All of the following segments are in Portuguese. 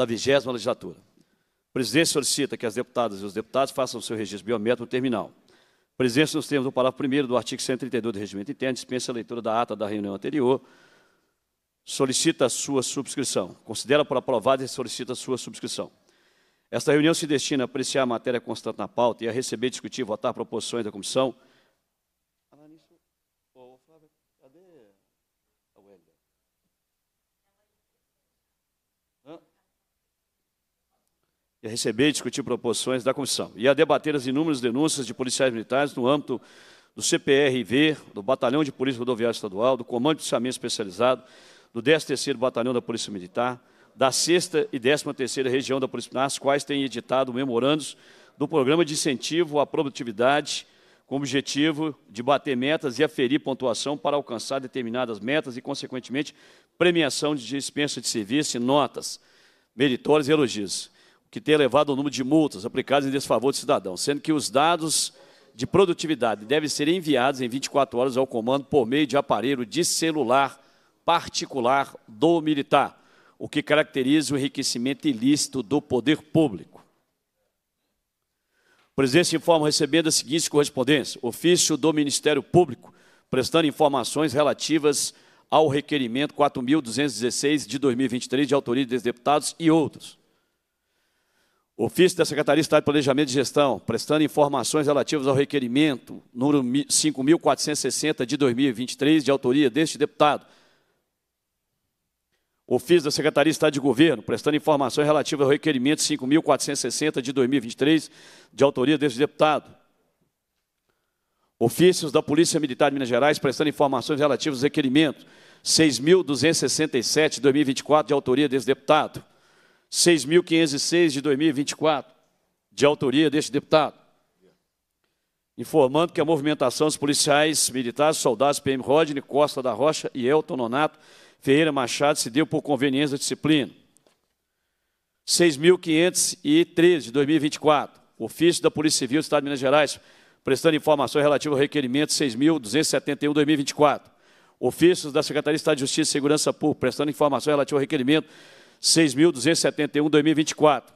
da vigésima legislatura. O presidente solicita que as deputadas e os deputados façam o seu registro biométrico no terminal. O presidente, nos termos do parágrafo 1 do artigo 132 do Regimento Interno, dispensa a leitura da ata da reunião anterior, solicita a sua subscrição. Considera por aprovada e solicita a sua subscrição. Esta reunião se destina a apreciar a matéria constante na pauta e a receber, discutir e votar proposições da comissão e a receber e discutir proposições da comissão, e a debater as inúmeras denúncias de policiais militares no âmbito do CPRV, do Batalhão de Polícia Rodoviária Estadual, do Comando de Policiamento Especializado, do 13º Batalhão da Polícia Militar, da 6 e 13ª Região da Polícia Militar, as quais têm editado memorandos do Programa de Incentivo à Produtividade, com o objetivo de bater metas e aferir pontuação para alcançar determinadas metas e, consequentemente, premiação de dispensa de serviço e notas, meritórias e elogios que tem elevado o número de multas aplicadas em desfavor do cidadão, sendo que os dados de produtividade devem ser enviados em 24 horas ao comando por meio de aparelho de celular particular do militar, o que caracteriza o enriquecimento ilícito do poder público. O presidente informa recebendo a seguinte correspondência: ofício do Ministério Público, prestando informações relativas ao requerimento 4.216 de 2023 de autoria dos deputados e outros Ofício da Secretaria de Estado de Planejamento e Gestão, prestando informações relativas ao requerimento número 5.460 de 2023, de autoria deste deputado. Ofício da Secretaria de Estado de Governo, prestando informações relativas ao requerimento 5.460 de 2023, de autoria deste deputado. Ofícios da Polícia Militar de Minas Gerais, prestando informações relativas ao requerimento 6.267 de 2024, de autoria deste deputado. 6.506 de 2024, de autoria deste deputado, informando que a movimentação dos policiais militares, soldados PM Rodney, Costa da Rocha e Elton Nonato Ferreira Machado se deu por conveniência da disciplina. 6.513 de 2024, ofício da Polícia Civil do Estado de Minas Gerais, prestando informações relativas ao requerimento 6.271 de 2024. Ofícios da Secretaria de Estado de Justiça e Segurança Pública, prestando informações relativas ao requerimento 6.271, 2024.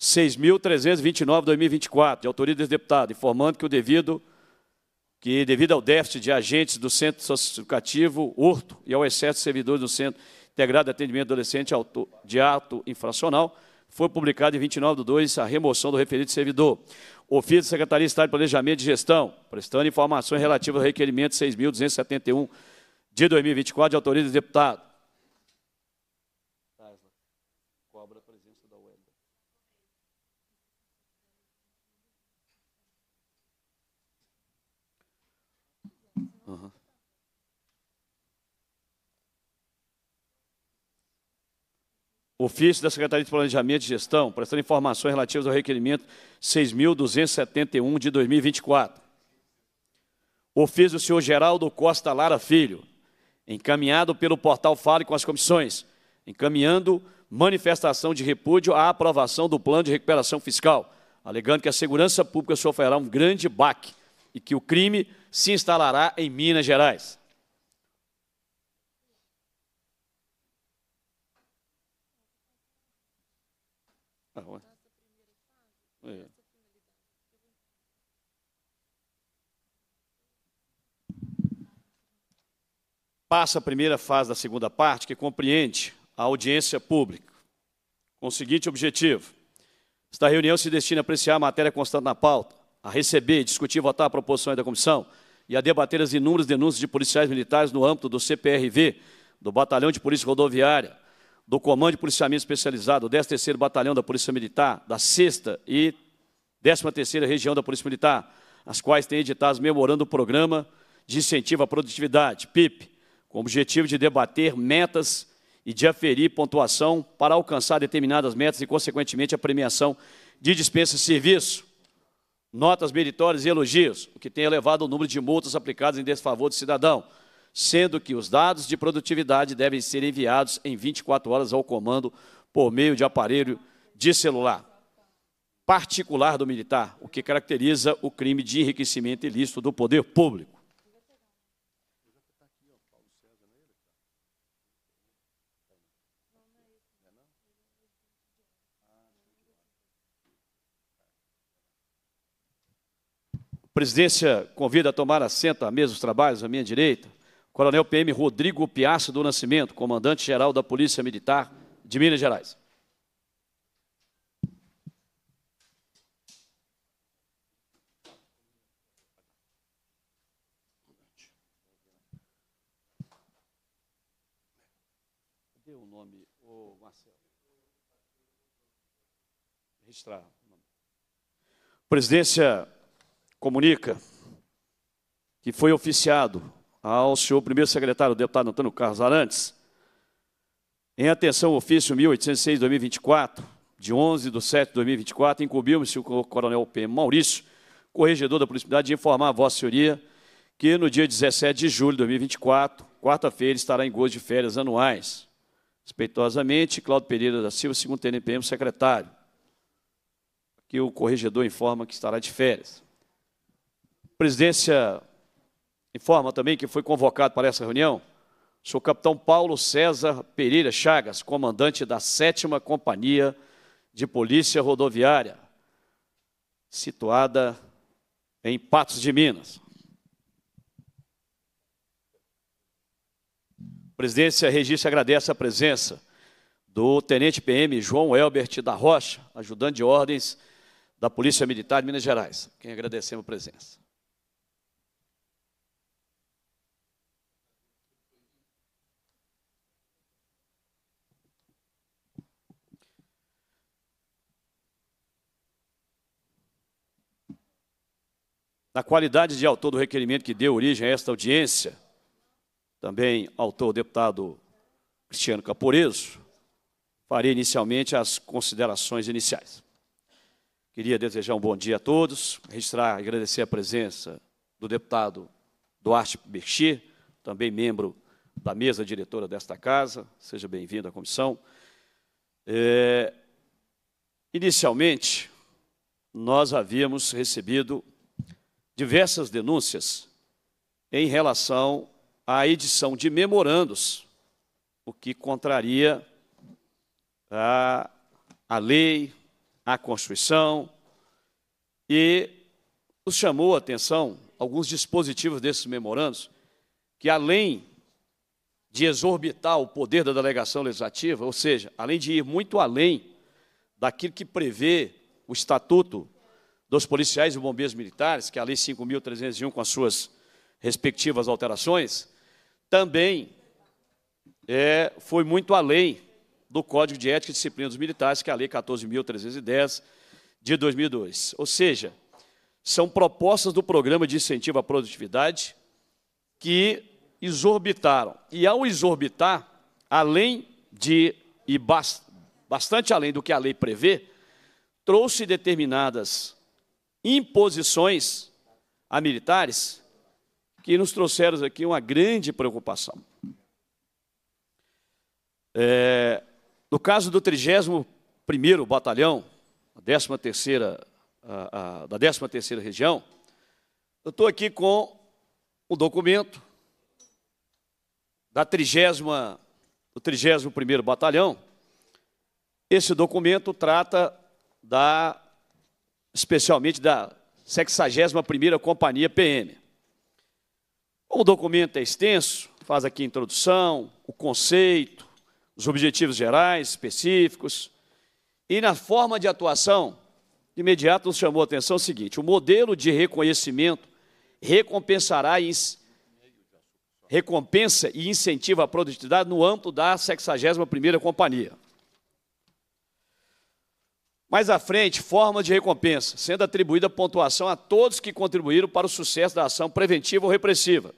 6.329, 2024, de autoria desse deputado, informando que o devido que devido ao déficit de agentes do Centro Socioeducativo urto e ao excesso de servidores do Centro Integrado de Atendimento Adolescente de Ato Infracional, foi publicado em 29 de 2 a remoção do referido servidor. Ofício da Secretaria de Estado de Planejamento e Gestão, prestando informações relativas ao requerimento 6.271 de 2024, de autoria do deputado Ofício da Secretaria de Planejamento e Gestão, prestando informações relativas ao requerimento 6.271 de 2024. Ofício do senhor Geraldo Costa Lara Filho, encaminhado pelo portal Fale com as Comissões, encaminhando manifestação de repúdio à aprovação do plano de recuperação fiscal, alegando que a segurança pública sofrerá um grande baque e que o crime se instalará em Minas Gerais. ué. Tá, é. Passa a primeira fase da segunda parte, que compreende a audiência pública, com o seguinte objetivo: esta reunião se destina a apreciar a matéria constante na pauta, a receber, discutir e votar a proposição da comissão e a debater as inúmeras denúncias de policiais militares no âmbito do CPRV, do Batalhão de Polícia Rodoviária, do Comando de Policiamento Especializado, do 13º Batalhão da Polícia Militar, da 6 e 13ª Região da Polícia Militar, as quais têm editados memorando o Programa de Incentivo à Produtividade, PIP, com o objetivo de debater metas e de aferir pontuação para alcançar determinadas metas e, consequentemente, a premiação de dispensa de serviço, notas meritórias e elogios, o que tem elevado o número de multas aplicadas em desfavor do cidadão sendo que os dados de produtividade devem ser enviados em 24 horas ao comando por meio de aparelho de celular particular do militar, o que caracteriza o crime de enriquecimento ilícito do poder público. A presidência convida a tomar assento à mesa dos trabalhos, à minha direita. Coronel PM Rodrigo Piace do Nascimento, comandante-geral da Polícia Militar de Minas Gerais. Cadê o nome, o Marcelo? Registrar. Presidência comunica que foi oficiado ao senhor primeiro secretário, deputado Antônio Carlos Arantes, em atenção ao ofício 1806-2024, de 11 de 7 de 2024, incumbiu me o coronel P. Maurício, corregedor da Polícia de informar a vossa senhoria que no dia 17 de julho de 2024, quarta-feira, estará em gozo de férias anuais. Respeitosamente, Cláudio Pereira da Silva, segundo TNPM, secretário. Que o corregedor informa que estará de férias. presidência Informa também que foi convocado para essa reunião o senhor capitão Paulo César Pereira Chagas, comandante da 7 Companhia de Polícia Rodoviária, situada em Patos de Minas. A presidência Regício agradece a presença do Tenente PM João Elbert da Rocha, ajudante de ordens da Polícia Militar de Minas Gerais, quem agradecemos a presença. na qualidade de autor do requerimento que deu origem a esta audiência, também autor deputado Cristiano Caporeso, farei inicialmente as considerações iniciais. Queria desejar um bom dia a todos, registrar e agradecer a presença do deputado Duarte Berchê, também membro da mesa diretora desta casa, seja bem-vindo à comissão. É, inicialmente, nós havíamos recebido diversas denúncias em relação à edição de memorandos, o que contraria a, a lei, a Constituição, e nos chamou a atenção alguns dispositivos desses memorandos que, além de exorbitar o poder da delegação legislativa, ou seja, além de ir muito além daquilo que prevê o Estatuto dos policiais e bombeiros militares, que é a Lei 5.301, com as suas respectivas alterações, também é, foi muito além do Código de Ética e Disciplina dos Militares, que é a Lei 14.310 de 2002. Ou seja, são propostas do Programa de Incentivo à Produtividade que exorbitaram. E, ao exorbitar, além de, e bastante além do que a lei prevê, trouxe determinadas imposições a militares que nos trouxeram aqui uma grande preocupação. É, no caso do 31º Batalhão, 13ª, a, a, da 13ª Região, eu estou aqui com o um documento da 30 do 31º Batalhão. Esse documento trata da especialmente da 61ª Companhia PM. o documento é extenso, faz aqui a introdução, o conceito, os objetivos gerais, específicos, e na forma de atuação, de imediato nos chamou a atenção o seguinte, o modelo de reconhecimento recompensará e recompensa e incentiva a produtividade no âmbito da 61ª Companhia. Mais à frente, forma de recompensa, sendo atribuída pontuação a todos que contribuíram para o sucesso da ação preventiva ou repressiva.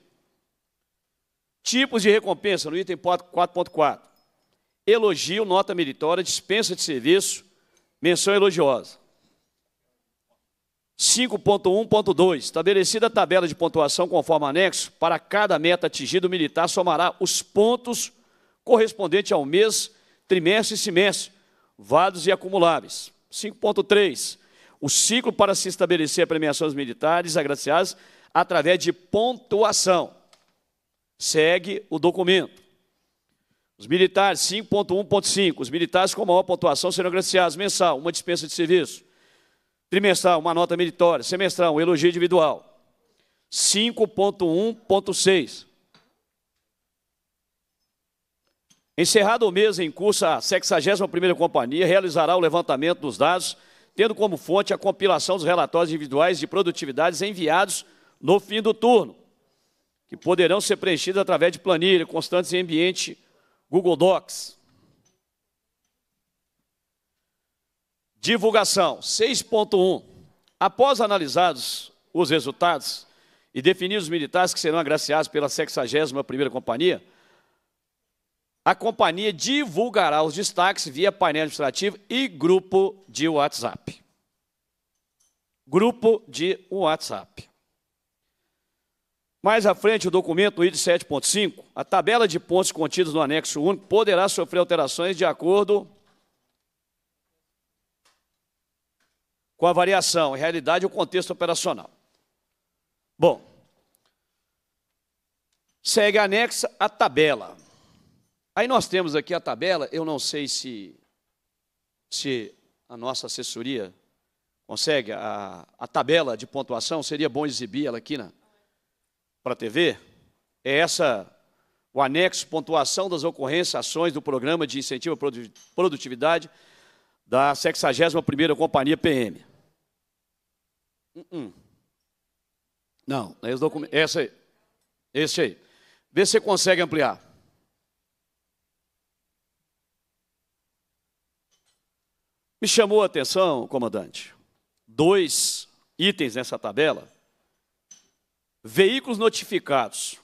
Tipos de recompensa, no item 4.4. Elogio, nota meritória, dispensa de serviço, menção elogiosa. 5.1.2. Estabelecida a tabela de pontuação conforme anexo, para cada meta atingida, o militar somará os pontos correspondentes ao mês, trimestre e semestre, vados e acumuláveis. 5.3. O ciclo para se estabelecer premiações militares agraciadas através de pontuação. Segue o documento. Os militares, 5.1.5. Os militares com maior pontuação serão agraciados mensal, uma dispensa de serviço. Trimestral, uma nota meritória. Semestral, um elogio individual. 5.1.6. Encerrado o mês em curso, a 61ª Companhia realizará o levantamento dos dados, tendo como fonte a compilação dos relatórios individuais de produtividades enviados no fim do turno, que poderão ser preenchidos através de planilha, constantes em ambiente Google Docs. Divulgação 6.1. Após analisados os resultados e definidos os militares que serão agraciados pela 61ª Companhia, a companhia divulgará os destaques via painel administrativo e grupo de WhatsApp. Grupo de WhatsApp. Mais à frente, o documento no ID 7.5, a tabela de pontos contidos no anexo único poderá sofrer alterações de acordo com a variação, realidade e o contexto operacional. Bom, segue anexa a tabela. Aí nós temos aqui a tabela, eu não sei se, se a nossa assessoria consegue, a, a tabela de pontuação, seria bom exibir ela aqui para a TV. É essa, o anexo pontuação das ocorrências, ações do Programa de Incentivo à Produtividade da 61ª Companhia PM. Uh hum, hum. -uh. Não, é esse, esse aí. Vê se você consegue ampliar. Me chamou a atenção, comandante, dois itens nessa tabela. Veículos notificados,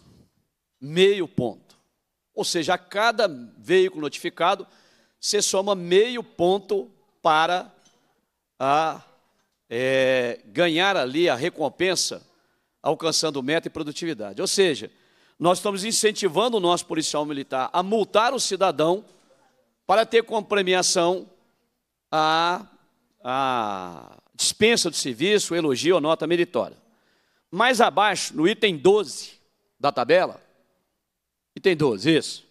meio ponto. Ou seja, a cada veículo notificado, você soma meio ponto para a, é, ganhar ali a recompensa, alcançando meta e produtividade. Ou seja, nós estamos incentivando o nosso policial militar a multar o cidadão para ter como premiação a, a dispensa do serviço, elogio ou nota meritória. Mais abaixo, no item 12 da tabela, item 12, isso.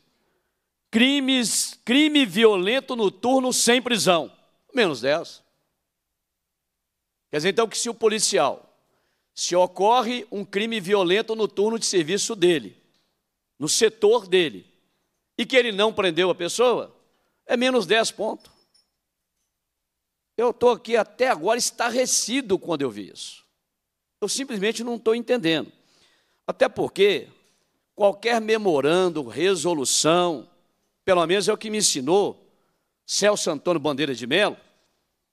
Crimes, crime violento noturno sem prisão, menos 10. Quer dizer, então, que se o policial, se ocorre um crime violento no turno de serviço dele, no setor dele, e que ele não prendeu a pessoa, é menos 10 pontos. Eu estou aqui até agora estarrecido quando eu vi isso. Eu simplesmente não estou entendendo. Até porque qualquer memorando, resolução, pelo menos é o que me ensinou Celso Antônio Bandeira de Mello,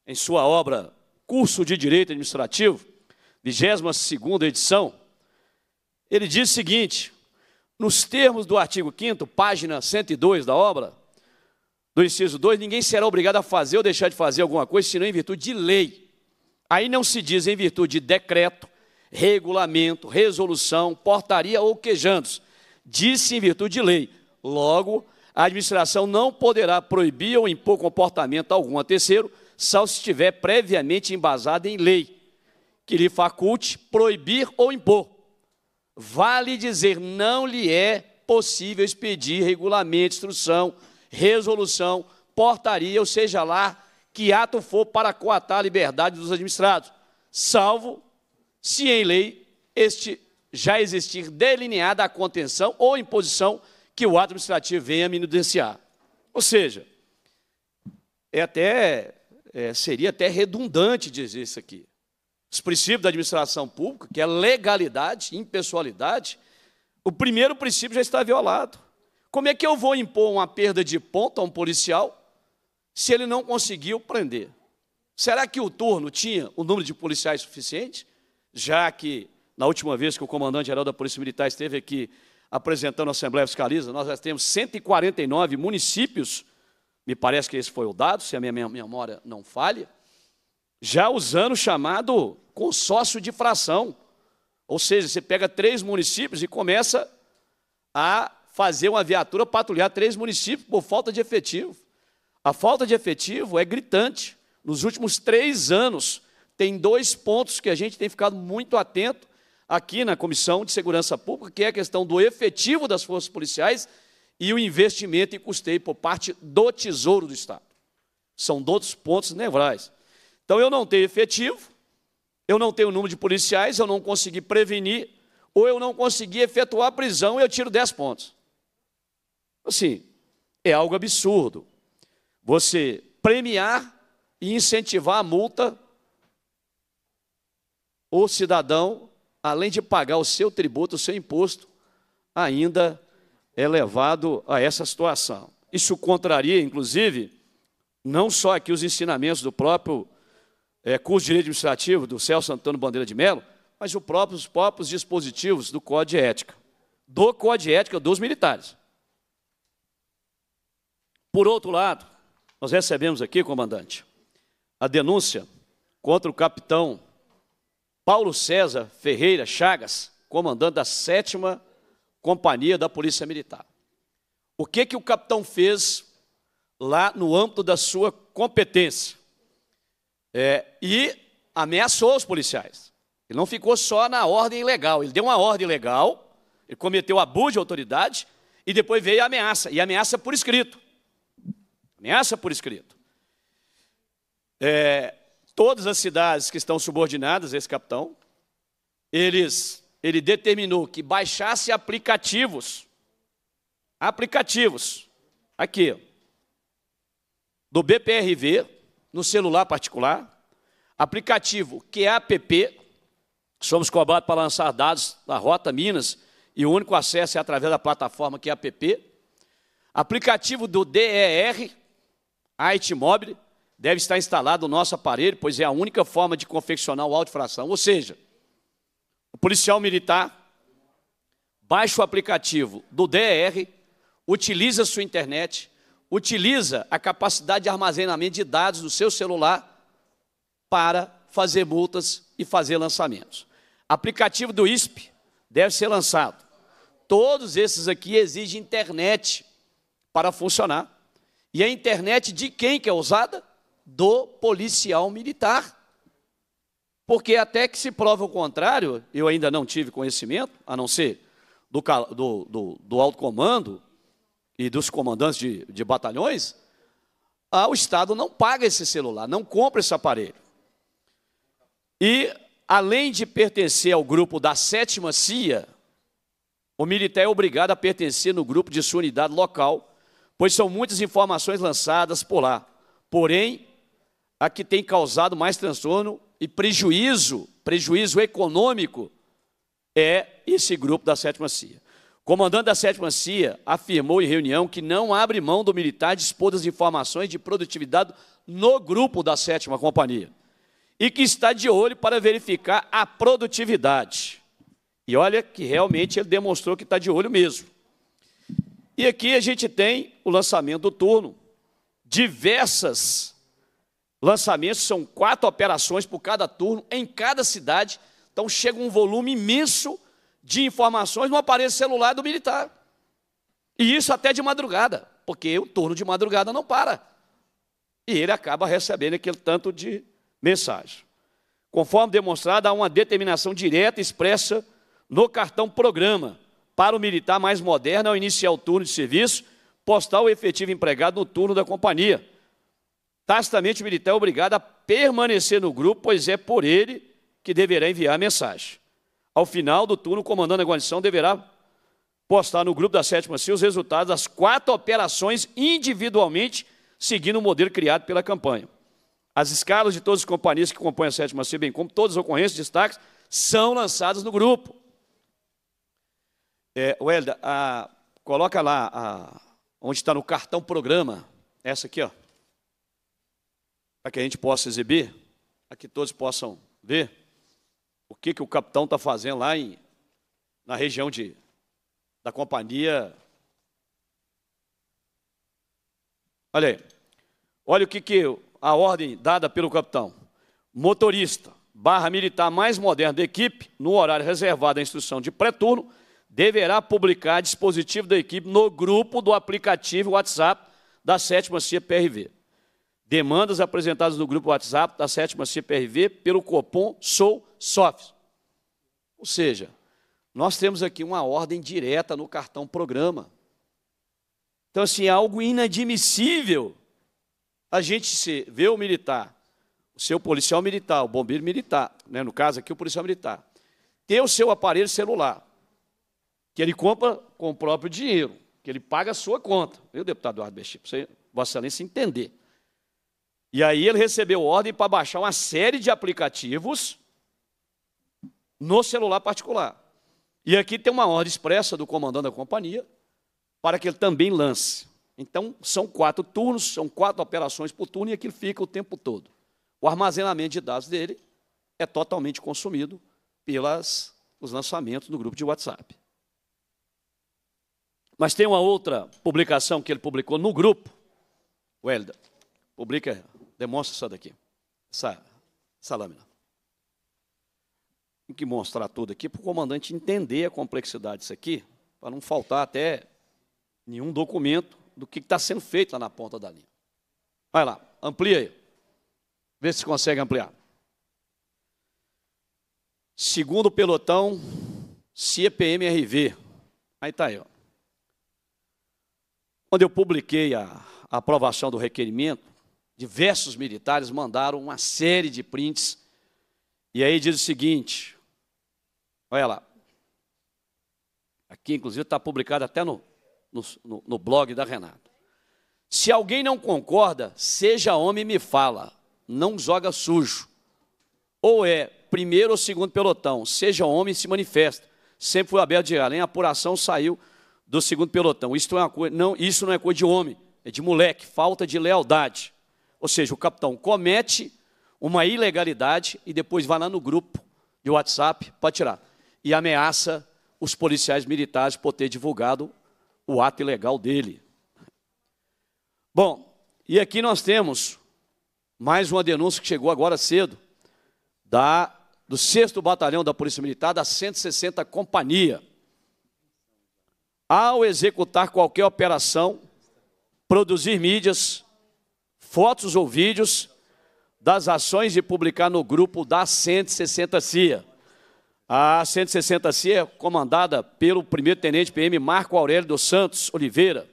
em sua obra Curso de Direito Administrativo, 22 edição, ele diz o seguinte, nos termos do artigo 5 página 102 da obra, do inciso 2, ninguém será obrigado a fazer ou deixar de fazer alguma coisa, senão em virtude de lei. Aí não se diz em virtude de decreto, regulamento, resolução, portaria ou quejandos. Diz-se em virtude de lei. Logo, a administração não poderá proibir ou impor comportamento algum a terceiro, salvo se estiver previamente embasada em lei, que lhe faculte proibir ou impor. Vale dizer, não lhe é possível expedir regulamento, instrução, resolução, portaria, ou seja lá que ato for para coatar a liberdade dos administrados, salvo se em lei este já existir delineada a contenção ou imposição que o ato administrativo venha minudenciar. Ou seja, é até, é, seria até redundante dizer isso aqui. Os princípios da administração pública, que é legalidade, impessoalidade, o primeiro princípio já está violado. Como é que eu vou impor uma perda de ponto a um policial se ele não conseguiu prender? Será que o turno tinha o número de policiais suficiente? Já que, na última vez que o comandante-geral da Polícia Militar esteve aqui apresentando a Assembleia Fiscaliza, nós já temos 149 municípios, me parece que esse foi o dado, se a minha memória não falha, já usando o chamado consórcio de fração. Ou seja, você pega três municípios e começa a fazer uma viatura patrulhar três municípios por falta de efetivo. A falta de efetivo é gritante. Nos últimos três anos, tem dois pontos que a gente tem ficado muito atento aqui na Comissão de Segurança Pública, que é a questão do efetivo das forças policiais e o investimento em custeio por parte do Tesouro do Estado. São dois pontos nevrais. Então, eu não tenho efetivo, eu não tenho número de policiais, eu não consegui prevenir, ou eu não consegui efetuar a prisão, eu tiro 10 pontos. Assim, é algo absurdo. Você premiar e incentivar a multa, o cidadão, além de pagar o seu tributo, o seu imposto, ainda é levado a essa situação. Isso contraria, inclusive, não só aqui os ensinamentos do próprio é, curso de Direito Administrativo, do Celso Antônio Bandeira de Mello, mas os próprios, os próprios dispositivos do Código de Ética, do Código de Ética dos militares. Por outro lado, nós recebemos aqui, comandante, a denúncia contra o capitão Paulo César Ferreira Chagas, comandante da sétima companhia da Polícia Militar. O que que o capitão fez lá no âmbito da sua competência? É, e ameaçou os policiais. Ele não ficou só na ordem legal. Ele deu uma ordem legal, ele cometeu abuso de autoridade e depois veio a ameaça, e ameaça por escrito. Ameaça por escrito. É, todas as cidades que estão subordinadas a esse capitão, eles, ele determinou que baixasse aplicativos, aplicativos, aqui, do BPRV, no celular particular, aplicativo QAPP, somos cobrados para lançar dados da Rota Minas, e o único acesso é através da plataforma QAPP, aplicativo do DER, a Itmobre deve estar instalado o nosso aparelho, pois é a única forma de confeccionar o autofração. Ou seja, o policial militar baixa o aplicativo do DR, utiliza sua internet, utiliza a capacidade de armazenamento de dados do seu celular para fazer multas e fazer lançamentos. Aplicativo do ISP deve ser lançado. Todos esses aqui exigem internet para funcionar e a internet de quem que é usada? Do policial militar. Porque até que se prova o contrário, eu ainda não tive conhecimento, a não ser do, do, do, do alto comando e dos comandantes de, de batalhões, ah, o Estado não paga esse celular, não compra esse aparelho. E, além de pertencer ao grupo da sétima CIA, o militar é obrigado a pertencer no grupo de sua unidade local, pois são muitas informações lançadas por lá. Porém, a que tem causado mais transtorno e prejuízo, prejuízo econômico, é esse grupo da sétima CIA. O comandante da sétima CIA afirmou em reunião que não abre mão do militar dispor das informações de produtividade no grupo da sétima companhia e que está de olho para verificar a produtividade. E olha que realmente ele demonstrou que está de olho mesmo. E aqui a gente tem o lançamento do turno. Diversas lançamentos, são quatro operações por cada turno, em cada cidade. Então chega um volume imenso de informações no aparelho celular do militar. E isso até de madrugada, porque o turno de madrugada não para. E ele acaba recebendo aquele tanto de mensagem. Conforme demonstrado, há uma determinação direta expressa no cartão programa para o militar mais moderno, ao iniciar o turno de serviço, postar o efetivo empregado no turno da companhia. Tacitamente, o militar é obrigado a permanecer no grupo, pois é por ele que deverá enviar a mensagem. Ao final do turno, o comandante da guarnição deverá postar no grupo da sétima CIA os resultados das quatro operações individualmente, seguindo o modelo criado pela campanha. As escalas de todas as companhias que compõem a sétima CIA, bem como todas as ocorrências e destaques, são lançadas no grupo. É, Welda, a, coloca lá a, onde está no cartão programa, essa aqui, ó, para que a gente possa exibir, para que todos possam ver o que, que o capitão está fazendo lá em, na região de, da companhia. Olha aí. Olha o que, que a ordem dada pelo capitão. Motorista barra militar mais moderna da equipe, no horário reservado à instrução de pré-turno, deverá publicar dispositivo da equipe no grupo do aplicativo WhatsApp da sétima CIA PRV. Demandas apresentadas no grupo WhatsApp da sétima CIA PRV pelo Copom Sou Sofis. Ou seja, nós temos aqui uma ordem direta no cartão programa. Então, assim, é algo inadmissível a gente ver o militar, o seu policial militar, o bombeiro militar, né? no caso aqui o policial militar, ter o seu aparelho celular que ele compra com o próprio dinheiro, que ele paga a sua conta. Viu, deputado Eduardo Bechir? Para você, Vossa Excelência, entender. E aí ele recebeu ordem para baixar uma série de aplicativos no celular particular. E aqui tem uma ordem expressa do comandante da companhia para que ele também lance. Então, são quatro turnos, são quatro operações por turno e aquilo fica o tempo todo. O armazenamento de dados dele é totalmente consumido pelos lançamentos do grupo de WhatsApp. Mas tem uma outra publicação que ele publicou no grupo. O Helder, publica, demonstra essa daqui. Essa, essa lâmina. Tem que mostrar tudo aqui para o comandante entender a complexidade disso aqui, para não faltar até nenhum documento do que está sendo feito lá na ponta da linha. Vai lá, amplia aí. Vê se consegue ampliar. Segundo pelotão, CPMRV. Aí está aí, ó. Quando eu publiquei a, a aprovação do requerimento, diversos militares mandaram uma série de prints. E aí diz o seguinte: olha lá. Aqui, inclusive, está publicado até no, no, no blog da Renata. Se alguém não concorda, seja homem e me fala. Não joga sujo. Ou é primeiro ou segundo pelotão, seja homem e se manifesta. Sempre foi aberto de além, a apuração saiu do segundo pelotão. Isso, é coisa, não, isso não é coisa de homem, é de moleque, falta de lealdade. Ou seja, o capitão comete uma ilegalidade e depois vai lá no grupo de WhatsApp para tirar. E ameaça os policiais militares por ter divulgado o ato ilegal dele. Bom, e aqui nós temos mais uma denúncia que chegou agora cedo, da, do 6 Batalhão da Polícia Militar, da 160 Companhia ao executar qualquer operação, produzir mídias, fotos ou vídeos das ações e publicar no grupo da 160 CIA. A 160 CIA é comandada pelo primeiro-tenente PM Marco Aurélio dos Santos Oliveira.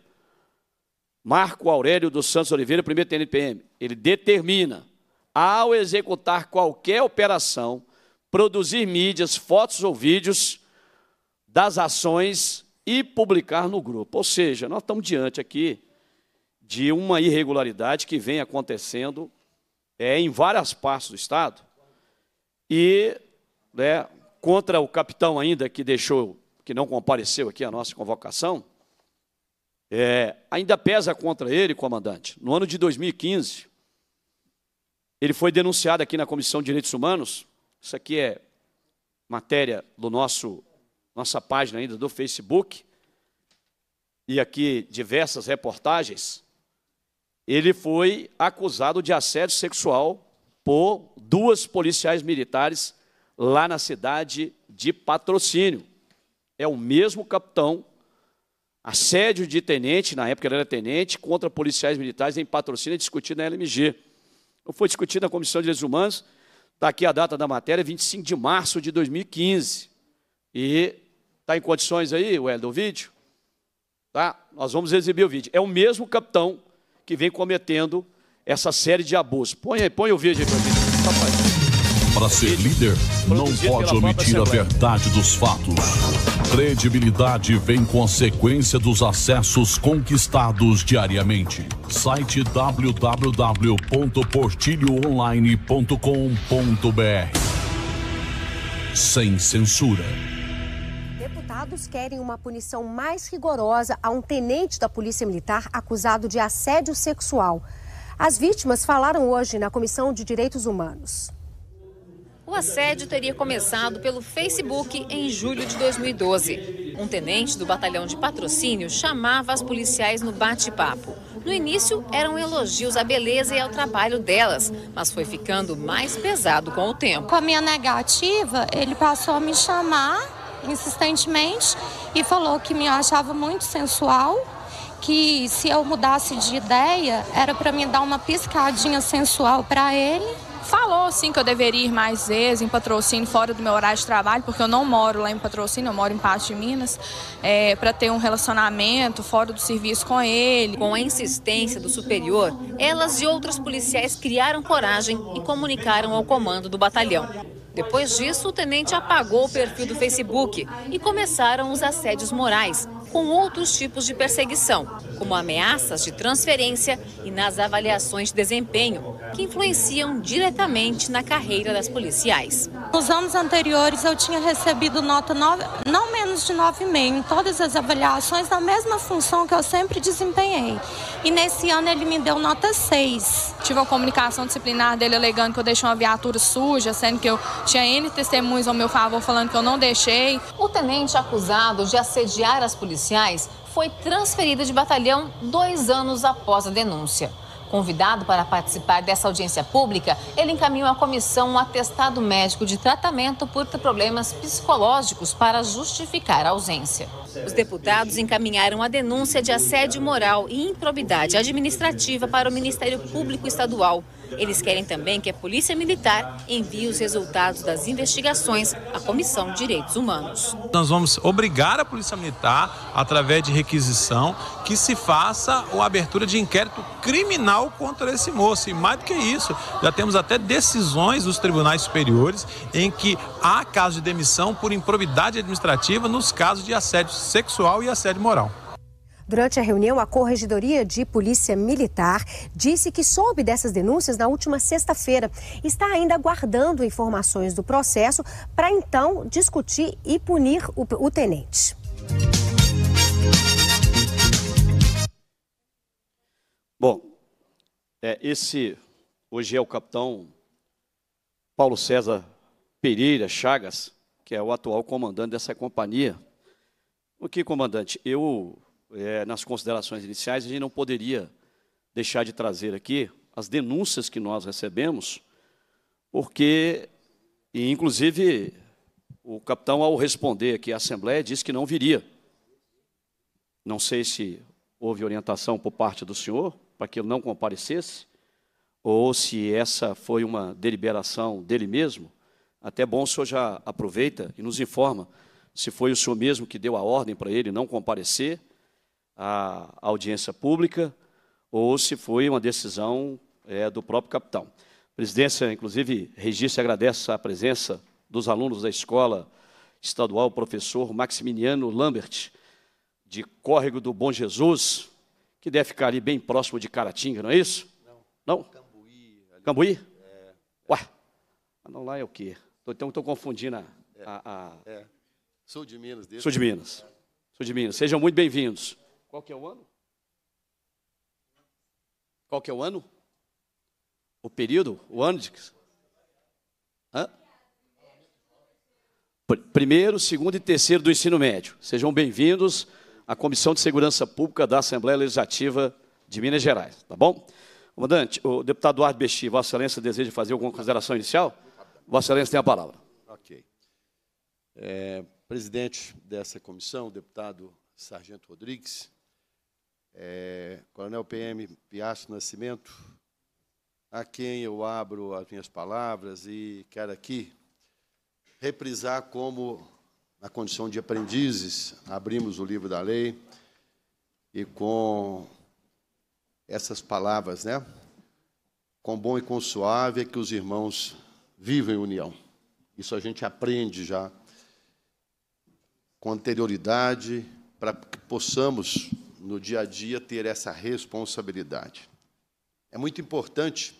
Marco Aurélio dos Santos Oliveira, primeiro-tenente PM. Ele determina, ao executar qualquer operação, produzir mídias, fotos ou vídeos das ações e publicar no grupo. Ou seja, nós estamos diante aqui de uma irregularidade que vem acontecendo é, em várias partes do Estado e né, contra o capitão ainda que deixou, que não compareceu aqui à nossa convocação, é, ainda pesa contra ele, comandante. No ano de 2015, ele foi denunciado aqui na Comissão de Direitos Humanos. Isso aqui é matéria do nosso nossa página ainda do Facebook, e aqui diversas reportagens, ele foi acusado de assédio sexual por duas policiais militares lá na cidade de Patrocínio. É o mesmo capitão, assédio de tenente, na época ele era tenente, contra policiais militares em Patrocínio, discutido na LMG. Não foi discutido na Comissão de Direitos Humanos, está aqui a data da matéria, 25 de março de 2015. E Está em condições aí, Wellington, o vídeo? Tá? Nós vamos exibir o vídeo. É o mesmo capitão que vem cometendo essa série de abusos. Põe, aí, põe o vídeo aí para mim. Para ser líder, não pode omitir a verdade dos fatos. Credibilidade vem consequência dos acessos conquistados diariamente. Site www.portilhoonline.com.br Sem censura deputados querem uma punição mais rigorosa a um tenente da Polícia Militar acusado de assédio sexual. As vítimas falaram hoje na Comissão de Direitos Humanos. O assédio teria começado pelo Facebook em julho de 2012. Um tenente do batalhão de patrocínio chamava as policiais no bate-papo. No início, eram elogios à beleza e ao trabalho delas, mas foi ficando mais pesado com o tempo. Com a minha negativa, ele passou a me chamar insistentemente e falou que me achava muito sensual, que se eu mudasse de ideia era para me dar uma piscadinha sensual para ele. Falou assim que eu deveria ir mais vezes em patrocínio fora do meu horário de trabalho, porque eu não moro lá em patrocínio, eu moro em parte de Minas, é, para ter um relacionamento fora do serviço com ele. Com a insistência do superior, elas e outros policiais criaram coragem e comunicaram ao comando do batalhão. Depois disso, o tenente apagou o perfil do Facebook e começaram os assédios morais, com outros tipos de perseguição, como ameaças de transferência e nas avaliações de desempenho, que influenciam diretamente na carreira das policiais. Nos anos anteriores, eu tinha recebido nota nove, não menos de 9,5 em todas as avaliações, na mesma função que eu sempre desempenhei. E nesse ano, ele me deu nota 6. Tive a comunicação disciplinar dele alegando que eu deixei uma viatura suja, sendo que eu tinha N testemunhos ao meu favor falando que eu não deixei. O tenente acusado de assediar as policiais policiais, foi transferido de batalhão dois anos após a denúncia. Convidado para participar dessa audiência pública, ele encaminhou à comissão um atestado médico de tratamento por problemas psicológicos para justificar a ausência. Os deputados encaminharam a denúncia de assédio moral e improbidade administrativa para o Ministério Público Estadual. Eles querem também que a Polícia Militar envie os resultados das investigações à Comissão de Direitos Humanos. Nós vamos obrigar a Polícia Militar, através de requisição, que se faça a abertura de inquérito criminal contra esse moço. E mais do que isso, já temos até decisões dos tribunais superiores em que há caso de demissão por improbidade administrativa nos casos de assédio sexual e assédio moral. Durante a reunião, a Corregedoria de Polícia Militar disse que soube dessas denúncias na última sexta-feira. Está ainda aguardando informações do processo para então discutir e punir o, o tenente. Bom, é, esse hoje é o capitão Paulo César Pereira Chagas, que é o atual comandante dessa companhia o que, comandante, eu, é, nas considerações iniciais, a gente não poderia deixar de trazer aqui as denúncias que nós recebemos, porque, e inclusive, o capitão, ao responder aqui à Assembleia, disse que não viria. Não sei se houve orientação por parte do senhor para que ele não comparecesse, ou se essa foi uma deliberação dele mesmo. Até bom o senhor já aproveita e nos informa se foi o senhor mesmo que deu a ordem para ele não comparecer à audiência pública ou se foi uma decisão é, do próprio capitão. A presidência, inclusive, registra e agradece a presença dos alunos da Escola Estadual Professor Maximiliano Lambert, de Córrego do Bom Jesus, que deve ficar ali bem próximo de Caratinga, não é isso? Não. Não? Cambuí. Ali. Cambuí? É. Ué, não lá é o quê? Então estou confundindo a... É. a, a... É. é. Sou de Minas. Desde Sou de Minas. Sou de Minas. Sejam muito bem-vindos. Qual que é o ano? Qual que é o ano? O período? O ano de... Hã? Primeiro, segundo e terceiro do ensino médio. Sejam bem-vindos à Comissão de Segurança Pública da Assembleia Legislativa de Minas Gerais, tá bom? Comandante, o deputado Eduardo Besti, Vossa Excelência deseja fazer alguma consideração inicial? Vossa Excelência tem a palavra. Ok. É, presidente dessa comissão, o deputado Sargento Rodrigues, é, Coronel PM Piaço Nascimento, a quem eu abro as minhas palavras e quero aqui reprisar como, na condição de aprendizes, abrimos o livro da lei e com essas palavras, né? Com bom e com suave é que os irmãos vivem união. Isso a gente aprende já com anterioridade, para que possamos, no dia a dia, ter essa responsabilidade. É muito importante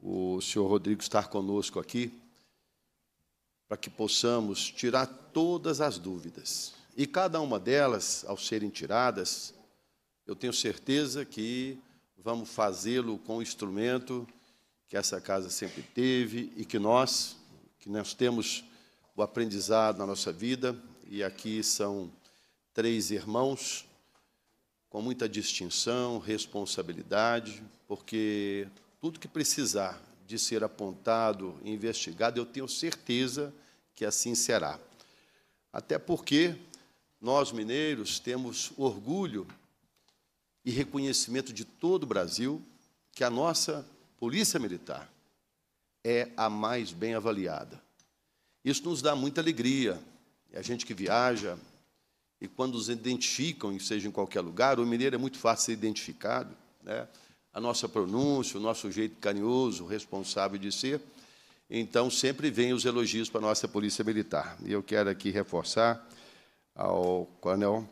o senhor Rodrigo estar conosco aqui, para que possamos tirar todas as dúvidas. E cada uma delas, ao serem tiradas, eu tenho certeza que vamos fazê-lo com o instrumento que essa casa sempre teve e que nós, que nós temos o aprendizado na nossa vida. E aqui são três irmãos com muita distinção, responsabilidade, porque tudo que precisar de ser apontado e investigado, eu tenho certeza que assim será. Até porque nós mineiros temos orgulho e reconhecimento de todo o Brasil que a nossa Polícia Militar é a mais bem avaliada. Isso nos dá muita alegria. É a gente que viaja e quando nos identificam, seja em qualquer lugar, o mineiro é muito fácil ser identificado, né? a nossa pronúncia, o nosso jeito carinhoso, responsável de ser. Então, sempre vem os elogios para a nossa Polícia Militar. E eu quero aqui reforçar ao Coronel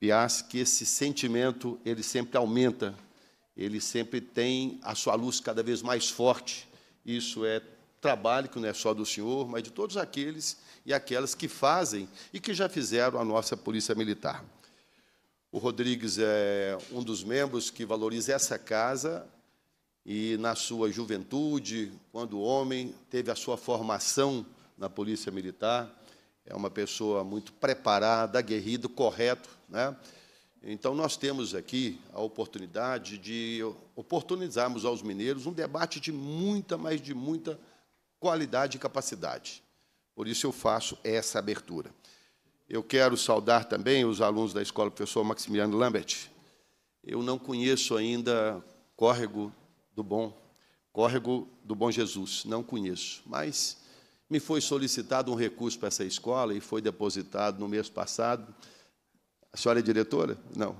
Piaz que esse sentimento ele sempre aumenta, ele sempre tem a sua luz cada vez mais forte. Isso é trabalho que não é só do senhor, mas de todos aqueles e aquelas que fazem e que já fizeram a nossa Polícia Militar. O Rodrigues é um dos membros que valoriza essa casa e, na sua juventude, quando homem, teve a sua formação na Polícia Militar. É uma pessoa muito preparada, aguerrida, correto, né? Então, nós temos aqui a oportunidade de oportunizarmos aos mineiros um debate de muita, mas de muita qualidade e capacidade. Por isso eu faço essa abertura. Eu quero saudar também os alunos da Escola Professor Maximiliano Lambert. Eu não conheço ainda Córrego do Bom, Córrego do Bom Jesus, não conheço, mas me foi solicitado um recurso para essa escola e foi depositado no mês passado. A senhora é diretora? Não.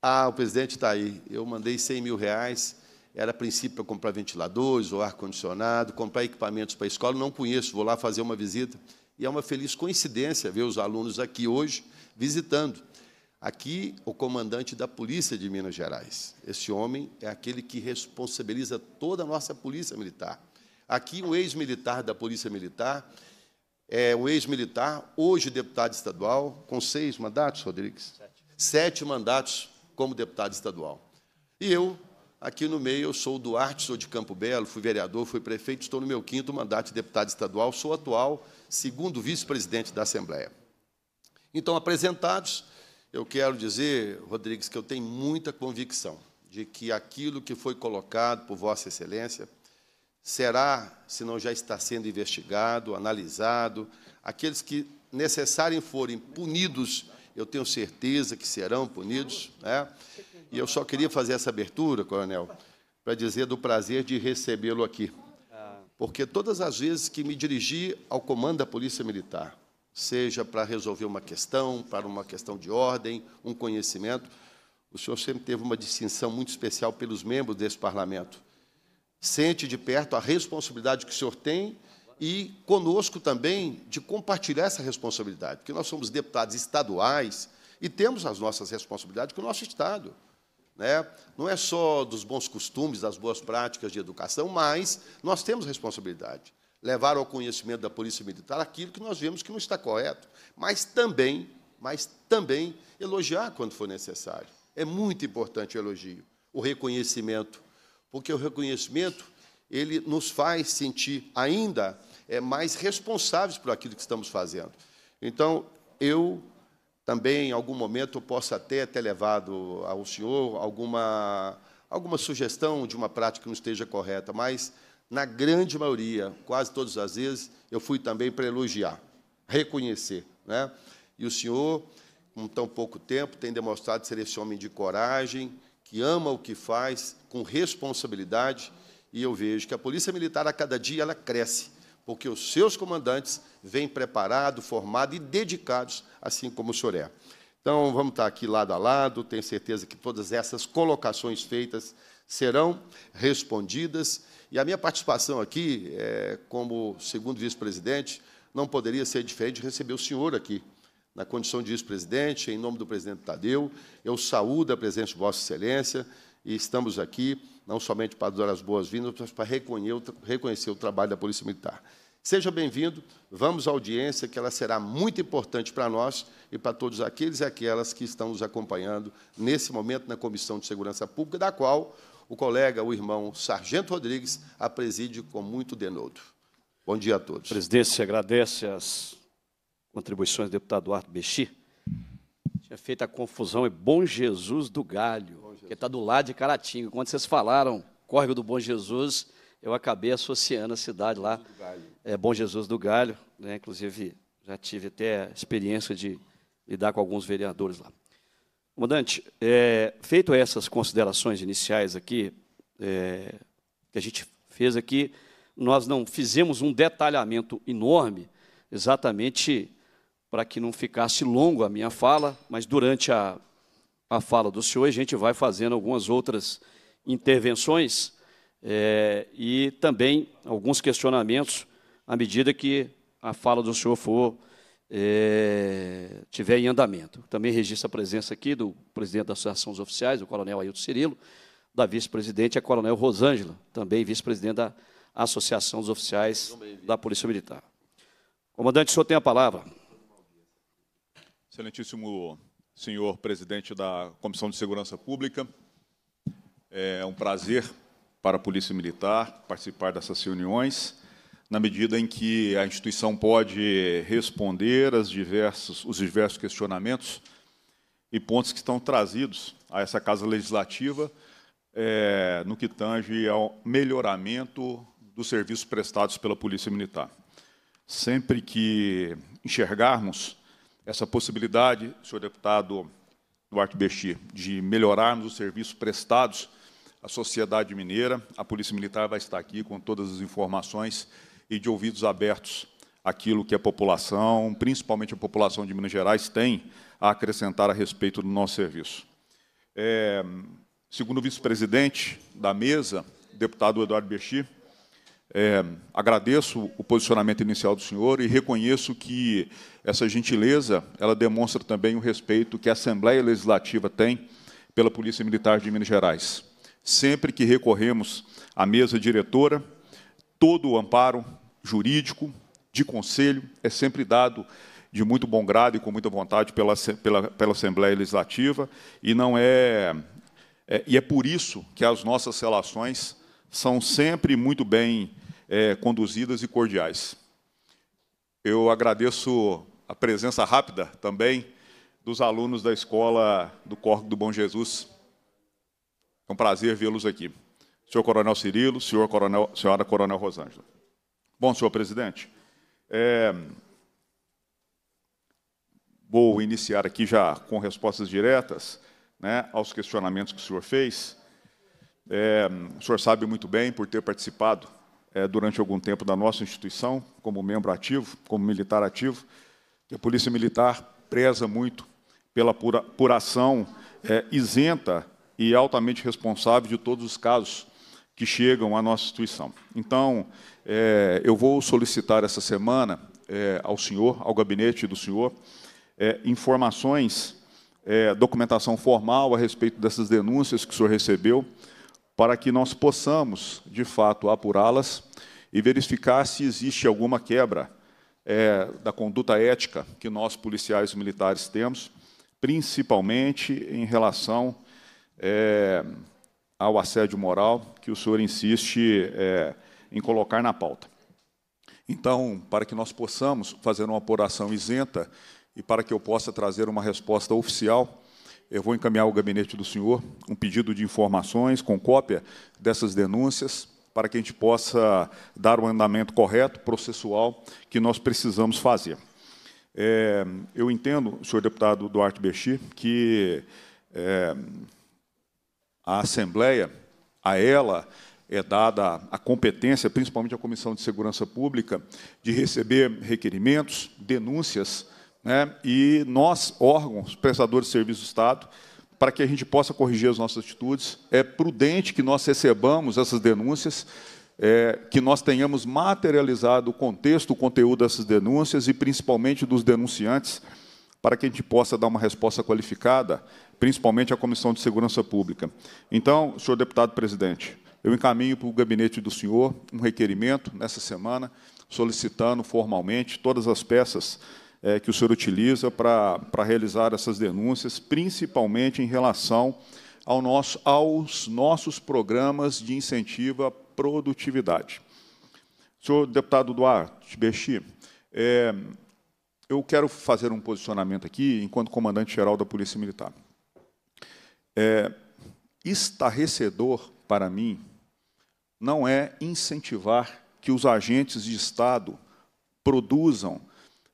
Ah, o presidente está aí. Eu mandei 100 mil reais era a princípio para comprar ventiladores ou ar-condicionado, comprar equipamentos para a escola. Não conheço, vou lá fazer uma visita. E é uma feliz coincidência ver os alunos aqui hoje visitando. Aqui, o comandante da Polícia de Minas Gerais. Esse homem é aquele que responsabiliza toda a nossa Polícia Militar. Aqui, um ex-militar da Polícia Militar, é um ex-militar, hoje deputado estadual, com seis mandatos, Rodrigues? Sete. Sete mandatos como deputado estadual. E eu, Aqui no meio, eu sou o Duarte, sou de Campo Belo, fui vereador, fui prefeito, estou no meu quinto mandato de deputado estadual, sou atual segundo vice-presidente da Assembleia. Então, apresentados, eu quero dizer, Rodrigues, que eu tenho muita convicção de que aquilo que foi colocado por Vossa Excelência será, se não já está sendo investigado, analisado, aqueles que necessarem forem punidos, eu tenho certeza que serão punidos, né? E eu só queria fazer essa abertura, coronel, para dizer do prazer de recebê-lo aqui. Porque todas as vezes que me dirigi ao comando da Polícia Militar, seja para resolver uma questão, para uma questão de ordem, um conhecimento, o senhor sempre teve uma distinção muito especial pelos membros desse parlamento. Sente de perto a responsabilidade que o senhor tem e conosco também de compartilhar essa responsabilidade, porque nós somos deputados estaduais e temos as nossas responsabilidades com o nosso Estado. Né? Não é só dos bons costumes, das boas práticas de educação, mas nós temos responsabilidade. Levar ao conhecimento da Polícia Militar aquilo que nós vemos que não está correto, mas também, mas também elogiar quando for necessário. É muito importante o elogio, o reconhecimento, porque o reconhecimento ele nos faz sentir ainda é, mais responsáveis por aquilo que estamos fazendo. Então, eu também em algum momento eu possa ter até levado ao senhor alguma, alguma sugestão de uma prática que não esteja correta, mas na grande maioria, quase todas as vezes, eu fui também para elogiar, reconhecer. Né? E o senhor, com tão pouco tempo, tem demonstrado ser esse homem de coragem, que ama o que faz, com responsabilidade, e eu vejo que a Polícia Militar, a cada dia, ela cresce porque os seus comandantes vêm preparados, formados e dedicados, assim como o senhor é. Então, vamos estar aqui lado a lado, tenho certeza que todas essas colocações feitas serão respondidas. E a minha participação aqui, é, como segundo vice-presidente, não poderia ser diferente de receber o senhor aqui, na condição de vice-presidente, em nome do presidente Tadeu. Eu saúdo a presença de Vossa Excelência, e estamos aqui não somente para dar as boas-vindas, mas para reconhecer o trabalho da Polícia Militar. Seja bem-vindo, vamos à audiência, que ela será muito importante para nós e para todos aqueles e aquelas que estão nos acompanhando nesse momento na Comissão de Segurança Pública, da qual o colega, o irmão Sargento Rodrigues, a preside com muito denodo. Bom dia a todos. Presidente, agradece as contribuições do deputado Eduardo Bexi. Tinha feito a confusão, é bom Jesus do Galho que está do lado de Caratinga. Quando vocês falaram Córrego do Bom Jesus, eu acabei associando a cidade lá, é, Bom Jesus do Galho, né? inclusive já tive até experiência de lidar com alguns vereadores lá. Comandante, é, feito essas considerações iniciais aqui, é, que a gente fez aqui, nós não fizemos um detalhamento enorme, exatamente para que não ficasse longo a minha fala, mas durante a a fala do senhor, a gente vai fazendo algumas outras intervenções é, e também alguns questionamentos à medida que a fala do senhor for é, tiver em andamento. Também registro a presença aqui do presidente da Associação dos Oficiais, o coronel Ailton Cirilo, da vice-presidente, a coronel Rosângela, também vice-presidente da Associação dos Oficiais da Polícia Militar. Comandante, o senhor tem a palavra. Excelentíssimo senhor presidente da Comissão de Segurança Pública. É um prazer para a Polícia Militar participar dessas reuniões, na medida em que a instituição pode responder aos diversos, os diversos questionamentos e pontos que estão trazidos a essa Casa Legislativa é, no que tange ao melhoramento dos serviços prestados pela Polícia Militar. Sempre que enxergarmos essa possibilidade, senhor deputado Duarte Bexi, de melhorarmos os serviços prestados à sociedade mineira. A Polícia Militar vai estar aqui com todas as informações e de ouvidos abertos aquilo que a população, principalmente a população de Minas Gerais, tem a acrescentar a respeito do nosso serviço. É, segundo o vice-presidente da mesa, deputado Eduardo Bexi, é, agradeço o posicionamento inicial do senhor e reconheço que essa gentileza ela demonstra também o respeito que a Assembleia Legislativa tem pela Polícia Militar de Minas Gerais. Sempre que recorremos à mesa diretora, todo o amparo jurídico de conselho é sempre dado de muito bom grado e com muita vontade pela, pela, pela Assembleia Legislativa e não é, é e é por isso que as nossas relações são sempre muito bem é, conduzidas e cordiais. Eu agradeço a presença rápida também dos alunos da Escola do Corpo do Bom Jesus. É um prazer vê-los aqui. Senhor Coronel Cirilo, senhor Coronel, senhora Coronel Rosângela. Bom, senhor presidente, é, vou iniciar aqui já com respostas diretas né, aos questionamentos que o senhor fez. É, o senhor sabe muito bem, por ter participado é, durante algum tempo da nossa instituição, como membro ativo, como militar ativo, que a Polícia Militar preza muito pela pura, apuração é, isenta e altamente responsável de todos os casos que chegam à nossa instituição. Então, é, eu vou solicitar essa semana é, ao senhor, ao gabinete do senhor, é, informações, documentação formal a respeito dessas denúncias que o senhor recebeu, para que nós possamos, de fato, apurá-las e verificar se existe alguma quebra é, da conduta ética que nós, policiais militares, temos, principalmente em relação é, ao assédio moral que o senhor insiste é, em colocar na pauta. Então, para que nós possamos fazer uma apuração isenta e para que eu possa trazer uma resposta oficial, eu vou encaminhar ao gabinete do senhor um pedido de informações com cópia dessas denúncias para que a gente possa dar o andamento correto, processual, que nós precisamos fazer. É, eu entendo, senhor deputado Duarte Bexi, que é, a Assembleia, a ela, é dada a competência, principalmente a Comissão de Segurança Pública, de receber requerimentos, denúncias né, e nós, órgãos, prestadores de serviço do Estado, para que a gente possa corrigir as nossas atitudes. É prudente que nós recebamos essas denúncias, é, que nós tenhamos materializado o contexto, o conteúdo dessas denúncias e principalmente dos denunciantes, para que a gente possa dar uma resposta qualificada, principalmente à Comissão de Segurança Pública. Então, senhor deputado presidente, eu encaminho para o gabinete do senhor um requerimento nessa semana, solicitando formalmente todas as peças é, que o senhor utiliza para realizar essas denúncias, principalmente em relação ao nosso, aos nossos programas de incentivo à produtividade. Senhor deputado Duarte Bechi, é, eu quero fazer um posicionamento aqui enquanto comandante-geral da Polícia Militar. É, estarrecedor para mim não é incentivar que os agentes de Estado produzam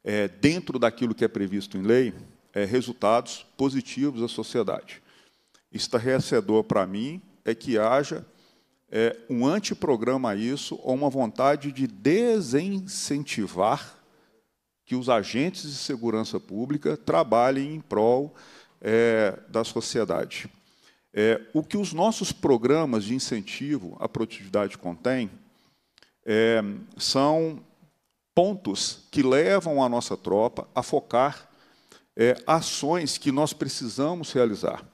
é, dentro daquilo que é previsto em lei, é, resultados positivos à sociedade. Estarrecedor para mim é que haja é, um antiprograma a isso ou uma vontade de desincentivar que os agentes de segurança pública trabalhem em prol é, da sociedade. É, o que os nossos programas de incentivo à produtividade contêm é, são pontos que levam a nossa tropa a focar é, ações que nós precisamos realizar.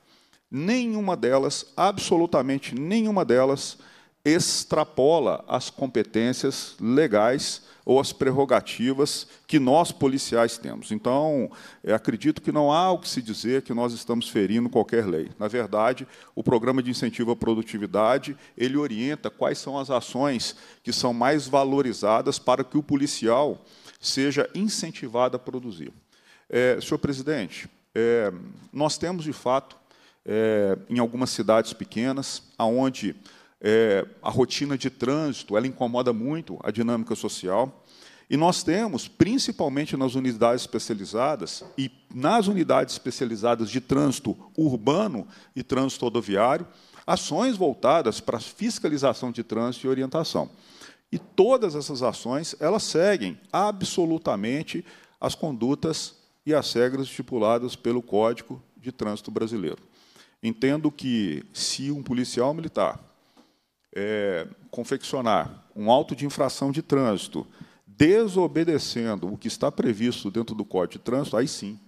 Nenhuma delas, absolutamente nenhuma delas, extrapola as competências legais ou as prerrogativas que nós policiais temos. Então, eh, acredito que não há o que se dizer que nós estamos ferindo qualquer lei. Na verdade, o programa de incentivo à produtividade, ele orienta quais são as ações que são mais valorizadas para que o policial seja incentivado a produzir. É, senhor presidente, é, nós temos, de fato, é, em algumas cidades pequenas, aonde é, a rotina de trânsito, ela incomoda muito a dinâmica social. E nós temos, principalmente nas unidades especializadas e nas unidades especializadas de trânsito urbano e trânsito rodoviário, ações voltadas para fiscalização de trânsito e orientação. E todas essas ações, elas seguem absolutamente as condutas e as regras estipuladas pelo Código de Trânsito Brasileiro. Entendo que se um policial militar é, confeccionar um auto de infração de trânsito, desobedecendo o que está previsto dentro do Código de Trânsito, aí sim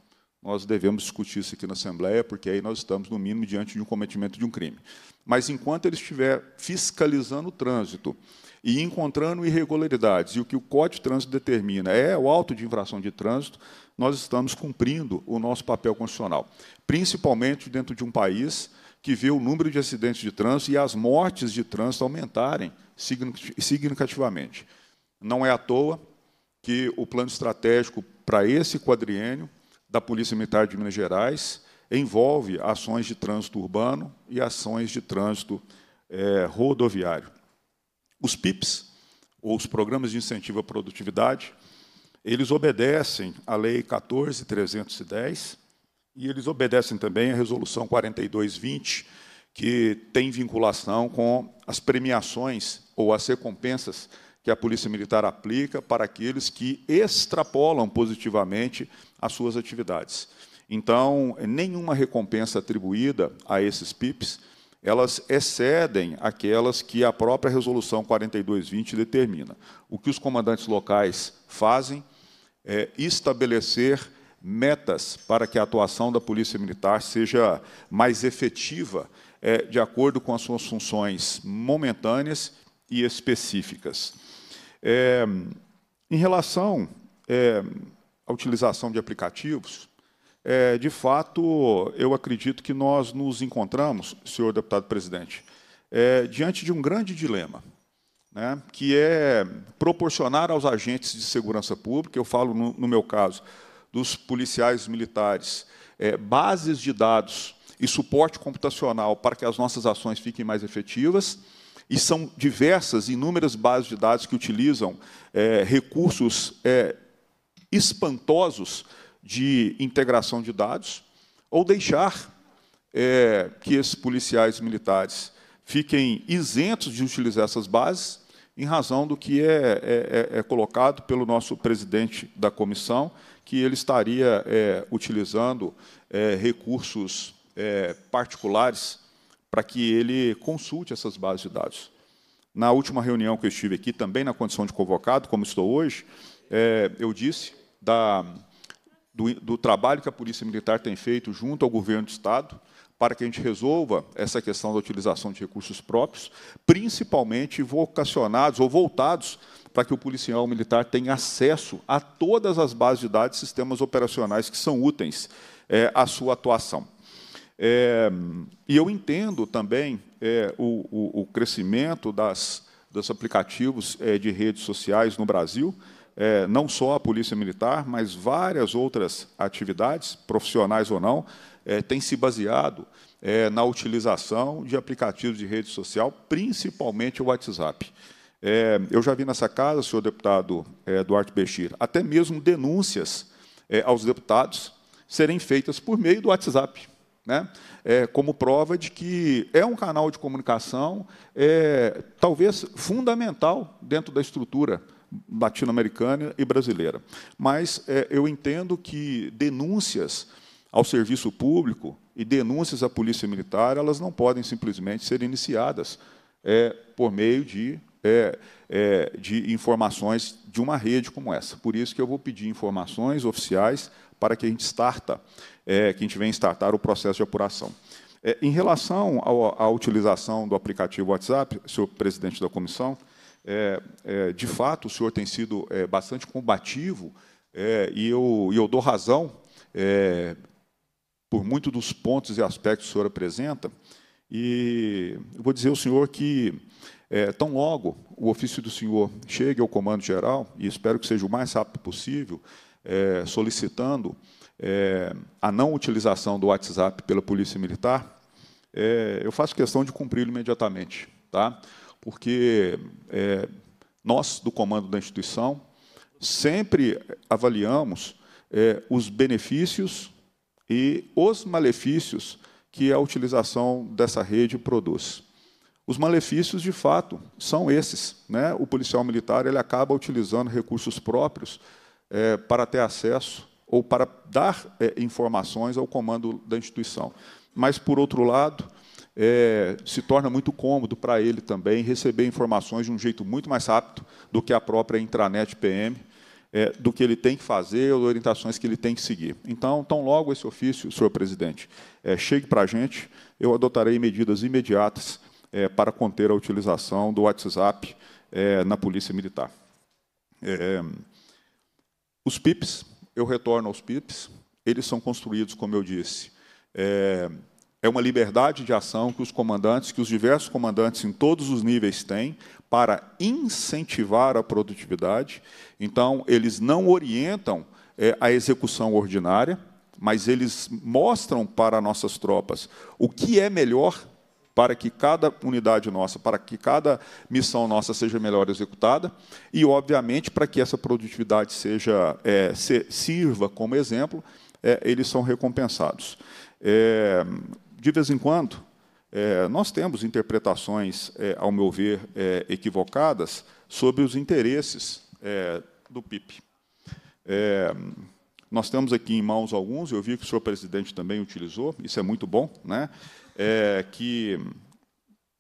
nós devemos discutir isso aqui na Assembleia, porque aí nós estamos, no mínimo, diante de um cometimento de um crime. Mas enquanto ele estiver fiscalizando o trânsito e encontrando irregularidades, e o que o Código de Trânsito determina é o auto de infração de trânsito, nós estamos cumprindo o nosso papel constitucional, principalmente dentro de um país que vê o número de acidentes de trânsito e as mortes de trânsito aumentarem significativamente. Não é à toa que o plano estratégico para esse quadriênio da Polícia Militar de Minas Gerais envolve ações de trânsito urbano e ações de trânsito é, rodoviário. Os PIPs, ou os Programas de Incentivo à Produtividade, eles obedecem à Lei 14310, e eles obedecem também à Resolução 4220, que tem vinculação com as premiações ou as recompensas que a Polícia Militar aplica para aqueles que extrapolam positivamente as suas atividades. Então, nenhuma recompensa atribuída a esses PIPs, elas excedem aquelas que a própria Resolução 4220 determina. O que os comandantes locais fazem é estabelecer metas para que a atuação da Polícia Militar seja mais efetiva, é, de acordo com as suas funções momentâneas e específicas. É, em relação é, à utilização de aplicativos, é, de fato, eu acredito que nós nos encontramos, senhor deputado presidente, é, diante de um grande dilema. Né, que é proporcionar aos agentes de segurança pública, eu falo no, no meu caso, dos policiais militares, é, bases de dados e suporte computacional para que as nossas ações fiquem mais efetivas. E são diversas, inúmeras bases de dados que utilizam é, recursos é, espantosos de integração de dados, ou deixar é, que esses policiais militares fiquem isentos de utilizar essas bases, em razão do que é, é, é, é colocado pelo nosso presidente da comissão, que ele estaria é, utilizando é, recursos é, particulares para que ele consulte essas bases de dados. Na última reunião que eu estive aqui, também na condição de convocado, como estou hoje, é, eu disse da, do, do trabalho que a Polícia Militar tem feito junto ao governo do Estado, para que a gente resolva essa questão da utilização de recursos próprios, principalmente vocacionados ou voltados para que o policial militar tenha acesso a todas as bases de dados e sistemas operacionais que são úteis é, à sua atuação. É, e eu entendo também é, o, o, o, crescimento das, dos aplicativos é, de redes sociais no Brasil, é, não só a Polícia Militar, mas várias outras atividades, profissionais ou não, é, têm se baseado é, na utilização de aplicativos de rede social, principalmente o WhatsApp. É, eu já vi nessa casa, senhor deputado é, Duarte Bechir, até mesmo denúncias é, aos deputados serem feitas por meio do WhatsApp. Né? É, como prova de que é um canal de comunicação, é, talvez fundamental dentro da estrutura latino-americana e brasileira. Mas é, eu entendo que denúncias ao serviço público e denúncias à polícia militar, elas não podem simplesmente ser iniciadas é, por meio de é, é, de informações de uma rede como essa. Por isso que eu vou pedir informações oficiais para que a gente starta, é, que a gente venha startar o processo de apuração. É, em relação ao, à utilização do aplicativo WhatsApp, senhor presidente da comissão, é, é, de fato o senhor tem sido é, bastante combativo é, e eu, eu, dou razão é, por muito dos pontos e aspectos que o senhor apresenta. E eu vou dizer ao senhor que é, tão logo o ofício do senhor chegue ao comando geral, e espero que seja o mais rápido possível, é, solicitando é, a não utilização do WhatsApp pela Polícia Militar, é, eu faço questão de cumpri-lo imediatamente, tá? porque é, nós, do comando da instituição, sempre avaliamos é, os benefícios e os malefícios que a utilização dessa rede produz. Os malefícios, de fato, são esses. Né? O policial militar ele acaba utilizando recursos próprios é, para ter acesso ou para dar é, informações ao comando da instituição. Mas, por outro lado, é, se torna muito cômodo para ele também receber informações de um jeito muito mais rápido do que a própria intranet PM, é, do que ele tem que fazer ou orientações que ele tem que seguir. Então, tão logo esse ofício, senhor presidente, é, chegue para a gente, eu adotarei medidas imediatas é, para conter a utilização do WhatsApp é, na Polícia Militar. É, os PIPs, eu retorno aos PIPs, eles são construídos, como eu disse, é, é uma liberdade de ação que os comandantes, que os diversos comandantes em todos os níveis têm para incentivar a produtividade. Então, eles não orientam é, a execução ordinária, mas eles mostram para nossas tropas o que é melhor para que cada unidade nossa, para que cada missão nossa seja melhor executada e, obviamente, para que essa produtividade seja é, se, sirva como exemplo, é, eles são recompensados. É, de vez em quando, é, nós temos interpretações, é, ao meu ver, é, equivocadas sobre os interesses do PIB. nós temos aqui em mãos alguns, eu vi que o senhor presidente também utilizou, isso é muito bom, né? é, que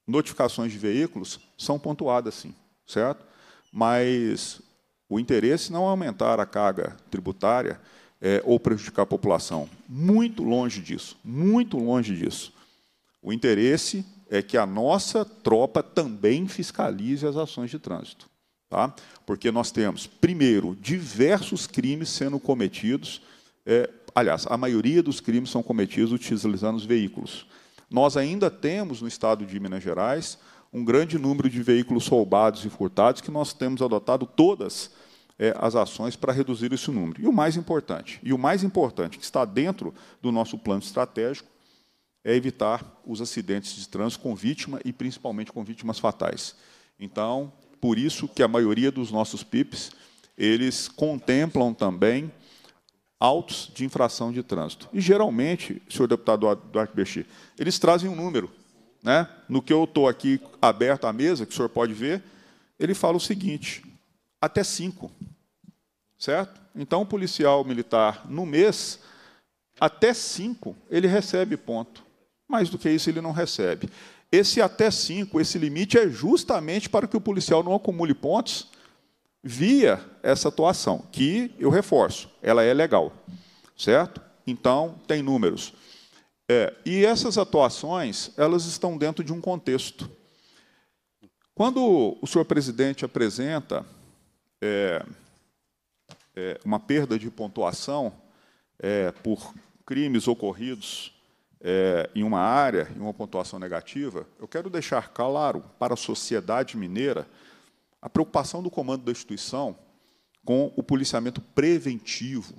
notificações de veículos são pontuadas, sim, certo? Mas o interesse não é aumentar a carga tributária é, ou prejudicar a população. Muito longe disso, muito longe disso. O interesse é que a nossa tropa também fiscalize as ações de trânsito. Tá? Porque nós temos, primeiro, diversos crimes sendo cometidos. É, aliás, a maioria dos crimes são cometidos utilizando os veículos. Nós ainda temos no estado de Minas Gerais um grande número de veículos roubados e furtados que nós temos adotado todas é, as ações para reduzir esse número. E o mais importante, e o mais importante que está dentro do nosso plano estratégico é evitar os acidentes de trânsito com vítima e principalmente com vítimas fatais. Então, por isso que a maioria dos nossos PIPs, eles contemplam também autos de infração de trânsito. E geralmente, senhor deputado Duarte Bexi, eles trazem um número. Né? No que eu estou aqui aberto à mesa, que o senhor pode ver, ele fala o seguinte: até cinco. Certo? Então, o policial militar, no mês, até cinco, ele recebe ponto. Mais do que isso, ele não recebe. Esse até cinco, esse limite, é justamente para que o policial não acumule pontos via essa atuação, que eu reforço, ela é legal, certo? Então, tem números. É, e essas atuações, elas estão dentro de um contexto. Quando o senhor presidente apresenta é, é, uma perda de pontuação é, por crimes ocorridos é, em uma área, em uma pontuação negativa, eu quero deixar claro para a sociedade mineira a preocupação do comando da instituição com o policiamento preventivo.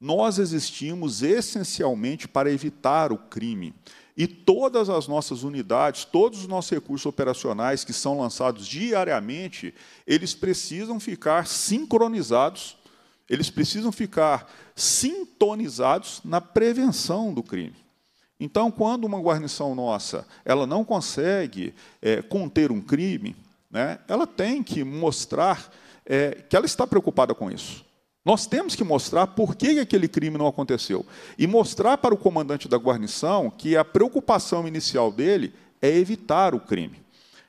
Nós existimos essencialmente para evitar o crime. E todas as nossas unidades, todos os nossos recursos operacionais que são lançados diariamente, eles precisam ficar sincronizados, eles precisam ficar sintonizados na prevenção do crime. Então, quando uma guarnição nossa ela não consegue é, conter um crime, né, ela tem que mostrar é, que ela está preocupada com isso. Nós temos que mostrar por que aquele crime não aconteceu. E mostrar para o comandante da guarnição que a preocupação inicial dele é evitar o crime.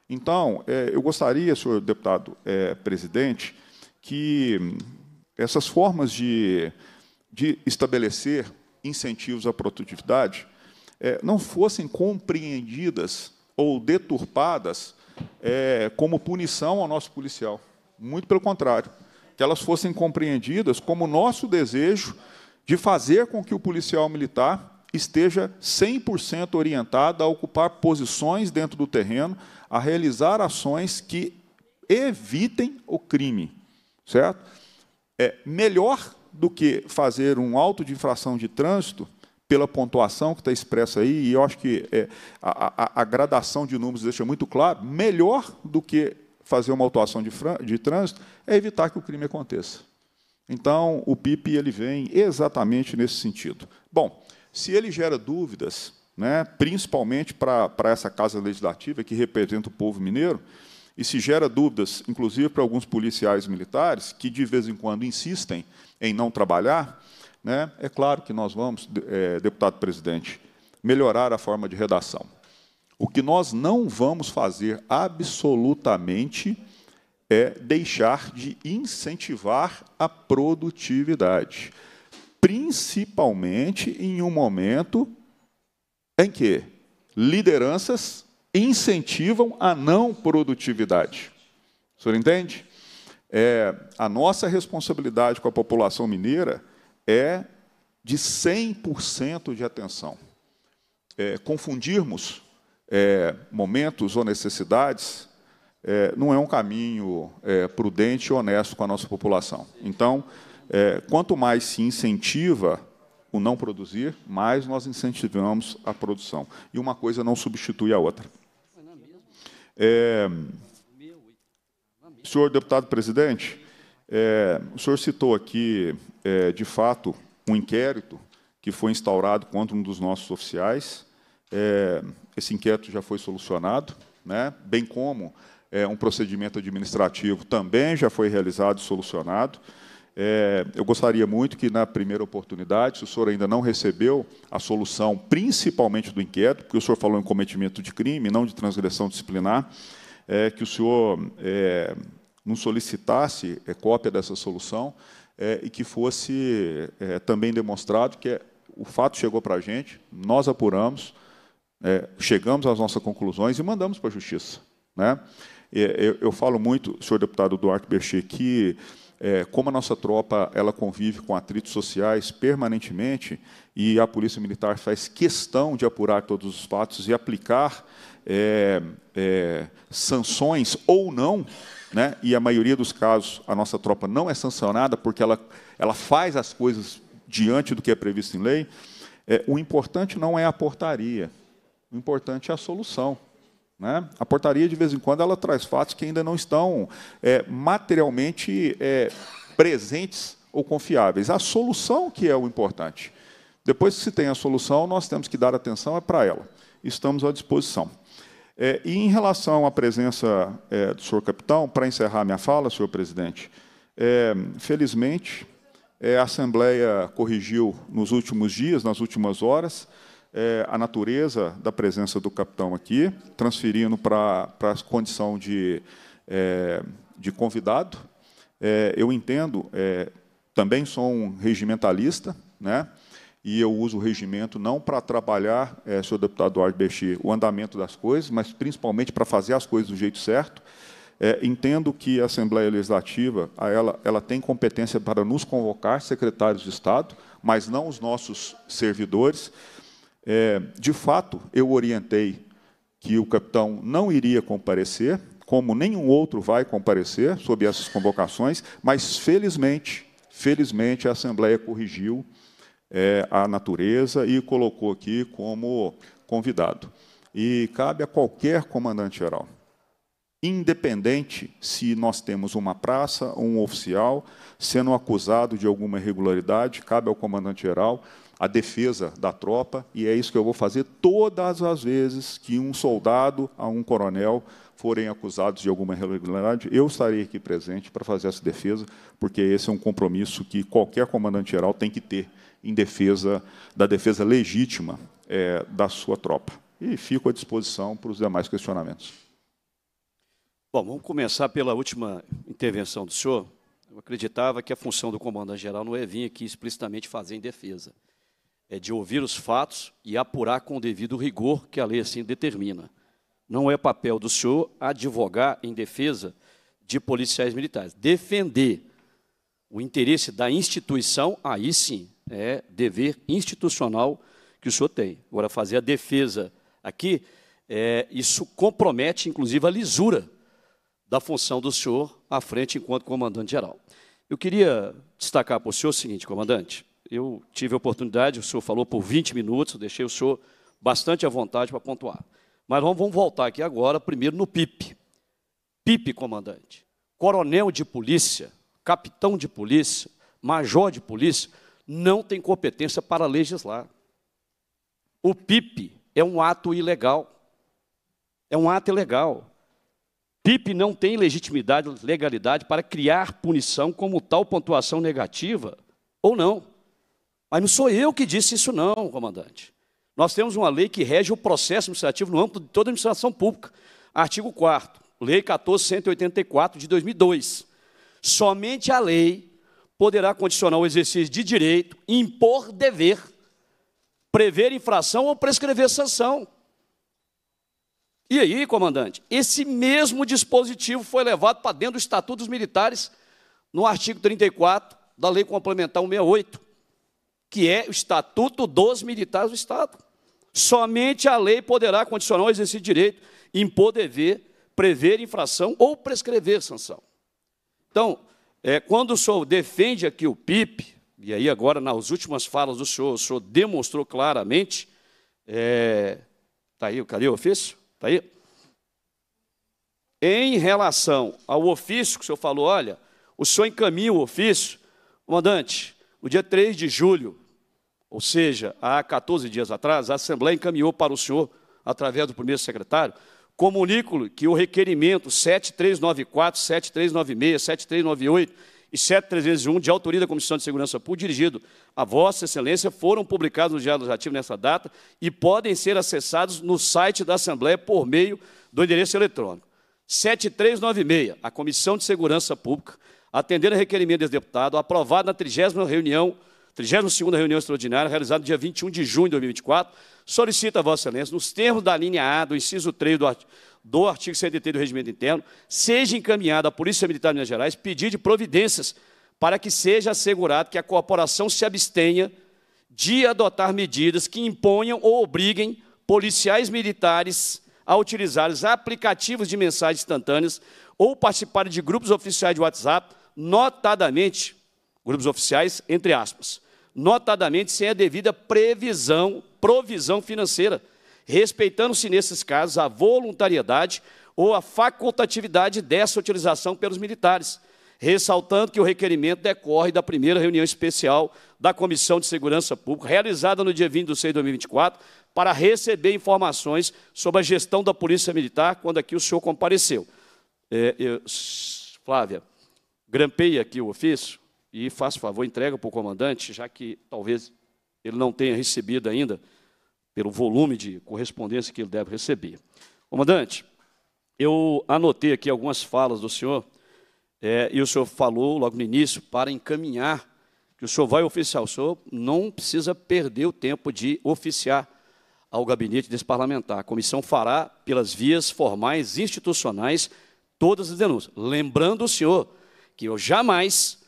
Então, é, eu gostaria, senhor deputado é, presidente, que essas formas de, de estabelecer incentivos à produtividade é, não fossem compreendidas ou deturpadas é, como punição ao nosso policial. Muito pelo contrário. Que elas fossem compreendidas como nosso desejo de fazer com que o policial militar esteja 100% orientado a ocupar posições dentro do terreno, a realizar ações que evitem o crime, certo? É melhor do que fazer um auto de infração de trânsito pela pontuação que está expressa aí, e eu acho que é, a, a, a, gradação de números deixa muito claro, melhor do que fazer uma autuação de, de trânsito é evitar que o crime aconteça. Então, o PIP ele vem exatamente nesse sentido. Bom, se ele gera dúvidas, né, principalmente para essa Casa Legislativa, que representa o povo mineiro, e se gera dúvidas, inclusive para alguns policiais militares, que de vez em quando insistem em não trabalhar, né? É claro que nós vamos, é, deputado presidente, melhorar a forma de redação. O que nós não vamos fazer absolutamente é deixar de incentivar a produtividade, principalmente em um momento em que lideranças incentivam a não produtividade. O senhor entende? É, a nossa responsabilidade com a população mineira é de 100% de atenção. É, confundirmos é, momentos ou necessidades é, não é um caminho é, prudente e honesto com a nossa população. Então, é, quanto mais se incentiva o não produzir, mais nós incentivamos a produção. E uma coisa não substitui a outra. É, senhor deputado presidente, é, o senhor citou aqui, é, de fato, um inquérito que foi instaurado contra um dos nossos oficiais. É, esse inquérito já foi solucionado, né? bem como é, um procedimento administrativo também já foi realizado e solucionado. É, eu gostaria muito que, na primeira oportunidade, se o senhor ainda não recebeu a solução, principalmente do inquérito, porque o senhor falou em cometimento de crime, não de transgressão disciplinar, é, que o senhor é, não solicitasse é, cópia dessa solução é, e que fosse é, também demonstrado que é, o fato chegou para a gente, nós apuramos, é, chegamos às nossas conclusões e mandamos para a Justiça. Né? É, eu, eu, falo muito, senhor deputado Duarte Bercher, que como a nossa tropa ela convive com atritos sociais permanentemente e a Polícia Militar faz questão de apurar todos os fatos e aplicar sanções ou não né? e a maioria dos casos a nossa tropa não é sancionada porque ela, ela faz as coisas diante do que é previsto em lei, é, o importante não é a portaria, o importante é a solução. Né? A portaria, de vez em quando, ela traz fatos que ainda não estão é, materialmente é, presentes ou confiáveis. A solução que é o importante. Depois que se tem a solução, nós temos que dar atenção é para ela. Estamos à disposição. É, e em relação à presença é, do senhor capitão, para encerrar minha fala, senhor presidente, é, felizmente é, a Assembleia corrigiu nos últimos dias, nas últimas horas, é, a natureza da presença do capitão aqui, transferindo para a condição de, é, de convidado. eu entendo, também sou um regimentalista, né? e eu uso o regimento não para trabalhar, é, eh, senhor deputado Eduardo Bexi, o andamento das coisas, mas principalmente para fazer as coisas do jeito certo. É, entendo que a Assembleia Legislativa ela, ela tem competência para nos convocar secretários de Estado, mas não os nossos servidores. É, de fato, eu orientei que o capitão não iria comparecer, como nenhum outro vai comparecer sob essas convocações, mas felizmente, felizmente a Assembleia corrigiu é, à natureza e colocou aqui como convidado. E cabe a qualquer comandante-geral, independente se nós temos uma praça ou um oficial sendo acusado de alguma irregularidade, cabe ao comandante-geral a defesa da tropa, e é isso que eu vou fazer todas as vezes que um soldado a um coronel forem acusados de alguma irregularidade, eu estarei aqui presente para fazer essa defesa, porque esse é um compromisso que qualquer comandante-geral tem que ter em defesa da defesa legítima é, da sua tropa. E fico à disposição para os demais questionamentos. Bom, vamos começar pela última intervenção do senhor. Eu acreditava que a função do comandante-geral não é vir aqui explicitamente fazer em defesa. É de ouvir os fatos e apurar com o devido rigor que a lei assim determina. Não é papel do senhor advogar em defesa de policiais militares. Defender o interesse da instituição, aí sim, é dever institucional que o senhor tem. Agora, fazer a defesa aqui, é, isso compromete, inclusive, a lisura da função do senhor à frente enquanto comandante-geral. Eu queria destacar para o senhor o seguinte, comandante. Eu tive a oportunidade, o senhor falou por 20 minutos, deixei o senhor bastante à vontade para pontuar. Mas vamos voltar aqui agora, primeiro no PIP. PIP, comandante. Coronel de polícia, capitão de polícia, major de polícia, não tem competência para legislar. O PIP é um ato ilegal. É um ato ilegal. PIP não tem legitimidade, legalidade para criar punição como tal pontuação negativa ou não. Mas não sou eu que disse isso, não, comandante. Nós temos uma lei que rege o processo administrativo no âmbito de toda a administração pública. Artigo 4 Lei 14184 de 2002. Somente a lei poderá condicionar o exercício de direito, impor dever, prever infração ou prescrever sanção. E aí, comandante, esse mesmo dispositivo foi levado para dentro do Estatuto dos Militares, no artigo 34 da Lei Complementar 168, que é o Estatuto dos Militares do Estado. Somente a lei poderá condicionar o exercício de direito, impor dever, prever infração ou prescrever sanção. Então, é, quando o senhor defende aqui o PIB, e aí agora nas últimas falas do senhor, o senhor demonstrou claramente, é, tá aí, cadê tá o ofício? Tá aí? Em relação ao ofício que o senhor falou, olha, o senhor encaminha o ofício, comandante, no dia 3 de julho, ou seja, há 14 dias atrás, a Assembleia encaminhou para o senhor, através do primeiro secretário, Comunico-lhe que o requerimento 7394, 7396, 7398 e 7301 de autoria da Comissão de Segurança Pública, dirigido a Vossa Excelência, foram publicados no Diário Legislativo nessa data e podem ser acessados no site da Assembleia por meio do endereço eletrônico. 7396, a Comissão de Segurança Pública, atendendo a requerimento desse deputado, aprovado na 30 reunião 32ª reunião extraordinária, realizada no dia 21 de junho de 2024, solicita a Vossa Excelência, nos termos da linha A do inciso 3 do artigo, do artigo do Regimento Interno, seja encaminhada à Polícia Militar de Minas Gerais pedir de providências para que seja assegurado que a corporação se abstenha de adotar medidas que imponham ou obriguem policiais militares a utilizar os aplicativos de mensagens instantâneas ou participarem de grupos oficiais de WhatsApp, notadamente grupos oficiais, entre aspas, notadamente sem a devida previsão, provisão financeira, respeitando-se nesses casos a voluntariedade ou a facultatividade dessa utilização pelos militares, ressaltando que o requerimento decorre da primeira reunião especial da Comissão de Segurança Pública, realizada no dia 20 de 6 de 2024, para receber informações sobre a gestão da Polícia Militar, quando aqui o senhor compareceu. É, eu, Flávia, grampei aqui o ofício e faça favor, entrega para o comandante, já que talvez ele não tenha recebido ainda, pelo volume de correspondência que ele deve receber. Comandante, eu anotei aqui algumas falas do senhor, é, e o senhor falou logo no início para encaminhar, que o senhor vai oficiar, o senhor não precisa perder o tempo de oficiar ao gabinete desse parlamentar. A comissão fará, pelas vias formais institucionais, todas as denúncias. Lembrando o senhor que eu jamais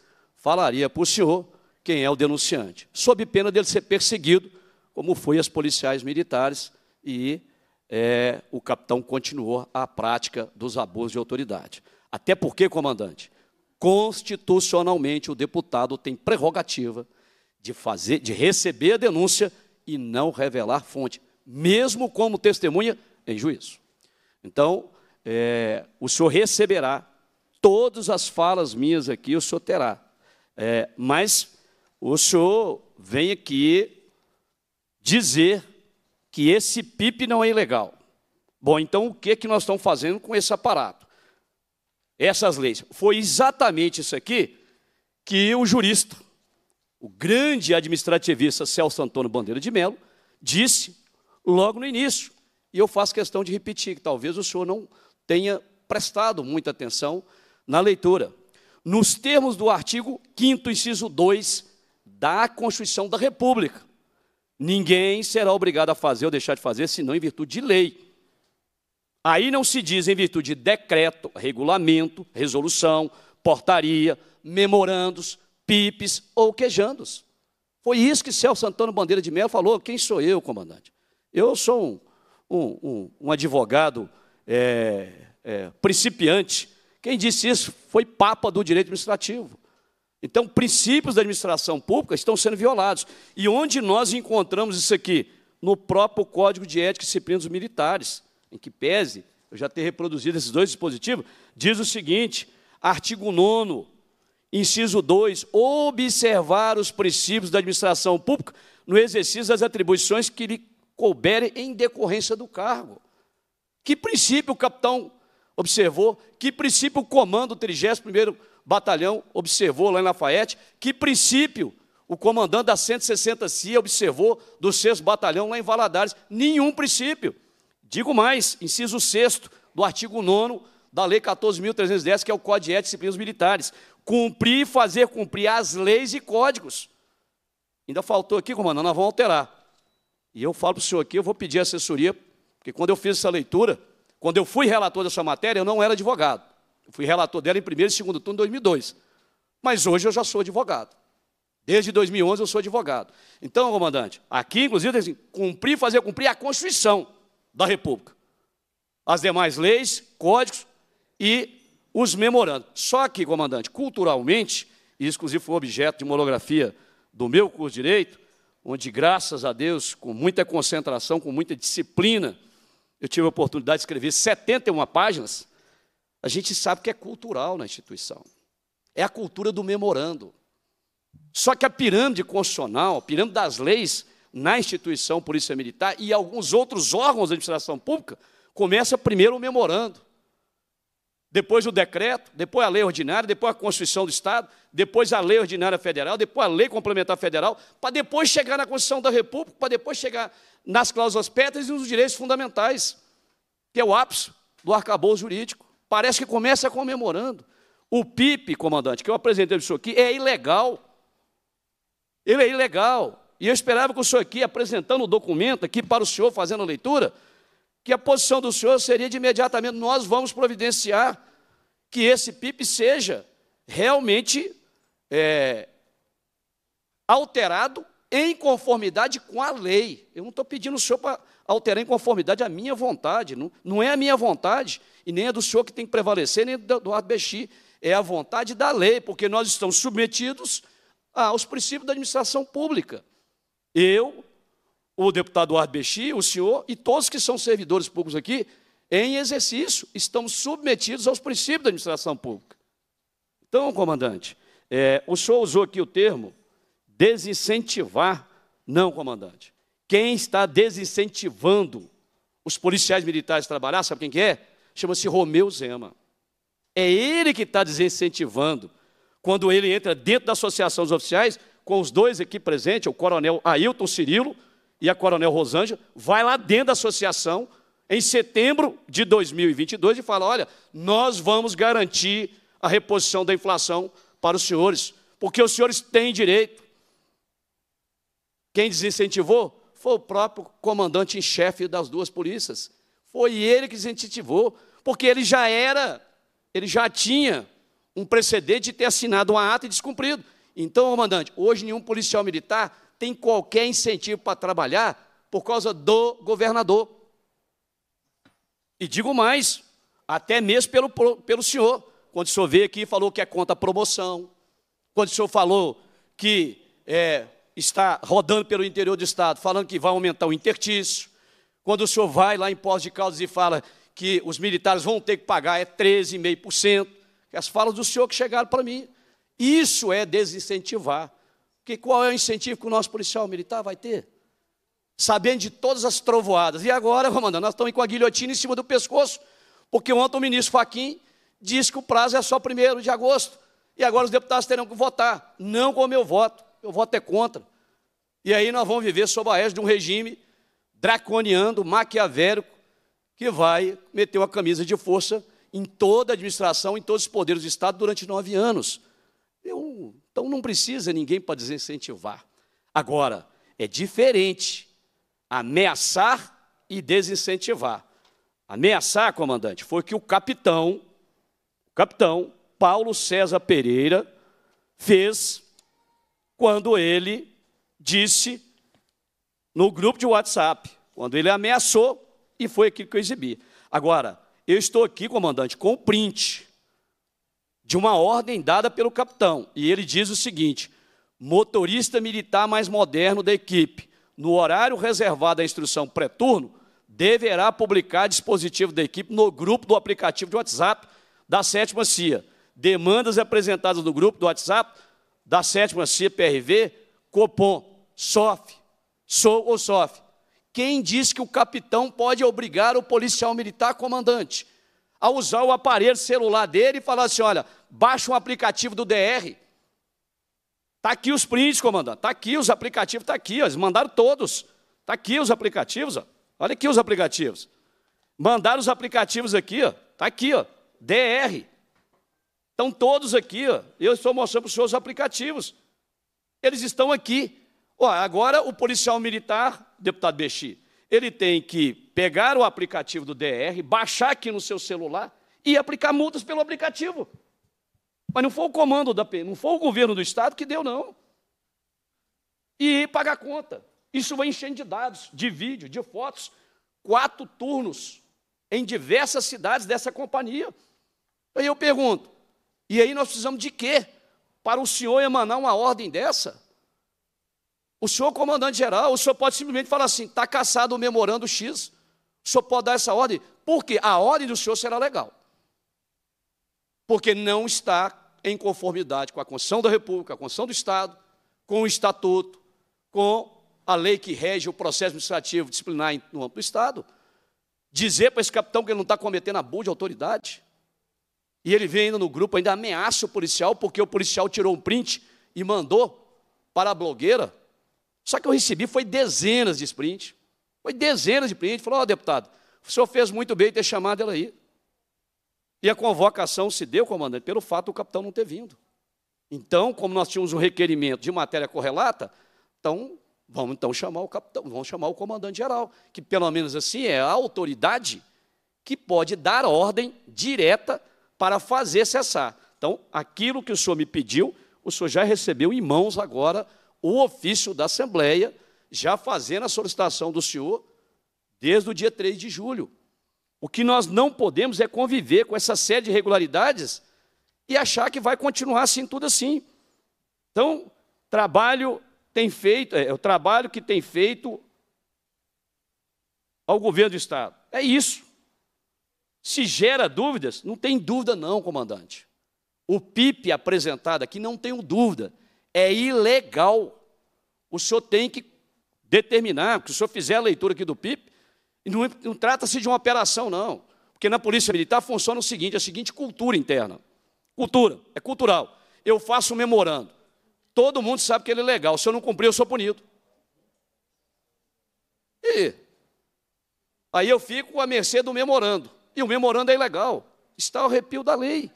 falaria para o senhor quem é o denunciante, sob pena dele ser perseguido, como foi as policiais militares, e é, o capitão continuou a prática dos abusos de autoridade. Até porque, comandante, constitucionalmente o deputado tem prerrogativa de fazer, de receber a denúncia e não revelar fonte, mesmo como testemunha em juízo. Então, é, o senhor receberá todas as falas minhas aqui, o senhor terá é, mas o senhor vem aqui dizer que esse PIP não é ilegal. Bom, então o que, que nós estamos fazendo com esse aparato? Essas leis. Foi exatamente isso aqui que o jurista, o grande administrativista Celso Antônio Bandeira de Mello, disse logo no início. E eu faço questão de repetir, que talvez o senhor não tenha prestado muita atenção na leitura nos termos do artigo 5 inciso 2 da Constituição da República. Ninguém será obrigado a fazer ou deixar de fazer, senão em virtude de lei. Aí não se diz em virtude de decreto, regulamento, resolução, portaria, memorandos, PIPs ou quejandos. Foi isso que Celso Antônio Bandeira de Mello falou. Quem sou eu, comandante? Eu sou um, um, um advogado é, é, principiante quem disse isso foi Papa do Direito Administrativo. Então, princípios da administração pública estão sendo violados. E onde nós encontramos isso aqui? No próprio Código de Ética e Disciplina dos Militares, em que pese eu já ter reproduzido esses dois dispositivos, diz o seguinte: artigo 9, inciso 2, observar os princípios da administração pública no exercício das atribuições que lhe couberem em decorrência do cargo. Que princípio capitão observou, que princípio o comando, do 31º Batalhão, observou lá em Lafayette, que princípio o comandante da 160 CIA observou do 6 Batalhão lá em Valadares, nenhum princípio. Digo mais, inciso 6 do artigo 9 da Lei 14.310, que é o Código de Ética e Disciplinas Militares. Cumprir e fazer cumprir as leis e códigos. Ainda faltou aqui, comandante, nós vamos alterar. E eu falo para o senhor aqui, eu vou pedir assessoria, porque quando eu fiz essa leitura, quando eu fui relator dessa matéria, eu não era advogado. Eu fui relator dela em primeiro e segundo turno de 2002. Mas hoje eu já sou advogado. Desde 2011 eu sou advogado. Então, comandante, aqui, inclusive, assim, cumprir, fazer cumprir a Constituição da República. As demais leis, códigos e os memorandos. Só que, comandante, culturalmente, e exclusivo foi objeto de monografia do meu curso de Direito, onde, graças a Deus, com muita concentração, com muita disciplina, eu tive a oportunidade de escrever 71 páginas, a gente sabe que é cultural na instituição. É a cultura do memorando. Só que a pirâmide constitucional, a pirâmide das leis na instituição Polícia Militar e alguns outros órgãos da administração pública, começa primeiro o memorando depois o decreto, depois a lei ordinária, depois a Constituição do Estado, depois a lei ordinária federal, depois a lei complementar federal, para depois chegar na Constituição da República, para depois chegar nas cláusulas pétreas e nos direitos fundamentais, que é o ápice do arcabouço jurídico. Parece que começa comemorando. O PIP, comandante, que eu apresentei para o senhor aqui, é ilegal. Ele é ilegal. E eu esperava que o senhor aqui, apresentando o documento aqui para o senhor, fazendo a leitura, que a posição do senhor seria de imediatamente nós vamos providenciar que esse PIB seja realmente é, alterado em conformidade com a lei. Eu não estou pedindo o senhor para alterar em conformidade a minha vontade. Não, não é a minha vontade, e nem a é do senhor que tem que prevalecer, nem do Eduardo Bexi. É a vontade da lei, porque nós estamos submetidos aos princípios da administração pública. Eu, o deputado Arbechi, o senhor e todos que são servidores públicos aqui, em exercício, estamos submetidos aos princípios da administração pública. Então, comandante, é, o senhor usou aqui o termo desincentivar, não, comandante. Quem está desincentivando os policiais militares a trabalhar, sabe quem que é? Chama-se Romeu Zema. É ele que está desincentivando. Quando ele entra dentro da Associação dos Oficiais, com os dois aqui presentes, o coronel Ailton Cirilo, e a Coronel Rosângela, vai lá dentro da associação, em setembro de 2022, e fala: olha, nós vamos garantir a reposição da inflação para os senhores, porque os senhores têm direito. Quem desincentivou foi o próprio comandante em chefe das duas polícias. Foi ele que desincentivou, porque ele já era, ele já tinha um precedente de ter assinado uma ata e descumprido. Então, comandante, hoje nenhum policial militar tem qualquer incentivo para trabalhar por causa do governador. E digo mais, até mesmo pelo, pelo senhor, quando o senhor veio aqui e falou que é contra a promoção, quando o senhor falou que é, está rodando pelo interior do Estado, falando que vai aumentar o intertício, quando o senhor vai lá em Pós de causas e fala que os militares vão ter que pagar é 13,5%, as falas do senhor que chegaram para mim. Isso é desincentivar. Porque qual é o incentivo que o nosso policial militar vai ter? Sabendo de todas as trovoadas. E agora, mandar? nós estamos com a guilhotina em cima do pescoço, porque ontem o ministro Faquim disse que o prazo é só 1 de agosto. E agora os deputados terão que votar. Não com o meu voto. eu voto é contra. E aí nós vamos viver sob a égide de um regime draconiano, maquiavélico, que vai meter uma camisa de força em toda a administração, em todos os poderes do Estado durante nove anos. Eu então não precisa ninguém para desincentivar. Agora, é diferente ameaçar e desincentivar. Ameaçar, comandante, foi que o capitão, o capitão Paulo César Pereira fez quando ele disse no grupo de WhatsApp, quando ele ameaçou e foi aquilo que eu exibi. Agora, eu estou aqui, comandante, com o print de uma ordem dada pelo capitão. E ele diz o seguinte: motorista militar mais moderno da equipe, no horário reservado à instrução pré-turno, deverá publicar dispositivo da equipe no grupo do aplicativo de WhatsApp da sétima CIA. Demandas apresentadas no grupo do WhatsApp da sétima CIA PRV, Copom, SOF, SOU ou SOF. Quem diz que o capitão pode obrigar o policial militar comandante? a usar o aparelho celular dele e falar assim: olha, baixa um aplicativo do DR. Está aqui os prints, comandante. Está aqui os aplicativos, está aqui, ó, eles mandaram todos. Está aqui os aplicativos, ó. olha aqui os aplicativos. Mandaram os aplicativos aqui, está aqui, ó, DR. Estão todos aqui, ó. eu estou mostrando para os seus aplicativos. Eles estão aqui. Ó, agora o policial militar, deputado Bexi, ele tem que pegar o aplicativo do DR, baixar aqui no seu celular e aplicar multas pelo aplicativo. Mas não foi o comando da não foi o governo do estado que deu não. E pagar conta. Isso vai enchendo de dados, de vídeo, de fotos, quatro turnos em diversas cidades dessa companhia. Aí eu pergunto: e aí nós precisamos de quê para o senhor emanar uma ordem dessa? O senhor, comandante-geral, o senhor pode simplesmente falar assim: está caçado o memorando X. O senhor pode dar essa ordem, porque a ordem do senhor será legal. Porque não está em conformidade com a Constituição da República, a Constituição do Estado, com o Estatuto, com a lei que rege o processo administrativo disciplinar no âmbito do Estado. Dizer para esse capitão que ele não está cometendo abuso de autoridade. E ele vem ainda no grupo, ainda ameaça o policial, porque o policial tirou um print e mandou para a blogueira só que eu recebi foi dezenas de sprints. Foi dezenas de sprints. Falou, ó, oh, deputado, o senhor fez muito bem ter chamado ela aí. E a convocação se deu, comandante, pelo fato do capitão não ter vindo. Então, como nós tínhamos um requerimento de matéria correlata, então vamos então chamar o capitão, vamos chamar o comandante geral, que pelo menos assim é a autoridade que pode dar ordem direta para fazer cessar. Então, aquilo que o senhor me pediu, o senhor já recebeu em mãos agora o ofício da Assembleia, já fazendo a solicitação do senhor desde o dia 3 de julho. O que nós não podemos é conviver com essa série de irregularidades e achar que vai continuar assim tudo assim. Então, trabalho tem feito, é, é o trabalho que tem feito ao governo do Estado. É isso. Se gera dúvidas, não tem dúvida não, comandante. O PIP apresentado aqui, não tenho dúvida, é ilegal. O senhor tem que determinar, porque se o senhor fizer a leitura aqui do PIB, não, não trata-se de uma operação, não. Porque na Polícia Militar funciona o seguinte, é a seguinte cultura interna. Cultura, é cultural. Eu faço um memorando. Todo mundo sabe que ele é legal. Se eu não cumprir, eu sou punido. E aí eu fico à mercê do memorando. E o memorando é ilegal. Está ao arrepio da lei.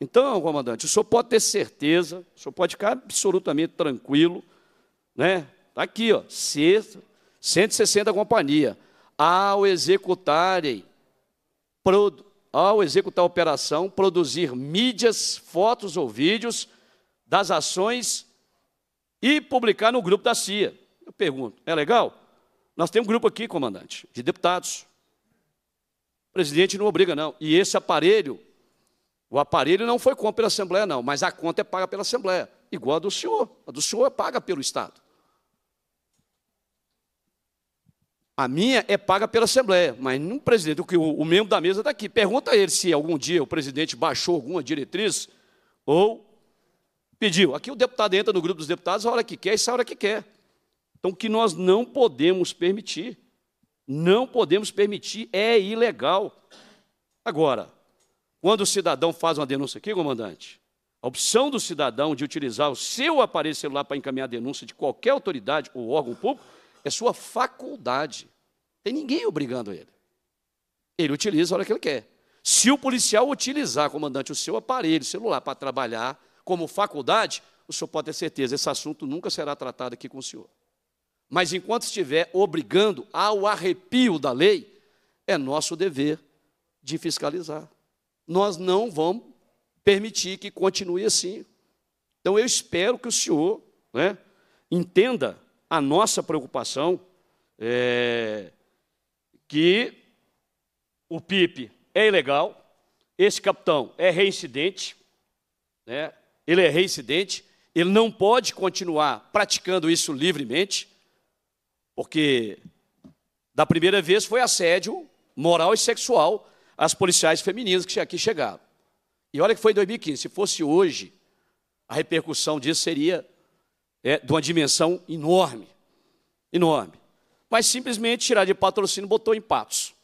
Então, comandante, o senhor pode ter certeza, o senhor pode ficar absolutamente tranquilo, né? Está aqui, ó, 160 companhia. Ao executarem, ao executar a operação, produzir mídias, fotos ou vídeos das ações e publicar no grupo da CIA. Eu pergunto, é legal? Nós temos um grupo aqui, comandante, de deputados. O presidente não obriga, não. E esse aparelho o aparelho não foi compra pela Assembleia, não, mas a conta é paga pela Assembleia, igual a do senhor. A do senhor é paga pelo Estado. A minha é paga pela Assembleia, mas não o presidente, o, o membro da mesa está aqui. Pergunta a ele se algum dia o presidente baixou alguma diretriz ou pediu. Aqui o deputado entra no grupo dos deputados a hora que quer e sai a hora que quer. Então, o que nós não podemos permitir, não podemos permitir, é ilegal. Agora, quando o cidadão faz uma denúncia aqui, comandante, a opção do cidadão de utilizar o seu aparelho celular para encaminhar a denúncia de qualquer autoridade ou órgão público é sua faculdade. Tem ninguém obrigando ele. Ele utiliza a hora que ele quer. Se o policial utilizar, comandante, o seu aparelho celular para trabalhar como faculdade, o senhor pode ter certeza, esse assunto nunca será tratado aqui com o senhor. Mas enquanto estiver obrigando ao arrepio da lei, é nosso dever de fiscalizar nós não vamos permitir que continue assim. Então eu espero que o senhor né, entenda a nossa preocupação é, que o PIP é ilegal, esse capitão é reincidente, né, ele é reincidente, ele não pode continuar praticando isso livremente, porque da primeira vez foi assédio moral e sexual, as policiais femininas que aqui chegaram. E olha que foi em 2015. Se fosse hoje, a repercussão disso seria é, de uma dimensão enorme. Enorme. Mas simplesmente tirar de patrocínio botou em patos.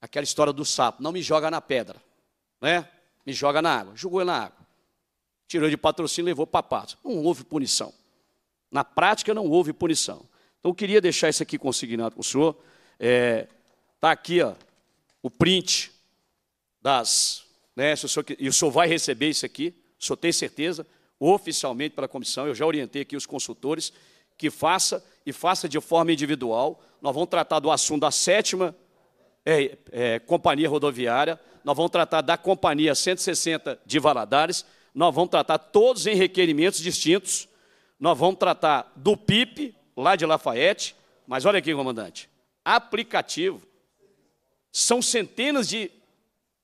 Aquela história do sapo, não me joga na pedra, né? Me joga na água, jogou na água. Tirou de patrocínio, levou para patos. Não houve punição. Na prática não houve punição. Então eu queria deixar isso aqui consignado com o senhor. Está é, tá aqui, ó, o print das. Né, se o senhor, e o senhor vai receber isso aqui, o senhor tem certeza, oficialmente pela comissão. Eu já orientei aqui os consultores que faça e faça de forma individual. Nós vamos tratar do assunto da sétima é, é, companhia rodoviária, nós vamos tratar da companhia 160 de Valadares, nós vamos tratar todos em requerimentos distintos, nós vamos tratar do PIP, lá de Lafayette, mas olha aqui, comandante, aplicativo, são centenas de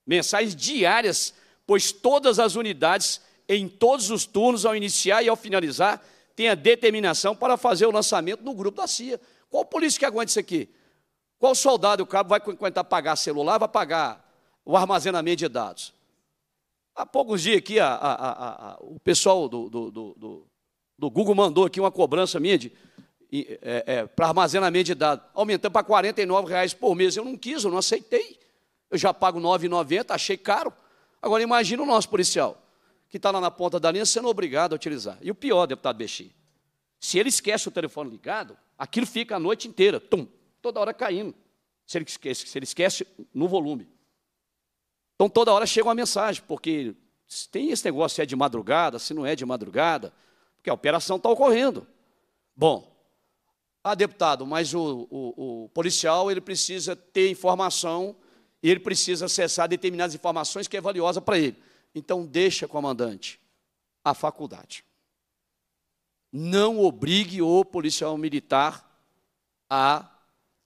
mensagens diárias, pois todas as unidades, em todos os turnos, ao iniciar e ao finalizar, têm a determinação para fazer o lançamento no grupo da CIA. Qual polícia que aguenta isso aqui? Qual soldado, o cabo, vai aguentar pagar celular, vai pagar o armazenamento de dados? Há poucos dias aqui, a, a, a, o pessoal do, do, do, do Google mandou aqui uma cobrança minha de é, é, para armazenamento de dados, aumentando para R$ 49,00 por mês. Eu não quis, eu não aceitei. Eu já pago R$ 9,90, achei caro. Agora imagina o nosso policial, que está lá na ponta da linha, sendo obrigado a utilizar. E o pior, deputado Bexi, se ele esquece o telefone ligado, aquilo fica a noite inteira, tum, toda hora caindo. Se ele esquece, se ele esquece no volume. Então toda hora chega uma mensagem, porque tem esse negócio se é de madrugada, se não é de madrugada, porque a operação está ocorrendo. Bom, ah, deputado, mas o, o, o policial ele precisa ter informação e ele precisa acessar determinadas informações que é valiosa para ele. Então, deixa, comandante, a faculdade. Não obrigue o policial militar a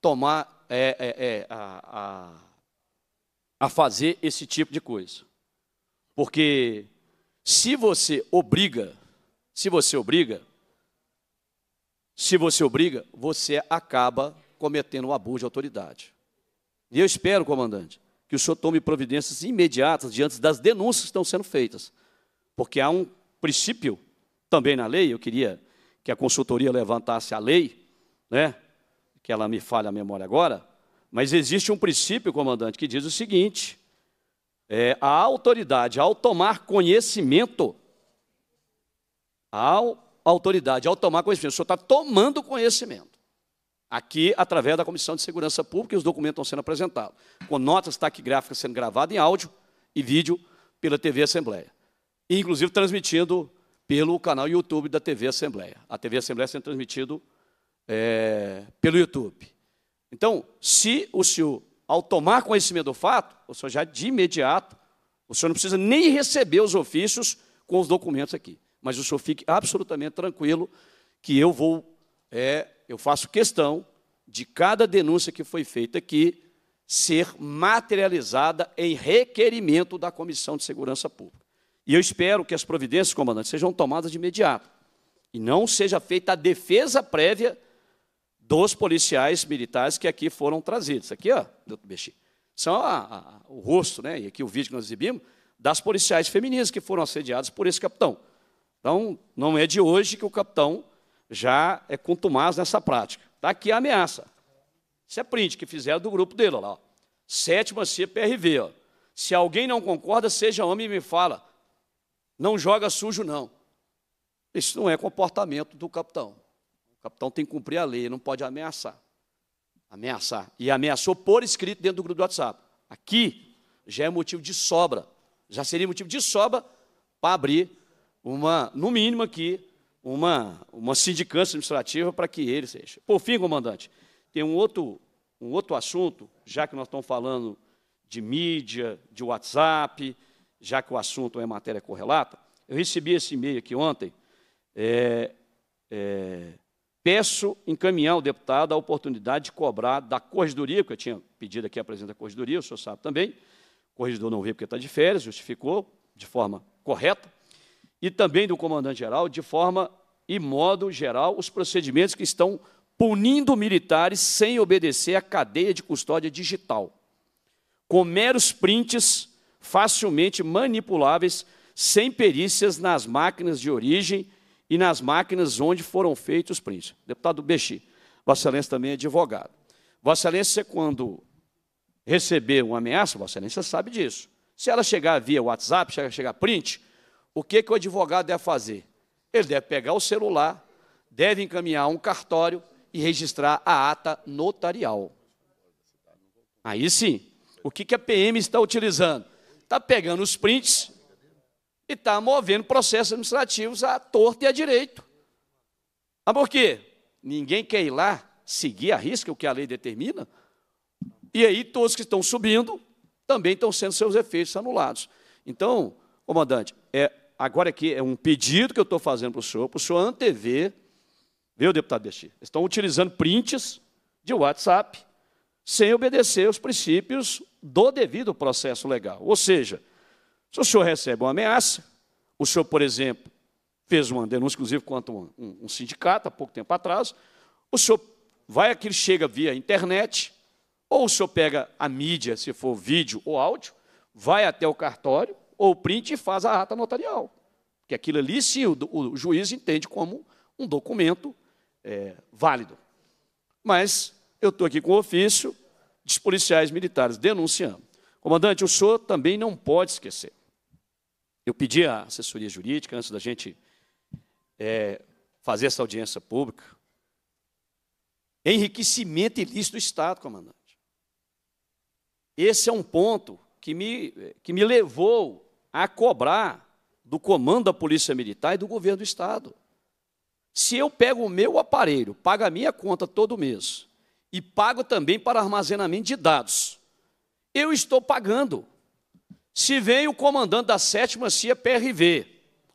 tomar, é, é, é, a, a, a fazer esse tipo de coisa. Porque se você obriga, se você obriga, se você obriga, você acaba cometendo um abuso de autoridade. E eu espero, comandante, que o senhor tome providências imediatas diante das denúncias que estão sendo feitas. Porque há um princípio também na lei, eu queria que a consultoria levantasse a lei, né? que ela me falha a memória agora, mas existe um princípio, comandante, que diz o seguinte: é, a autoridade, ao tomar conhecimento, ao autoridade, ao tomar conhecimento. O senhor está tomando conhecimento. Aqui, através da Comissão de Segurança Pública, e os documentos estão sendo apresentados. Com notas taquigráficas sendo gravadas em áudio e vídeo pela TV Assembleia. E, inclusive, transmitindo pelo canal YouTube da TV Assembleia. A TV Assembleia sendo transmitido é, pelo YouTube. Então, se o senhor, ao tomar conhecimento do fato, o senhor já de imediato, o senhor não precisa nem receber os ofícios com os documentos aqui mas o senhor fique absolutamente tranquilo que eu vou, é, eu faço questão de cada denúncia que foi feita aqui ser materializada em requerimento da Comissão de Segurança Pública. E eu espero que as providências, comandante, sejam tomadas de imediato e não seja feita a defesa prévia dos policiais militares que aqui foram trazidos. Aqui, ó, doutor Bexi, são é a, a, o rosto, né, e aqui o vídeo que nós exibimos, das policiais femininas que foram assediadas por esse capitão. Então, não é de hoje que o capitão já é contumaz nessa prática. Está aqui a ameaça. Isso é print que fizeram do grupo dele, olha lá. Sétima CPRV, ó. Se alguém não concorda, seja homem e me fala. Não joga sujo, não. Isso não é comportamento do capitão. O capitão tem que cumprir a lei, não pode ameaçar. Ameaçar. E ameaçou por escrito dentro do grupo do WhatsApp. Aqui já é motivo de sobra. Já seria motivo de sobra para abrir uma, no mínimo aqui, uma, uma sindicância administrativa para que ele seja. Por fim, comandante, tem um outro, um outro assunto, já que nós estamos falando de mídia, de WhatsApp, já que o assunto é matéria correlata, eu recebi esse e-mail aqui ontem. É, é, peço encaminhar ao deputado a oportunidade de cobrar da corregedoria, que eu tinha pedido aqui a presidente da corregedoria, o senhor sabe também, corredor corregedor não veio porque está de férias, justificou de forma correta, e também do comandante-geral, de forma e modo geral, os procedimentos que estão punindo militares sem obedecer à cadeia de custódia digital, com meros prints facilmente manipuláveis, sem perícias nas máquinas de origem e nas máquinas onde foram feitos os prints. Deputado Bexi, Vossa Excelência também é advogado. Vossa Excelência, quando receber uma ameaça, Vossa Excelência sabe disso. Se ela chegar via WhatsApp, chegar print, o que, que o advogado deve fazer? Ele deve pegar o celular, deve encaminhar um cartório e registrar a ata notarial. Aí sim, o que, que a PM está utilizando? Está pegando os prints e está movendo processos administrativos à torta e à direito. Mas ah, por quê? Ninguém quer ir lá seguir a risca o que a lei determina, e aí todos que estão subindo também estão sendo seus efeitos anulados. Então, comandante, agora aqui é um pedido que eu estou fazendo para o senhor, para o senhor antever, viu, deputado Bestir? Estão utilizando prints de WhatsApp sem obedecer os princípios do devido processo legal. Ou seja, se o senhor recebe uma ameaça, o senhor, por exemplo, fez uma denúncia, inclusive, contra um, um, um sindicato há pouco tempo atrás, o senhor vai aqui, chega via internet, ou o senhor pega a mídia, se for vídeo ou áudio, vai até o cartório, ou print e faz a ata notarial. Que aquilo ali, sim, o, o, juiz entende como um documento é, válido. Mas eu estou aqui com o ofício dos policiais militares denunciando. Comandante, o senhor também não pode esquecer. Eu pedi à assessoria jurídica, antes da gente é, fazer essa audiência pública, enriquecimento ilícito do Estado, comandante. Esse é um ponto que me, que me levou a cobrar do comando da Polícia Militar e do governo do Estado. Se eu pego o meu aparelho, pago a minha conta todo mês e pago também para armazenamento de dados, eu estou pagando. Se vem o comandante da sétima CIA PRV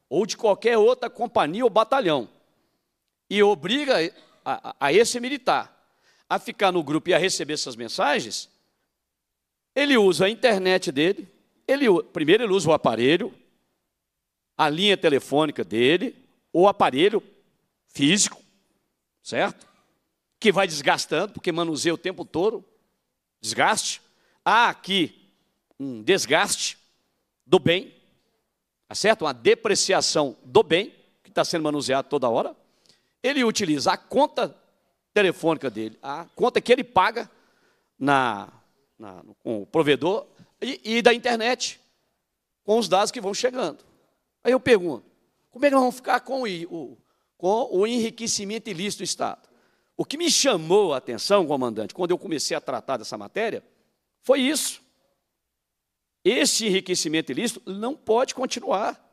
ou de qualquer outra companhia ou batalhão e obriga a, a, a esse militar a ficar no grupo e a receber essas mensagens, ele usa a internet dele, ele, primeiro ele usa o aparelho, a linha telefônica dele, o aparelho físico, certo? Que vai desgastando, porque manuseia o tempo todo, desgaste. Há aqui um desgaste do bem, tá certo? Uma depreciação do bem, que está sendo manuseado toda hora. Ele utiliza a conta telefônica dele, a conta que ele paga na na, com o provedor e, e, da internet, com os dados que vão chegando. Aí eu pergunto, como é que nós vamos ficar com o, com o enriquecimento ilícito do Estado? O que me chamou a atenção, comandante, quando eu comecei a tratar dessa matéria, foi isso. Esse enriquecimento ilícito não pode continuar.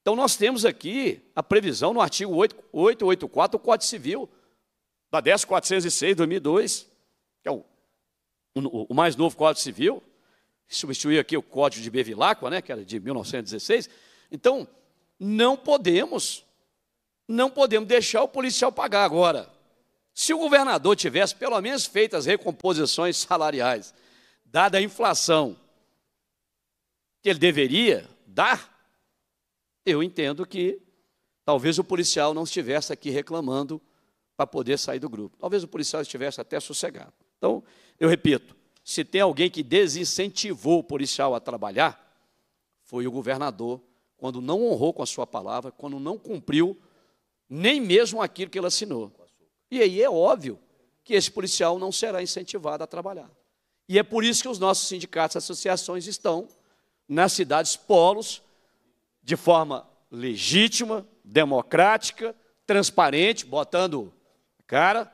Então, nós temos aqui a previsão no artigo 8, 884 do Código Civil, da 10406 de 2002, que é o o, o mais novo Código Civil, substituiu aqui o Código de Bevilacqua, né, que era de 1916. Então, não podemos, não podemos deixar o policial pagar agora. Se o governador tivesse pelo menos feito as recomposições salariais, dada a inflação que ele deveria dar, eu entendo que talvez o policial não estivesse aqui reclamando para poder sair do grupo. Talvez o policial estivesse até sossegado. Então, eu repito, se tem alguém que desincentivou o policial a trabalhar, foi o governador, quando não honrou com a sua palavra, quando não cumpriu nem mesmo aquilo que ele assinou. E aí é óbvio que esse policial não será incentivado a trabalhar. E é por isso que os nossos sindicatos e associações estão nas cidades polos, de forma legítima, democrática, transparente, botando cara,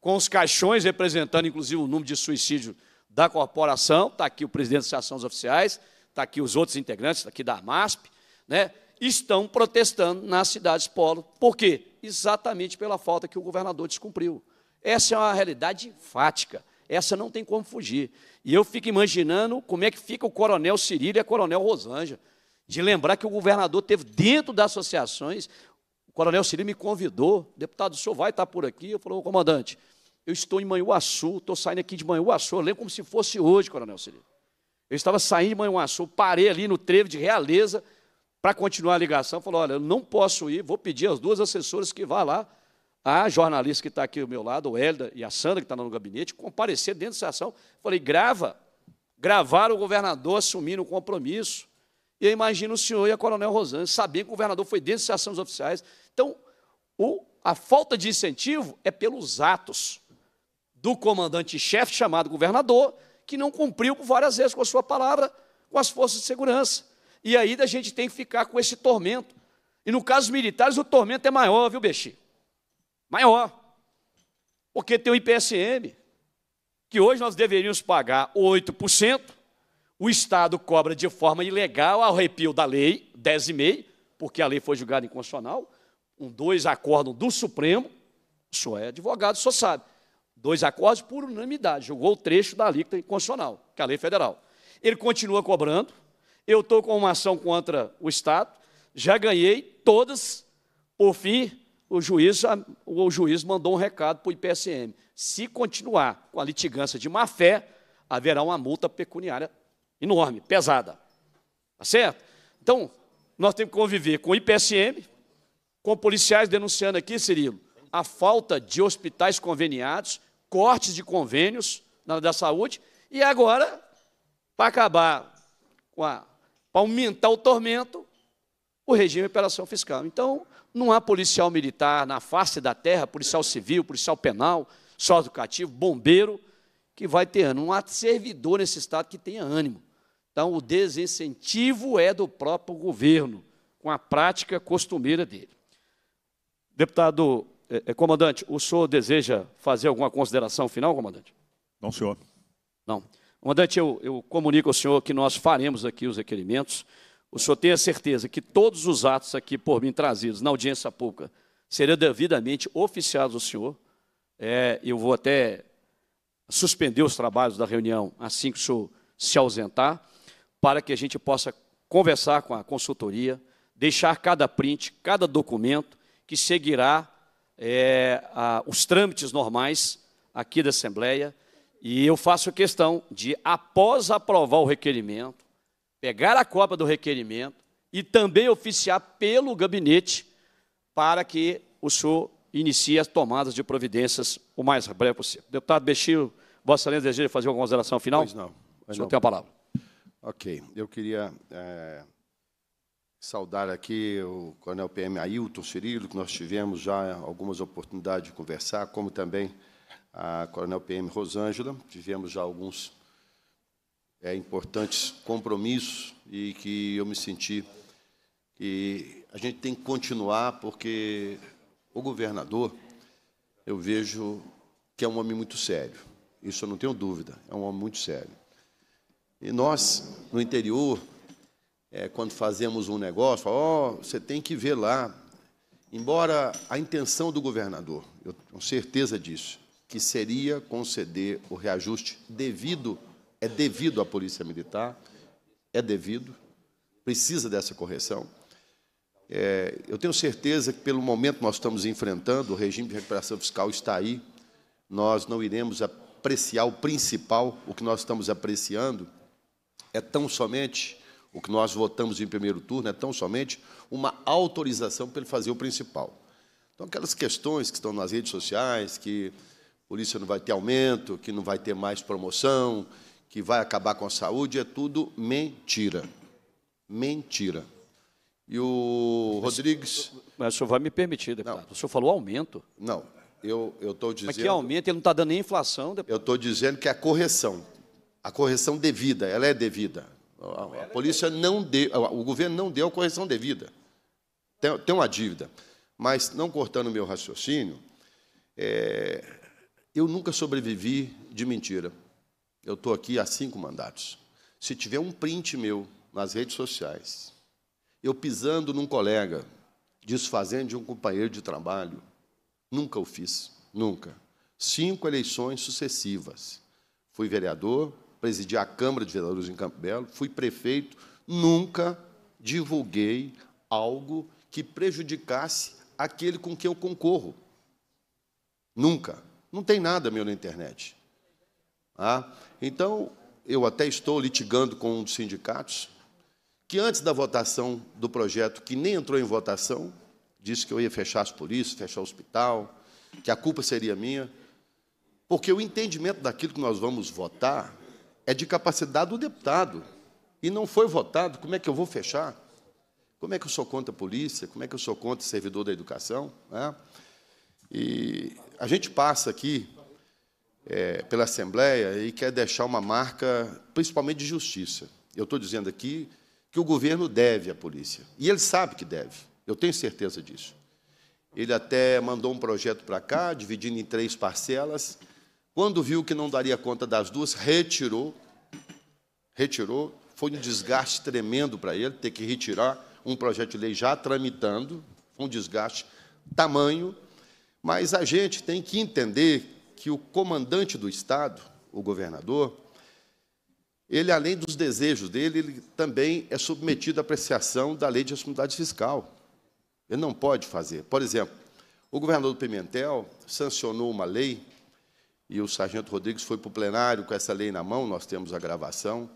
com os caixões representando, inclusive, o número de suicídio da corporação. Está aqui o presidente das ações Oficiais, está aqui os outros integrantes, está aqui da MASP, né? estão protestando nas cidades polo. Por quê? Exatamente pela falta que o governador descumpriu. Essa é uma realidade fática. Essa não tem como fugir. E eu fico imaginando como é que fica o coronel Cirilo e a coronel Rosângela de lembrar que o governador teve dentro das associações Coronel Siri me convidou, deputado, o senhor vai estar por aqui? Eu falei, comandante, eu estou em Manhuaçu, estou saindo aqui de Manhuaçu, eu lembro como se fosse hoje, Coronel Siri. Eu estava saindo de Manhuaçu, parei ali no trevo de Realeza para continuar a ligação. Falou, olha, eu não posso ir, vou pedir às duas assessoras que vá lá, a jornalista que está aqui ao meu lado, o Hélida e a Sandra, que está no gabinete, comparecer dentro dessa ação. Falei, grava, gravaram o governador assumindo o compromisso. E eu imagino o senhor e a Coronel Rosane, sabendo que o governador foi dentro de ação dos oficiais, então, o, a falta de incentivo é pelos atos do comandante-chefe, chamado governador, que não cumpriu várias vezes com a sua palavra com as forças de segurança. E aí a gente tem que ficar com esse tormento. E no caso dos militares, o tormento é maior, viu, Bexi? Maior. Porque tem o IPSM, que hoje nós deveríamos pagar 8%, o Estado cobra de forma ilegal, ao arrepio da lei, 10,5%, porque a lei foi julgada inconstitucional, um, dois acórdão do Supremo, o senhor é advogado, o senhor sabe. Dois acordos por unanimidade, julgou o trecho da alíquota constitucional, que é a lei federal. Ele continua cobrando, eu estou com uma ação contra o Estado, já ganhei todas, por fim, o juiz, o juiz mandou um recado para o IPSM. Se continuar com a litigância de má-fé, haverá uma multa pecuniária enorme, pesada. Está certo? Então, nós temos que conviver com o IPSM, com policiais denunciando aqui, Cirilo, a falta de hospitais conveniados, cortes de convênios na da saúde, e agora, para acabar com a. para aumentar o tormento, o regime de operação fiscal. Então, não há policial militar na face da terra, policial civil, policial penal, só educativo, bombeiro, que vai ter ânimo. Não há servidor nesse Estado que tenha ânimo. Então, o desincentivo é do próprio governo, com a prática costumeira dele. Deputado eh, eh, comandante, o senhor deseja fazer alguma consideração final, comandante? Não, senhor. Não. Comandante, eu, eu comunico ao senhor que nós faremos aqui os requerimentos. O senhor tenha certeza que todos os atos aqui por mim trazidos na audiência pública serão devidamente oficiados ao senhor. É, eu vou até suspender os trabalhos da reunião assim que o senhor se ausentar, para que a gente possa conversar com a consultoria, deixar cada print, cada documento, que seguirá é, a, os trâmites normais aqui da Assembleia. E eu faço questão de, após aprovar o requerimento, pegar a cópia do requerimento e também oficiar pelo gabinete para que o senhor inicie as tomadas de providências o mais breve possível. Deputado Bexil, Vossa Excelência deseja fazer alguma consideração final? Pois não. Pois o senhor não. tem a palavra. Ok. Eu queria é, saudar aqui o Coronel PM Ailton Cirilo, que nós tivemos já algumas oportunidades de conversar, como também a Coronel PM Rosângela, tivemos já alguns é, importantes compromissos e que eu me senti que a gente tem que continuar, porque o governador, eu vejo que é um homem muito sério, isso eu não tenho dúvida, é um homem muito sério. E nós, no interior, é, quando fazemos um negócio, fala, oh, você tem que ver lá. Embora a intenção do governador, eu tenho certeza disso, que seria conceder o reajuste devido, é devido à Polícia Militar, é devido, precisa dessa correção. É, eu tenho certeza que, pelo momento que nós estamos enfrentando, o regime de recuperação fiscal está aí, nós não iremos apreciar o principal, o que nós estamos apreciando é tão somente o que nós votamos em primeiro turno é tão somente uma autorização para ele fazer o principal. Então, aquelas questões que estão nas redes sociais, que a polícia não vai ter aumento, que não vai ter mais promoção, que vai acabar com a saúde, é tudo mentira. Mentira. E o Rodrigues. Mas o senhor vai me permitir, deputado. Não. O senhor falou aumento. Não, eu estou dizendo. Mas que aumento, ele não está dando nem inflação, deputado. Eu estou dizendo que é a correção. A correção devida, ela é devida. A, a polícia não deu, o governo não deu a correção devida. Tem, tem uma dívida. Mas, não cortando o meu raciocínio, é, eu nunca sobrevivi de mentira. Eu estou aqui há cinco mandatos. Se tiver um print meu nas redes sociais, eu pisando num colega, desfazendo de um companheiro de trabalho, nunca o fiz, nunca. Cinco eleições sucessivas. Fui vereador, presidi a Câmara de Vereadores em Campo Belo, fui prefeito, nunca divulguei algo que prejudicasse aquele com quem eu concorro. Nunca. Não tem nada meu na internet. Ah, então, eu até estou litigando com um dos sindicatos, que antes da votação do projeto, que nem entrou em votação, disse que eu ia fechar as polícias, fechar o hospital, que a culpa seria minha, porque o entendimento daquilo que nós vamos votar é de capacidade do deputado. E não foi votado, como é que eu vou fechar? Como é que eu sou contra a polícia? Como é que eu sou contra o servidor da educação? Né? E a gente passa aqui é, pela Assembleia e quer deixar uma marca, principalmente de justiça. Eu estou dizendo aqui que o governo deve à polícia. E ele sabe que deve, eu tenho certeza disso. Ele até mandou um projeto para cá, dividindo em três parcelas, quando viu que não daria conta das duas, retirou. Retirou. Foi um desgaste tremendo para ele ter que retirar um projeto de lei já tramitando. Foi um desgaste tamanho. Mas a gente tem que entender que o comandante do Estado, o governador, ele, além dos desejos dele, ele também é submetido à apreciação da lei de responsabilidade fiscal. Ele não pode fazer. Por exemplo, o governador do Pimentel sancionou uma lei e o sargento Rodrigues foi para o plenário com essa lei na mão, nós temos a gravação,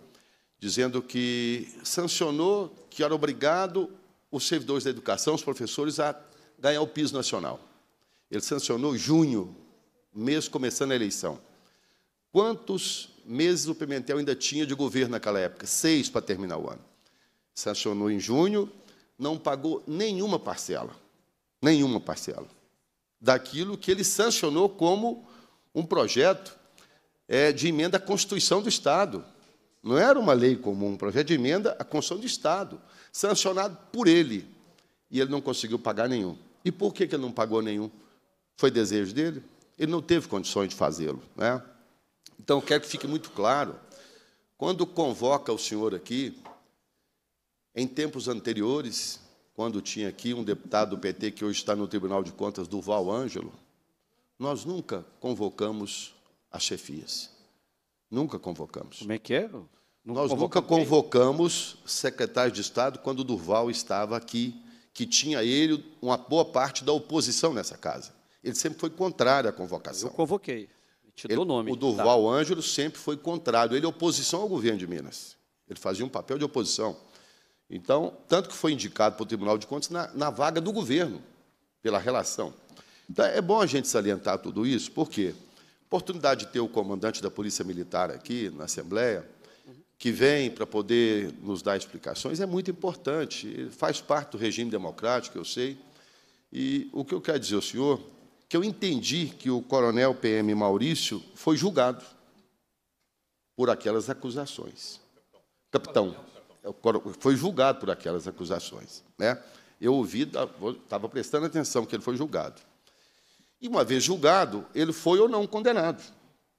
dizendo que sancionou que era obrigado os servidores da educação, os professores, a ganhar o piso nacional. Ele sancionou junho, mês começando a eleição. Quantos meses o Pimentel ainda tinha de governo naquela época? Seis para terminar o ano. Sancionou em junho, não pagou nenhuma parcela, nenhuma parcela, daquilo que ele sancionou como um projeto é, de emenda à Constituição do Estado. Não era uma lei comum, um projeto de emenda à Constituição do Estado, sancionado por ele. E ele não conseguiu pagar nenhum. E por que ele não pagou nenhum? Foi desejo dele? Ele não teve condições de fazê-lo. Né? Então, quero que fique muito claro: quando convoca o senhor aqui, em tempos anteriores, quando tinha aqui um deputado do PT que hoje está no Tribunal de Contas, Duval Ângelo, nós nunca convocamos as chefias. Nunca convocamos. Como é que é? Nós nunca convocamos secretários de Estado quando o Durval estava aqui, que tinha ele uma boa parte da oposição nessa casa. Ele sempre foi contrário à convocação. Eu convoquei. Te dou o nome. O Durval tá. Ângelo sempre foi contrário. Ele é oposição ao governo de Minas. Ele fazia um papel de oposição. Então, tanto que foi indicado para o Tribunal de Contas na, na vaga do governo, pela relação. Então, é bom a gente salientar tudo isso, por quê? Oportunidade de ter o comandante da Polícia Militar aqui na Assembleia, que vem para poder nos dar explicações, é muito importante, faz parte do regime democrático, eu sei. E o que eu quero dizer ao senhor, que eu entendi que o coronel PM Maurício foi julgado por aquelas acusações. Capitão, é foi julgado por aquelas acusações. Né? Eu ouvi, estava prestando atenção que ele foi julgado. E uma vez julgado, ele foi ou não condenado.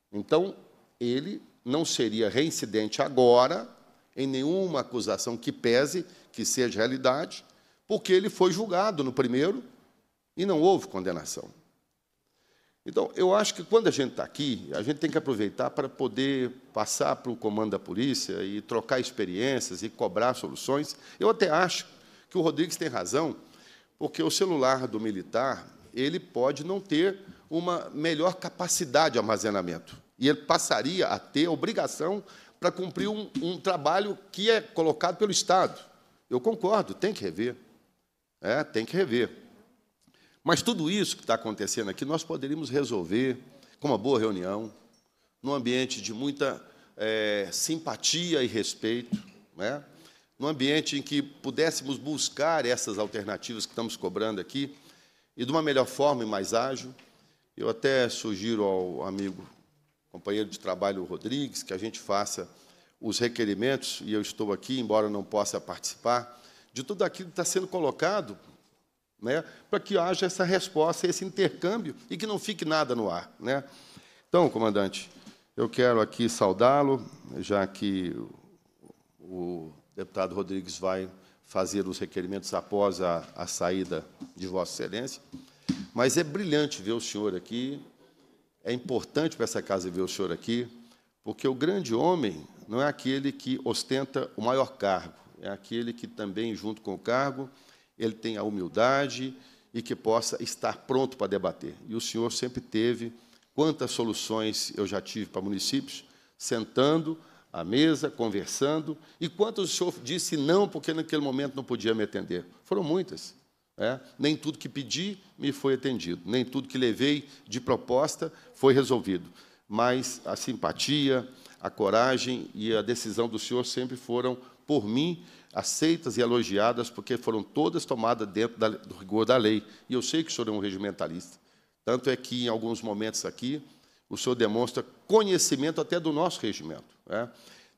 Então, ele não seria reincidente agora em nenhuma acusação que pese, que seja realidade, porque ele foi julgado no primeiro e não houve condenação. Então, eu acho que quando a gente está aqui, a gente tem que aproveitar para poder passar para o comando da polícia e trocar experiências e cobrar soluções. Eu até acho que o Rodrigues tem razão, porque o celular do militar ele pode não ter uma melhor capacidade de armazenamento. E ele passaria a ter obrigação para cumprir um, um trabalho que é colocado pelo Estado. Eu concordo, tem que rever. É, tem que rever. Mas tudo isso que está acontecendo aqui, nós poderíamos resolver com uma boa reunião, num ambiente de muita é, simpatia e respeito, né? num ambiente em que pudéssemos buscar essas alternativas que estamos cobrando aqui, e de uma melhor forma e mais ágil. Eu até sugiro ao amigo, companheiro de trabalho Rodrigues, que a gente faça os requerimentos, e eu estou aqui, embora não possa participar, de tudo aquilo que está sendo colocado né, para que haja essa resposta, esse intercâmbio e que não fique nada no ar. Né? Então, comandante, eu quero aqui saudá-lo, já que o deputado Rodrigues vai fazer os requerimentos após a, a saída de Vossa Excelência, mas é brilhante ver o senhor aqui, é importante para essa casa ver o senhor aqui, porque o grande homem não é aquele que ostenta o maior cargo, é aquele que também, junto com o cargo, ele tem a humildade e que possa estar pronto para debater. E o senhor sempre teve quantas soluções eu já tive para municípios, sentando à mesa, conversando. E quantos o senhor disse não, porque naquele momento não podia me atender? Foram muitas. É? Nem tudo que pedi me foi atendido, nem tudo que levei de proposta foi resolvido. Mas a simpatia, a coragem e a decisão do senhor sempre foram, por mim, aceitas e elogiadas, porque foram todas tomadas dentro da, do rigor da lei. E eu sei que o senhor é um regimentalista. Tanto é que, em alguns momentos aqui, o senhor demonstra conhecimento até do nosso regimento. Né?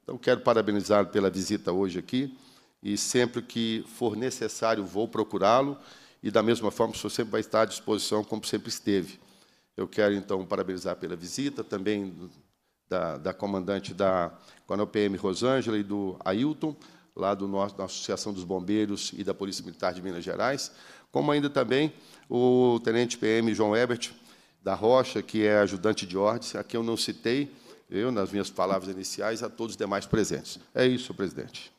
Então, quero parabenizá-lo pela visita hoje aqui e sempre que for necessário vou procurá-lo e, da mesma forma, o senhor sempre vai estar à disposição, como sempre esteve. Eu quero, então, parabenizar pela visita, também da, da comandante da CONOPM Rosângela e do Ailton, lá do nosso, da Associação dos Bombeiros e da Polícia Militar de Minas Gerais, como ainda também o tenente PM João Ebert, da Rocha, que é ajudante de ordens, a quem eu não citei, eu, nas minhas palavras iniciais, a todos os demais presentes. É isso, presidente.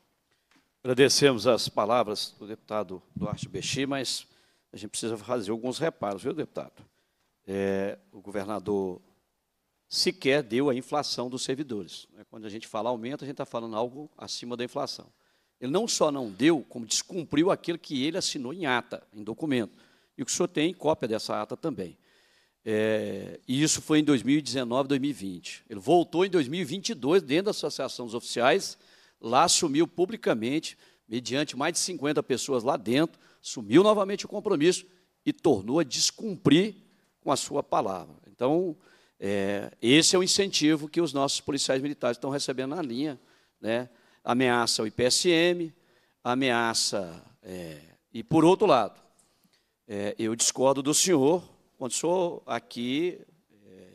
Agradecemos as palavras do deputado Duarte Bexi, mas a gente precisa fazer alguns reparos, viu, deputado? É, o governador sequer deu a inflação dos servidores. Né? Quando a gente fala aumento, a gente está falando algo acima da inflação. Ele não só não deu, como descumpriu aquilo que ele assinou em ata, em documento. E o que o senhor tem cópia dessa ata também. É, e isso foi em 2019, 2020. Ele voltou em 2022 dentro da Associação dos Oficiais, lá assumiu publicamente, mediante mais de 50 pessoas lá dentro, assumiu novamente o compromisso e tornou a descumprir com a sua palavra. Então, é, esse é o incentivo que os nossos policiais militares estão recebendo na linha. Né? Ameaça o IPSM, ameaça. É, e, por outro lado, é, eu discordo do senhor quando o senhor aqui é,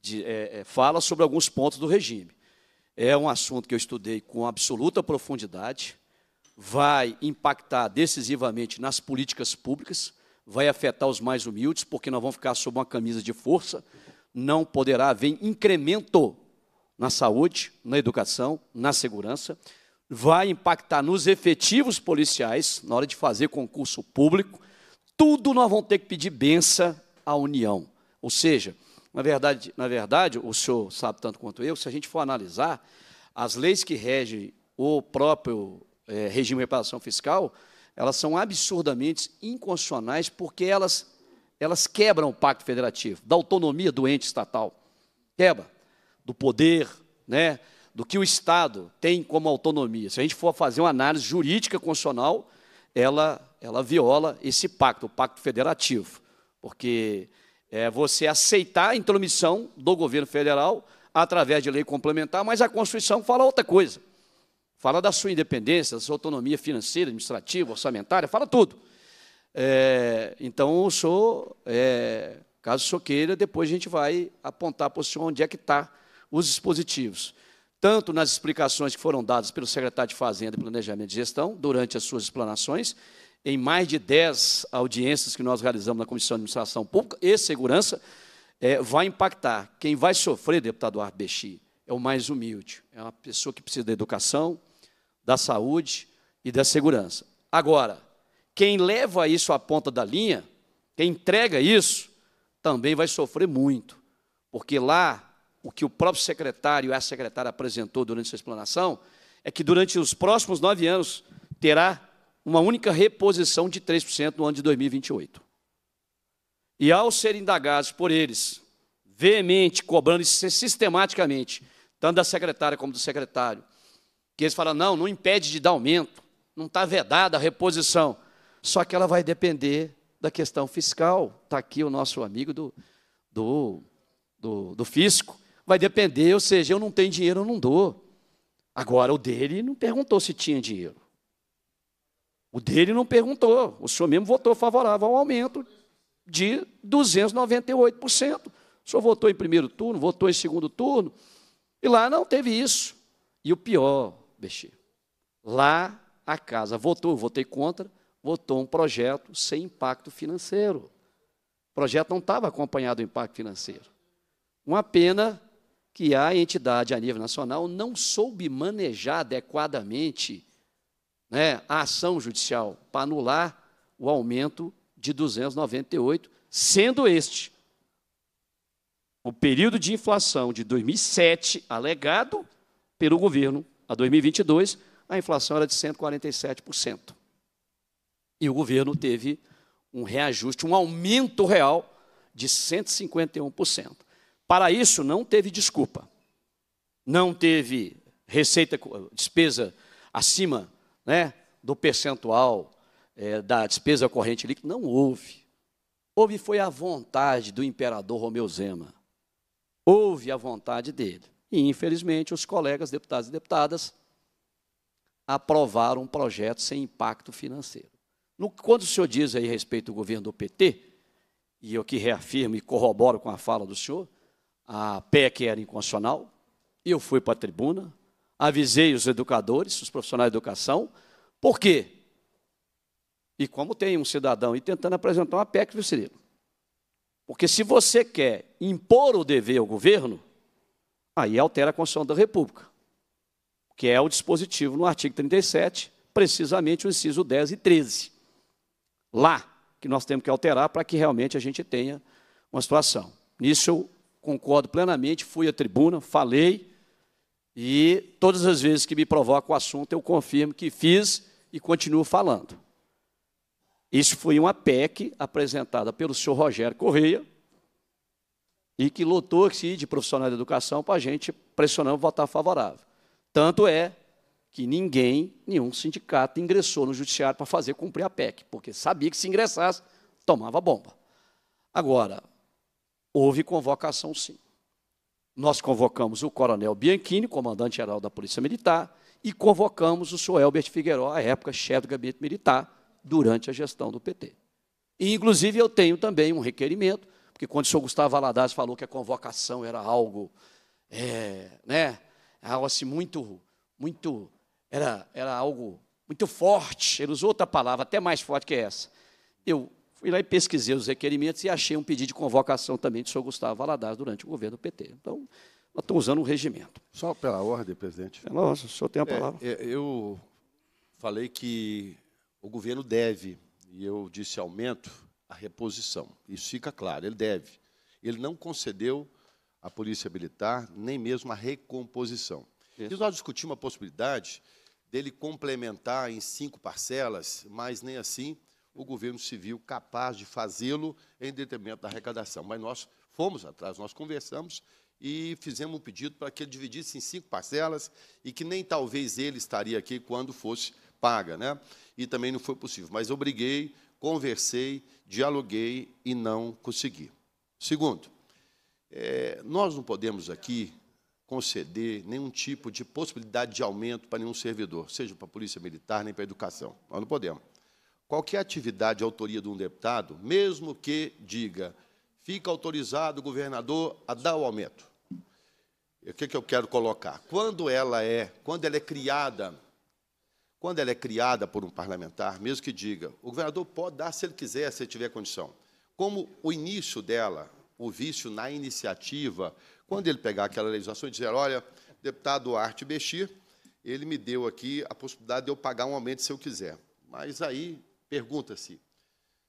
de, é, é, fala sobre alguns pontos do regime. É um assunto que eu estudei com absoluta profundidade, vai impactar decisivamente nas políticas públicas, vai afetar os mais humildes, porque não vão ficar sob uma camisa de força, não poderá haver incremento na saúde, na educação, na segurança, vai impactar nos efetivos policiais, na hora de fazer concurso público, tudo nós vamos ter que pedir benção à união. Ou seja, na verdade, na verdade, o senhor sabe tanto quanto eu, se a gente for analisar as leis que regem o próprio é, regime de reparação fiscal, elas são absurdamente inconstitucionais porque elas, elas quebram o pacto federativo, da autonomia do ente estatal. Quebra do poder, né, do que o Estado tem como autonomia. Se a gente for fazer uma análise jurídica constitucional, ela, ela viola esse pacto, o pacto federativo, porque é você aceitar a intromissão do governo federal através de lei complementar, mas a Constituição fala outra coisa. Fala da sua independência, da sua autonomia financeira, administrativa, orçamentária, fala tudo. É, então, o senhor, é, caso o senhor queira, depois a gente vai apontar para o senhor onde é que está os dispositivos tanto nas explicações que foram dadas pelo secretário de Fazenda e Planejamento e Gestão, durante as suas explanações, em mais de 10 audiências que nós realizamos na Comissão de Administração Pública e Segurança, é, vai impactar. Quem vai sofrer, deputado Arbechi, é o mais humilde. É uma pessoa que precisa da educação, da saúde e da segurança. Agora, quem leva isso à ponta da linha, quem entrega isso, também vai sofrer muito. Porque lá o que o próprio secretário e a secretária apresentou durante sua explanação, é que durante os próximos nove anos terá uma única reposição de 3% no ano de 2028. E ao serem indagados por eles, veemente, cobrando isso sistematicamente, tanto da secretária como do secretário, que eles falam, não, não impede de dar aumento, não está vedada a reposição, só que ela vai depender da questão fiscal. Está aqui o nosso amigo do, do, do, do fisco. Vai depender, ou seja, eu não tenho dinheiro, eu não dou. Agora, o dele não perguntou se tinha dinheiro. O dele não perguntou. O senhor mesmo votou favorável ao aumento de 298%. O senhor votou em primeiro turno, votou em segundo turno. E lá não teve isso. E o pior, Bexê, lá a casa votou, votei contra, votou um projeto sem impacto financeiro. O projeto não estava acompanhado do impacto financeiro. Uma pena que a entidade a nível nacional não soube manejar adequadamente né, a ação judicial para anular o aumento de 298, sendo este o período de inflação de 2007 alegado pelo governo a 2022, a inflação era de 147%. E o governo teve um reajuste, um aumento real de 151%. Para isso não teve desculpa. Não teve receita, despesa acima né, do percentual é, da despesa corrente líquida. Não houve. Houve foi a vontade do imperador Romeu Zema. Houve a vontade dele. E, infelizmente, os colegas deputados e deputadas aprovaram um projeto sem impacto financeiro. No, quando o senhor diz aí a respeito do governo do PT, e eu que reafirmo e corroboro com a fala do senhor, a PEC era inconstitucional, eu fui para a tribuna, avisei os educadores, os profissionais de educação, por quê? E como tem um cidadão aí tentando apresentar uma PEC, viu, Cirilo? Porque se você quer impor o dever ao governo, aí altera a Constituição da República, que é o dispositivo no artigo 37, precisamente o inciso 10 e 13. Lá que nós temos que alterar para que realmente a gente tenha uma situação. Nisso eu concordo plenamente, fui à tribuna, falei, e todas as vezes que me provoca o assunto, eu confirmo que fiz e continuo falando. Isso foi uma PEC apresentada pelo senhor Rogério Correia, e que lotou se de profissionais da educação para a gente pressionar votar favorável. Tanto é que ninguém, nenhum sindicato, ingressou no judiciário para fazer cumprir a PEC, porque sabia que se ingressasse, tomava bomba. Agora, Houve convocação, sim. Nós convocamos o coronel Bianchini, comandante-geral da Polícia Militar, e convocamos o senhor Elbert Figueiró, à época chefe do gabinete militar, durante a gestão do PT. E, inclusive, eu tenho também um requerimento, porque quando o senhor Gustavo Valadares falou que a convocação era algo, é, né, algo assim muito, muito, era, era algo muito forte, ele usou outra palavra, até mais forte que essa. Eu Fui lá e pesquisei os requerimentos e achei um pedido de convocação também do senhor Gustavo Valadares durante o governo do PT. Então, nós estamos usando um regimento. Só pela ordem, presidente. Nossa, é o senhor tem a é, palavra. é, eu falei que o governo deve, e eu disse aumento, a reposição. Isso fica claro, ele deve. Ele não concedeu à Polícia Militar nem mesmo a recomposição. Isso. E nós discutimos a possibilidade dele complementar em cinco parcelas, mas nem assim o governo civil capaz de fazê-lo em detrimento da arrecadação. Mas nós fomos atrás, nós conversamos e fizemos um pedido para que ele dividisse em cinco parcelas e que nem talvez ele estaria aqui quando fosse paga. Né? E também não foi possível. Mas eu briguei, conversei, dialoguei e não consegui. Segundo, é, nós não podemos aqui conceder nenhum tipo de possibilidade de aumento para nenhum servidor, seja para a Polícia Militar nem para a Educação. Nós não podemos qualquer atividade de autoria de um deputado, mesmo que diga, fica autorizado o governador a dar o aumento. O que, é que eu quero colocar? Quando ela é, quando ela é criada, quando ela é criada por um parlamentar, mesmo que diga, o governador pode dar se ele quiser, se ele tiver condição. Como o início dela, o vício na iniciativa, quando ele pegar aquela legislação e dizer, olha, deputado Arte Bexir, ele me deu aqui a possibilidade de eu pagar um aumento se eu quiser. Mas aí Pergunta-se: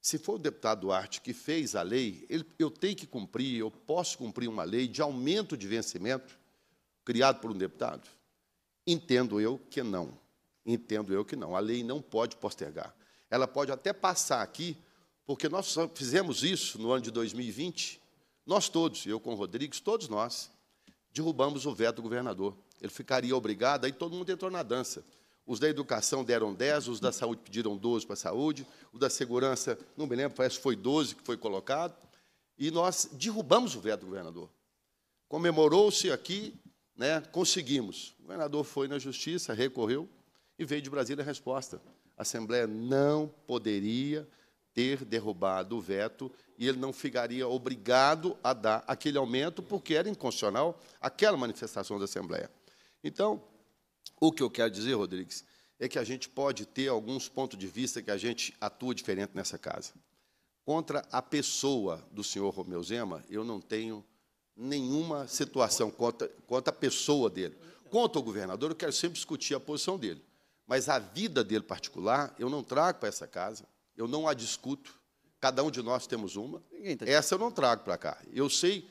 se for o deputado Duarte que fez a lei, ele, eu tenho que cumprir, eu posso cumprir uma lei de aumento de vencimento criado por um deputado? Entendo eu que não. Entendo eu que não. A lei não pode postergar. Ela pode até passar aqui, porque nós fizemos isso no ano de 2020, nós todos, eu com o Rodrigues, todos nós, derrubamos o veto do governador. Ele ficaria obrigado, aí todo mundo entrou na dança. Os da educação deram 10, os da saúde pediram 12 para a saúde, o da segurança, não me lembro, parece que foi 12 que foi colocado. E nós derrubamos o veto do governador. Comemorou-se aqui, né, conseguimos. O governador foi na justiça, recorreu e veio de Brasília a resposta. A Assembleia não poderia ter derrubado o veto e ele não ficaria obrigado a dar aquele aumento, porque era inconstitucional aquela manifestação da Assembleia. Então, o que eu quero dizer, Rodrigues, é que a gente pode ter alguns pontos de vista que a gente atua diferente nessa casa. Contra a pessoa do senhor Romeu Zema, eu não tenho nenhuma situação contra, contra a pessoa dele. contra o governador, eu quero sempre discutir a posição dele. Mas a vida dele particular, eu não trago para essa casa, eu não a discuto. Cada um de nós temos uma. Tá essa eu não trago para cá. Eu sei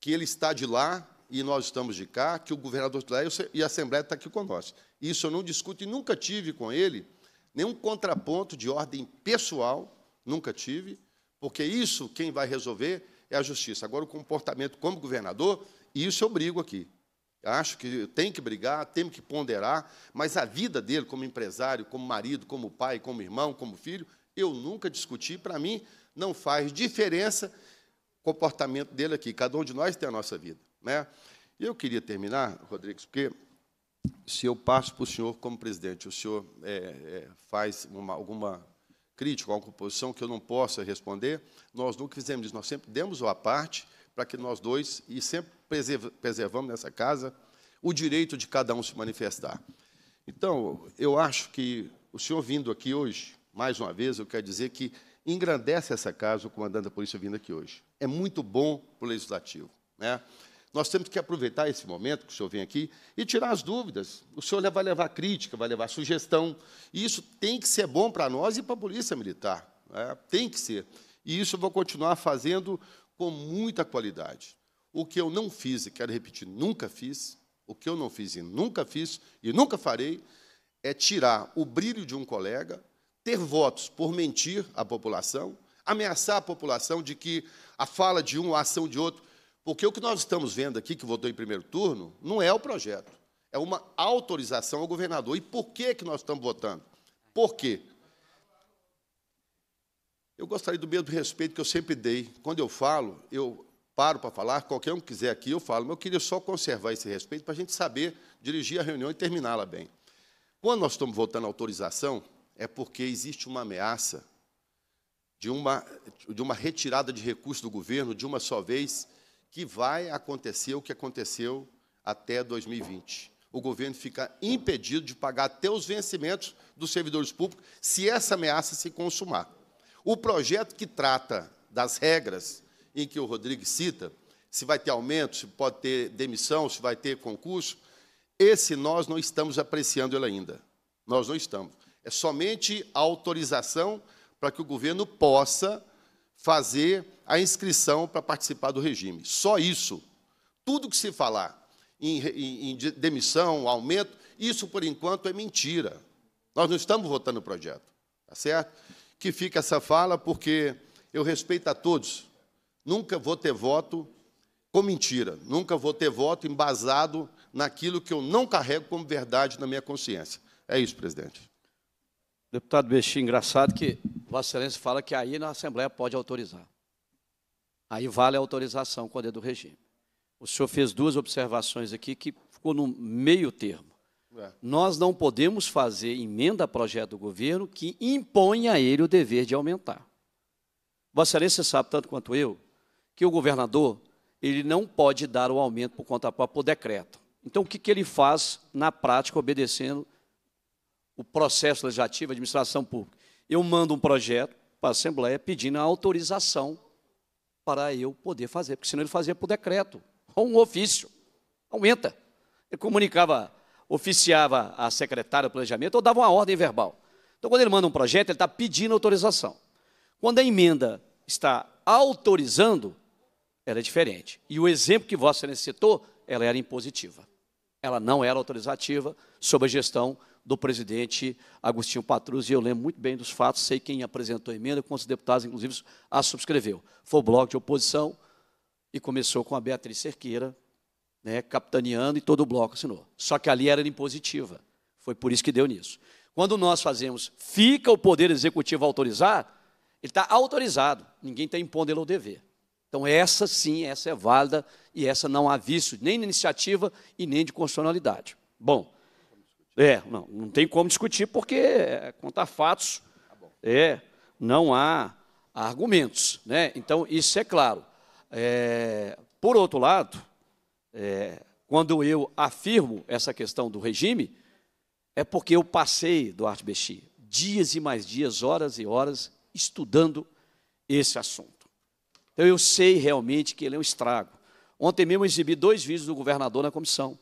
que ele está de lá e nós estamos de cá, que o governador está e a Assembleia está aqui conosco. Isso eu não discuto e nunca tive com ele nenhum contraponto de ordem pessoal, nunca tive, porque isso quem vai resolver é a justiça. Agora, o comportamento como governador, isso eu brigo aqui. Acho que tem que brigar, tem que ponderar, mas a vida dele como empresário, como marido, como pai, como irmão, como filho, eu nunca discuti. Para mim, não faz diferença o comportamento dele aqui. Cada um de nós tem a nossa vida. Né? E eu queria terminar, Rodrigues, porque se eu passo para o senhor como presidente, o senhor é, é, faz uma, alguma crítica, alguma composição que eu não possa responder, nós nunca fizemos isso, nós sempre demos a parte para que nós dois, e sempre preservamos nessa casa, o direito de cada um se manifestar. Então, eu acho que o senhor vindo aqui hoje, mais uma vez, eu quero dizer que engrandece essa casa o comandante da polícia vindo aqui hoje. É muito bom para o legislativo. Né? Nós temos que aproveitar esse momento que o senhor vem aqui e tirar as dúvidas. O senhor vai levar crítica, vai levar sugestão. E isso tem que ser bom para nós e para a Polícia Militar. É, tem que ser. E isso eu vou continuar fazendo com muita qualidade. O que eu não fiz, e quero repetir, nunca fiz, o que eu não fiz e nunca fiz e nunca farei, é tirar o brilho de um colega, ter votos por mentir à população, ameaçar a população de que a fala de um, a ação de outro porque o que nós estamos vendo aqui, que votou em primeiro turno, não é o projeto. É uma autorização ao governador. E por que, que nós estamos votando? Por quê? Eu gostaria do mesmo respeito que eu sempre dei. Quando eu falo, eu paro para falar, qualquer um que quiser aqui, eu falo, mas eu queria só conservar esse respeito para a gente saber dirigir a reunião e terminá-la bem. Quando nós estamos votando autorização, é porque existe uma ameaça de uma, de uma retirada de recursos do governo de uma só vez que vai acontecer o que aconteceu até 2020. O governo fica impedido de pagar até os vencimentos dos servidores públicos se essa ameaça se consumar. O projeto que trata das regras em que o Rodrigues cita, se vai ter aumento, se pode ter demissão, se vai ter concurso, esse nós não estamos apreciando ele ainda. Nós não estamos. É somente a autorização para que o governo possa fazer a inscrição para participar do regime. Só isso. Tudo que se falar em, em, em demissão, aumento, isso por enquanto é mentira. Nós não estamos votando o projeto, tá certo? Que fica essa fala porque eu respeito a todos. Nunca vou ter voto com mentira, nunca vou ter voto embasado naquilo que eu não carrego como verdade na minha consciência. É isso, presidente. Deputado Bexi, engraçado que Vossa Excelência fala que aí na Assembleia pode autorizar. Aí vale a autorização quando é do regime. O senhor fez duas observações aqui que ficou no meio termo. É. Nós não podemos fazer emenda a projeto do governo que impõe a ele o dever de aumentar. Vossa Excelência sabe, tanto quanto eu, que o governador ele não pode dar o aumento por conta própria por decreto. Então, o que, que ele faz na prática, obedecendo o processo legislativo, a administração pública? eu mando um projeto para a Assembleia pedindo a autorização para eu poder fazer, porque senão ele fazia por decreto, ou um ofício. Aumenta. Ele comunicava, oficiava a secretária do planejamento ou dava uma ordem verbal. Então, quando ele manda um projeto, ele está pedindo autorização. Quando a emenda está autorizando, ela é diferente. E o exemplo que Vossa Excelência citou, ela era impositiva. Ela não era autorizativa sob a gestão do presidente Agostinho Patrus, e eu lembro muito bem dos fatos, sei quem apresentou a emenda, quantos deputados, inclusive, a subscreveu. Foi o bloco de oposição e começou com a Beatriz Cerqueira, né, capitaneando, e todo o bloco assinou. Só que ali era impositiva, foi por isso que deu nisso. Quando nós fazemos, fica o Poder Executivo autorizar, ele está autorizado, ninguém está impondo ele ao dever. Então, essa sim, essa é válida e essa não há vício nem de iniciativa e nem de constitucionalidade. Bom, é, não, não tem como discutir, porque é contar fatos tá é, não há argumentos. Né? Então, isso é claro. É, por outro lado, é, quando eu afirmo essa questão do regime, é porque eu passei, Duarte Bexi, dias e mais dias, horas e horas, estudando esse assunto. Então, eu sei realmente que ele é um estrago. Ontem mesmo eu exibi dois vídeos do governador na comissão.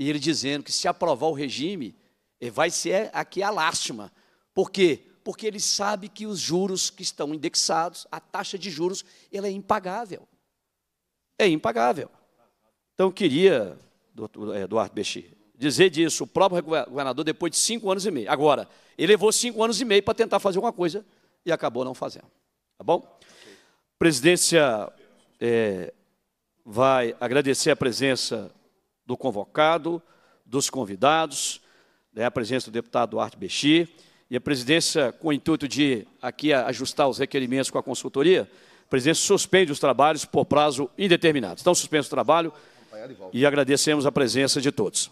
E ele dizendo que se aprovar o regime, eh, vai ser aqui a lástima. Por quê? Porque ele sabe que os juros que estão indexados, a taxa de juros, ela é impagável. É impagável. Então, eu queria, eh, Eduardo Bexi, dizer disso. O próprio governador, depois de cinco anos e meio. Agora, ele levou cinco anos e meio para tentar fazer alguma coisa e acabou não fazendo. Tá bom? Presidência é, vai agradecer a presença do convocado, dos convidados, né, a presença do deputado Duarte Bexi, e a presidência, com o intuito de aqui ajustar os requerimentos com a consultoria, a presidência suspende os trabalhos por prazo indeterminado. Estão suspensos o trabalho e agradecemos a presença de todos.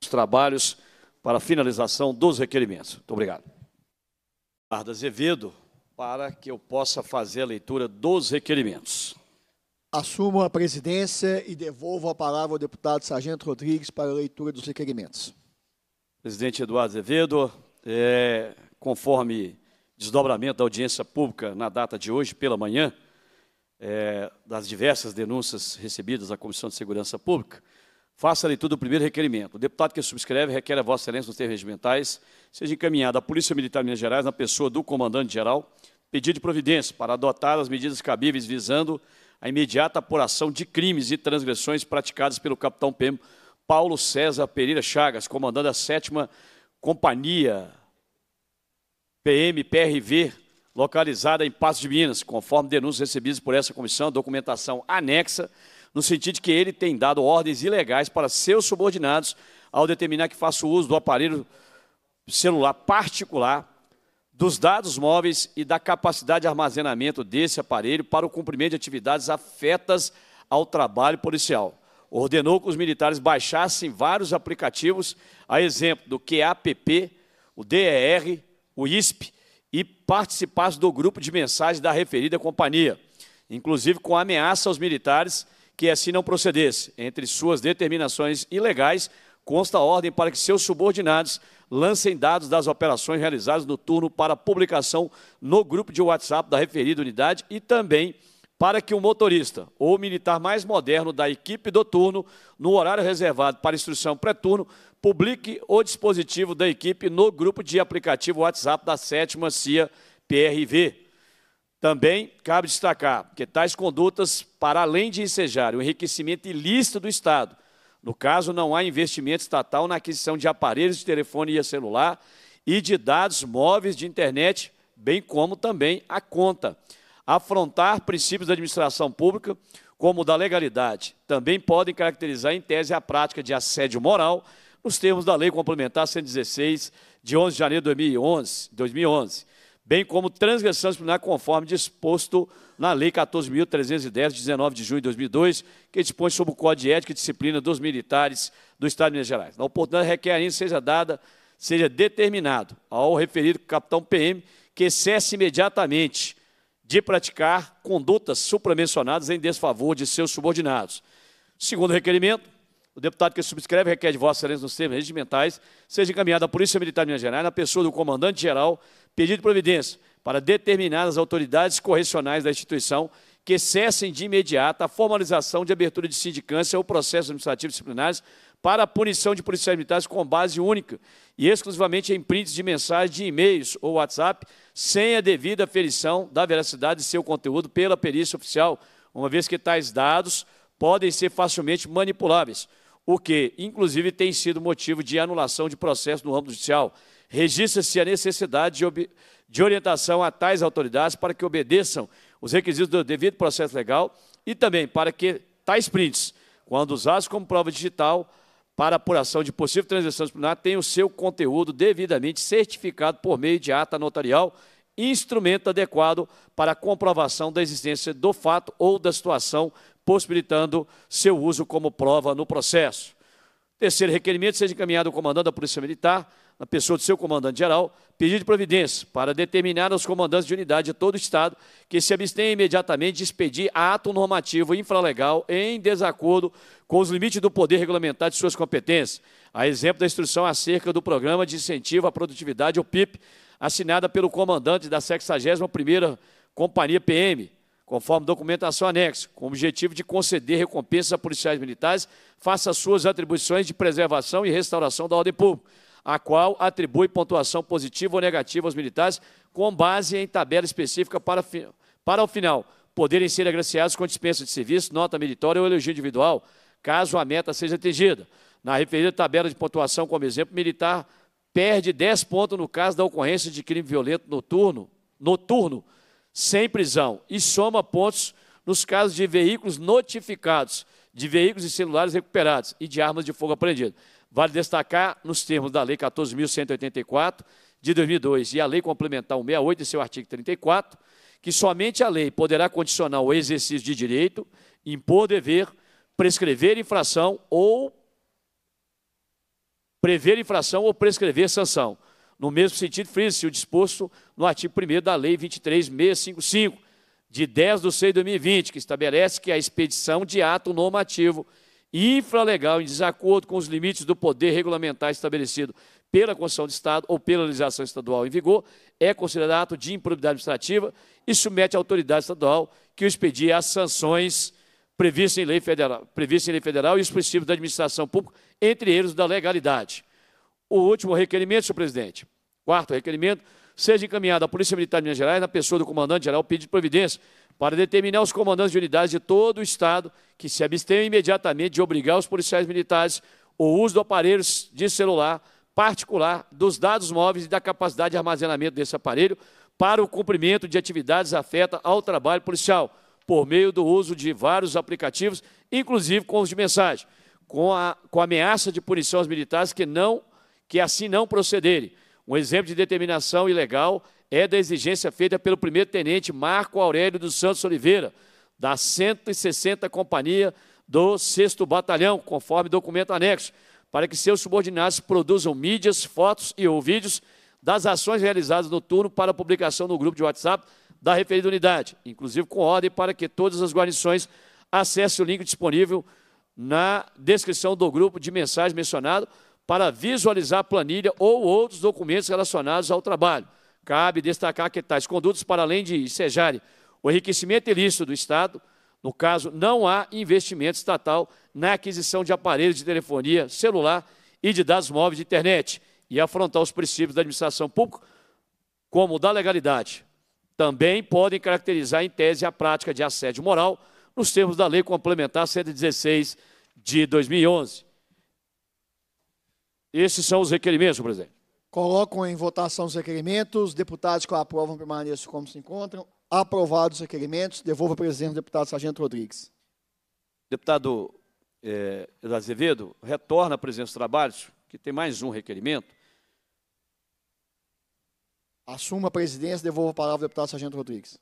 Os trabalhos para finalização dos requerimentos. Muito obrigado. Arda Azevedo, para que eu possa fazer a leitura dos requerimentos. Assumo a presidência e devolvo a palavra ao deputado Sargento Rodrigues para a leitura dos requerimentos. Presidente Eduardo Azevedo, é, conforme desdobramento da audiência pública na data de hoje, pela manhã, é, das diversas denúncias recebidas à Comissão de Segurança Pública, faça a leitura do primeiro requerimento. O deputado que subscreve requer a Vossa Excelência nos termos regimentais seja encaminhada à Polícia Militar de Minas Gerais, na pessoa do comandante-geral, pedido de providência para adotar as medidas cabíveis visando a imediata apuração de crimes e transgressões praticadas pelo capitão PM Paulo César Pereira Chagas, comandando a 7 Companhia PM-PRV, localizada em Passo de Minas, conforme denúncias recebidas por essa comissão, documentação anexa, no sentido de que ele tem dado ordens ilegais para seus subordinados ao determinar que faça uso do aparelho celular particular dos dados móveis e da capacidade de armazenamento desse aparelho para o cumprimento de atividades afetas ao trabalho policial. Ordenou que os militares baixassem vários aplicativos, a exemplo do QAPP, o DER, o ISP, e participassem do grupo de mensagens da referida companhia, inclusive com ameaça aos militares que assim não procedesse. Entre suas determinações ilegais, consta a ordem para que seus subordinados lancem dados das operações realizadas no turno para publicação no grupo de WhatsApp da referida unidade e também para que o motorista ou militar mais moderno da equipe do turno, no horário reservado para instrução pré-turno, publique o dispositivo da equipe no grupo de aplicativo WhatsApp da 7ª CIA PRV. Também cabe destacar que tais condutas, para além de ensejar o enriquecimento ilícito do Estado no caso, não há investimento estatal na aquisição de aparelhos de telefonia celular e de dados móveis de internet, bem como também a conta. Afrontar princípios da administração pública, como o da legalidade, também podem caracterizar em tese a prática de assédio moral, nos termos da Lei Complementar 116, de 11 de janeiro de 2011, 2011 bem como transgressão disciplinar conforme disposto na Lei 14.310, de 19 de junho de 2002, que dispõe sobre o Código de Ética e Disciplina dos Militares do Estado de Minas Gerais. A oportunidade requer ainda seja dada, seja determinado ao referido capitão PM que cesse imediatamente de praticar condutas supramencionadas em desfavor de seus subordinados. Segundo requerimento, o deputado que subscreve requer de Vossa Excelência nos termos regimentais, seja encaminhado à Polícia Militar de Minas Gerais, na pessoa do comandante-geral pedido de providência para determinar as autoridades correcionais da instituição que cessem de imediato a formalização de abertura de sindicância ou processos administrativos disciplinares para a punição de policiais militares com base única e exclusivamente em prints de mensagens de e-mails ou WhatsApp, sem a devida aferição da veracidade de seu conteúdo pela perícia oficial, uma vez que tais dados podem ser facilmente manipuláveis, o que, inclusive, tem sido motivo de anulação de processo no âmbito judicial. Registra-se a necessidade de, de orientação a tais autoridades para que obedeçam os requisitos do devido processo legal e também para que tais prints, quando usados como prova digital para apuração de possível transição disciplinar, tenham o seu conteúdo devidamente certificado por meio de ata notarial, instrumento adequado para comprovação da existência do fato ou da situação, possibilitando seu uso como prova no processo. Terceiro requerimento seja encaminhado ao comandante da Polícia Militar na pessoa do seu comandante-geral, pedido de providência para determinar aos comandantes de unidade de todo o Estado que se abstenham imediatamente de expedir ato normativo infralegal em desacordo com os limites do poder regulamentar de suas competências, a exemplo da instrução acerca do Programa de Incentivo à Produtividade, o PIP, assinada pelo comandante da 61ª Companhia PM, conforme documentação anexa, com o objetivo de conceder recompensas a policiais militares faça suas atribuições de preservação e restauração da ordem pública, a qual atribui pontuação positiva ou negativa aos militares com base em tabela específica para, para o final poderem ser agraciados com dispensa de serviço, nota meritória ou elogio individual, caso a meta seja atingida. Na referida tabela de pontuação, como exemplo, militar perde 10 pontos no caso da ocorrência de crime violento noturno, noturno sem prisão, e soma pontos nos casos de veículos notificados, de veículos e celulares recuperados e de armas de fogo apreendidas. Vale destacar, nos termos da Lei 14.184 de 2002 e a Lei Complementar 168, em seu artigo 34, que somente a lei poderá condicionar o exercício de direito, impor dever, prescrever infração ou prever infração ou prescrever sanção. No mesmo sentido, frisa-se o disposto no artigo 1 da Lei 23655, de 10 de 6 de 2020, que estabelece que a expedição de ato normativo infralegal em desacordo com os limites do poder regulamentar estabelecido pela Constituição de Estado ou pela legislação estadual em vigor, é considerado ato de improbidade administrativa e submete à autoridade estadual que o expedir às sanções previstas em lei federal, previstas em lei federal e os princípios da administração pública, entre eles da legalidade. O último requerimento, senhor presidente, quarto requerimento, seja encaminhado à Polícia Militar de Minas Gerais na pessoa do comandante-geral pedido de providência para determinar os comandantes de unidades de todo o Estado que se abstenham imediatamente de obrigar os policiais militares o uso do aparelho de celular particular, dos dados móveis e da capacidade de armazenamento desse aparelho para o cumprimento de atividades afeta ao trabalho policial, por meio do uso de vários aplicativos, inclusive com os de mensagem, com a, com a ameaça de punição aos militares que, não, que assim não procederem. Um exemplo de determinação ilegal é da exigência feita pelo primeiro-tenente Marco Aurélio dos Santos Oliveira, da 160 Companhia do 6 Batalhão, conforme documento anexo, para que seus subordinados produzam mídias, fotos e ou vídeos das ações realizadas no turno para publicação no grupo de WhatsApp da referida unidade, inclusive com ordem para que todas as guarnições acessem o link disponível na descrição do grupo de mensagem mencionado para visualizar a planilha ou outros documentos relacionados ao trabalho. Cabe destacar que tais condutos, para além de sejarem o enriquecimento ilícito do Estado, no caso, não há investimento estatal na aquisição de aparelhos de telefonia celular e de dados móveis de internet e afrontar os princípios da administração pública, como da legalidade. Também podem caracterizar em tese a prática de assédio moral nos termos da Lei Complementar 116 de 2011. Esses são os requerimentos, presidente. Colocam em votação os requerimentos. Deputados que aprovam permaneçam como se encontram. Aprovados os requerimentos. Devolvo a presidência deputado Sargento Rodrigues. Deputado é, Azevedo, retorna à presença dos trabalhos, que tem mais um requerimento. Assuma a presidência, devolvo a palavra ao deputado Sargento Rodrigues.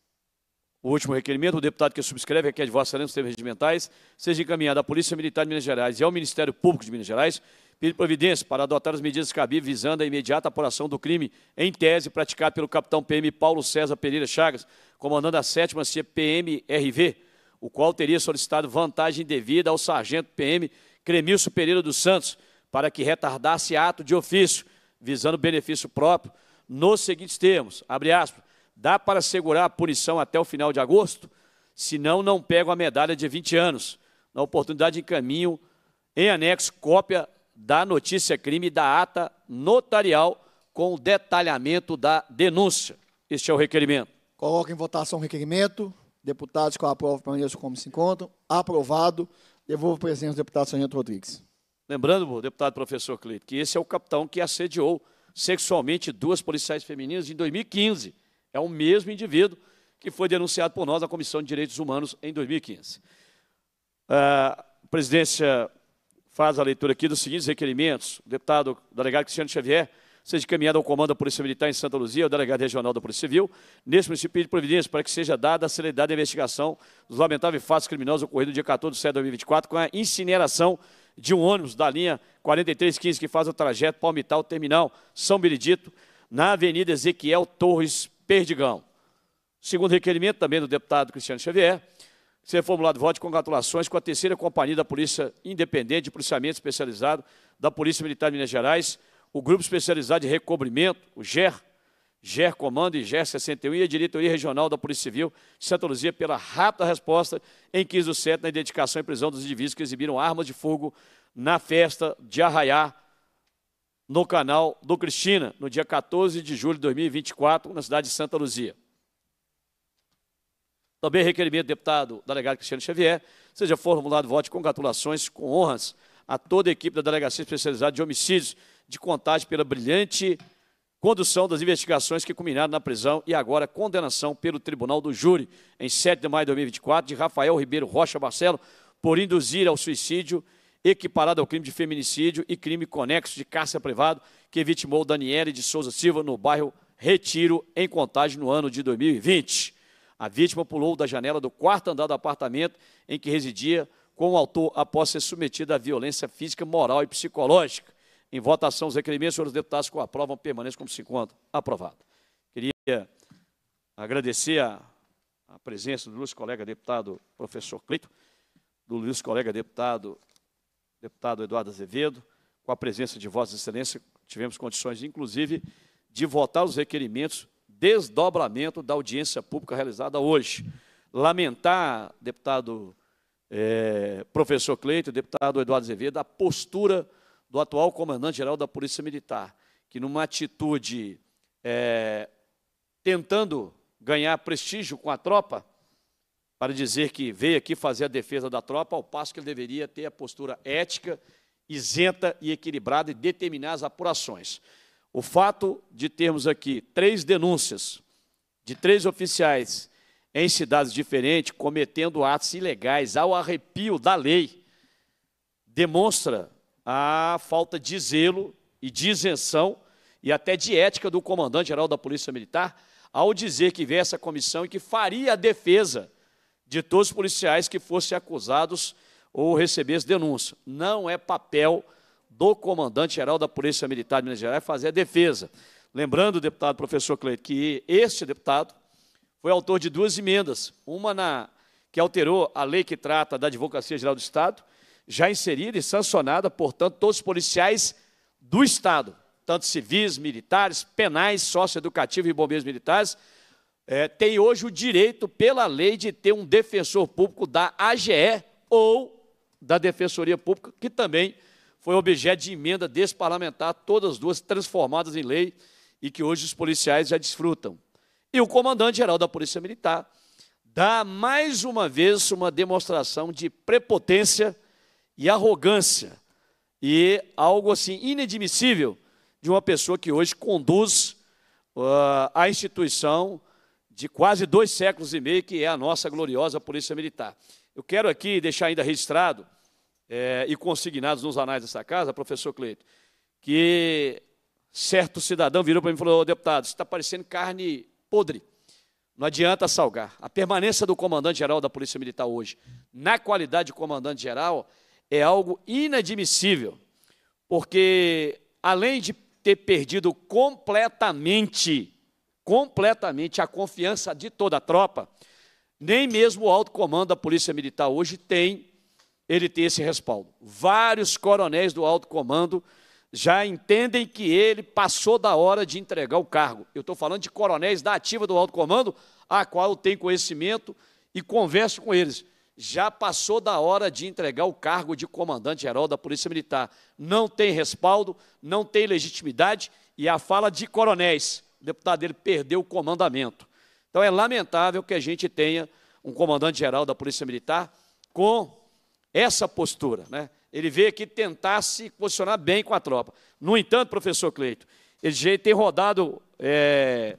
O último requerimento, o deputado que subscreve é de Vossa Excelência os regimentais, seja encaminhado à Polícia Militar de Minas Gerais e ao Ministério Público de Minas Gerais, pede providência para adotar as medidas cabíveis visando a imediata apuração do crime em tese praticado pelo capitão PM Paulo César Pereira Chagas, comandando a 7 ª CPMRV, o qual teria solicitado vantagem devida ao sargento PM Cremilson Pereira dos Santos para que retardasse ato de ofício, visando benefício próprio, nos seguintes termos, abre aspas, dá para segurar a punição até o final de agosto? Senão, não pego a medalha de 20 anos. Na oportunidade, encaminho em anexo cópia da notícia crime da ata notarial com o detalhamento da denúncia. Este é o requerimento. Coloco em votação o requerimento. Deputados que aprovam permaneçam como se encontram. Aprovado. Devolvo presença ao deputado Sargento Rodrigues. Lembrando, deputado professor Cleito, que esse é o capitão que assediou sexualmente duas policiais femininas em 2015. É o mesmo indivíduo que foi denunciado por nós na Comissão de Direitos Humanos em 2015. A ah, presidência faz a leitura aqui dos seguintes requerimentos. O deputado o delegado Cristiano Xavier seja encaminhado ao Comando da Polícia Militar em Santa Luzia, ao delegado regional da Polícia Civil, neste município de providência para que seja dada a celeridade da investigação dos lamentáveis fatos criminosos ocorridos no dia 14 de setembro de 2024 com a incineração de um ônibus da linha 4315 que faz o trajeto Palmital Terminal São Benedito na Avenida Ezequiel Torres Perdigão. Segundo requerimento também do deputado Cristiano Xavier, ser formulado voto de congratulações com a terceira companhia da Polícia Independente de Policiamento Especializado da Polícia Militar de Minas Gerais, o Grupo Especializado de Recobrimento, o GER, GER Comando e GER 61 e a Diretoria Regional da Polícia Civil de Santa Luzia pela rápida resposta em 15 do 7 na identificação e prisão dos indivíduos que exibiram armas de fogo na festa de Arraiá, no canal do Cristina, no dia 14 de julho de 2024, na cidade de Santa Luzia. Também requerimento do deputado delegado Cristiano Xavier, seja formulado voto de congratulações com honras a toda a equipe da Delegacia Especializada de Homicídios de Contagem pela brilhante condução das investigações que culminaram na prisão e agora condenação pelo Tribunal do Júri, em 7 de maio de 2024, de Rafael Ribeiro Rocha Marcelo, por induzir ao suicídio equiparado ao crime de feminicídio e crime conexo de cárcere privado que vitimou Daniele de Souza Silva no bairro Retiro, em Contagem, no ano de 2020. A vítima pulou da janela do quarto andar do apartamento em que residia com o autor após ser submetida a violência física, moral e psicológica. Em votação, os requerimentos, senhores deputados, com aprovam, permaneçam como se encontra. Aprovado. Queria agradecer a, a presença do nosso colega deputado professor Clito, do nosso colega deputado, deputado Eduardo Azevedo, com a presença de Vossa Excelência, tivemos condições, inclusive, de votar os requerimentos desdobramento da audiência pública realizada hoje. Lamentar, deputado é, professor Cleito, deputado Eduardo Azevedo, a postura do atual comandante-geral da Polícia Militar, que numa atitude é, tentando ganhar prestígio com a tropa, para dizer que veio aqui fazer a defesa da tropa, ao passo que ele deveria ter a postura ética, isenta e equilibrada e determinar as apurações. O fato de termos aqui três denúncias de três oficiais em cidades diferentes cometendo atos ilegais ao arrepio da lei demonstra a falta de zelo e de isenção e até de ética do comandante-geral da Polícia Militar ao dizer que viesse essa comissão e que faria a defesa de todos os policiais que fossem acusados ou recebessem denúncia. Não é papel do comandante-geral da Polícia Militar de Minas Gerais fazer a defesa. Lembrando, deputado professor Cleito, que este deputado foi autor de duas emendas, uma na, que alterou a lei que trata da Advocacia Geral do Estado, já inserida e sancionada, portanto, todos os policiais do Estado, tanto civis, militares, penais, socioeducativos e bombeiros militares, é, tem hoje o direito, pela lei, de ter um defensor público da AGE ou da Defensoria Pública, que também foi objeto de emenda desse parlamentar, todas duas transformadas em lei e que hoje os policiais já desfrutam. E o comandante-geral da Polícia Militar dá mais uma vez uma demonstração de prepotência e arrogância e algo assim inadmissível de uma pessoa que hoje conduz uh, a instituição de quase dois séculos e meio que é a nossa gloriosa Polícia Militar. Eu quero aqui deixar ainda registrado é, e consignados nos anais dessa casa, professor Cleito, que certo cidadão virou para mim e falou: deputado, isso está parecendo carne podre. Não adianta salgar. A permanência do comandante-geral da Polícia Militar hoje, na qualidade de comandante-geral, é algo inadmissível, porque além de ter perdido completamente, completamente a confiança de toda a tropa, nem mesmo o alto comando da Polícia Militar hoje tem ele tem esse respaldo. Vários coronéis do alto comando já entendem que ele passou da hora de entregar o cargo. Eu estou falando de coronéis da ativa do alto comando, a qual eu tenho conhecimento e converso com eles. Já passou da hora de entregar o cargo de comandante-geral da Polícia Militar. Não tem respaldo, não tem legitimidade e a fala de coronéis. O deputado dele perdeu o comandamento. Então é lamentável que a gente tenha um comandante-geral da Polícia Militar com essa postura. Né? Ele veio aqui tentar se posicionar bem com a tropa. No entanto, professor Cleito, ele tem rodado é,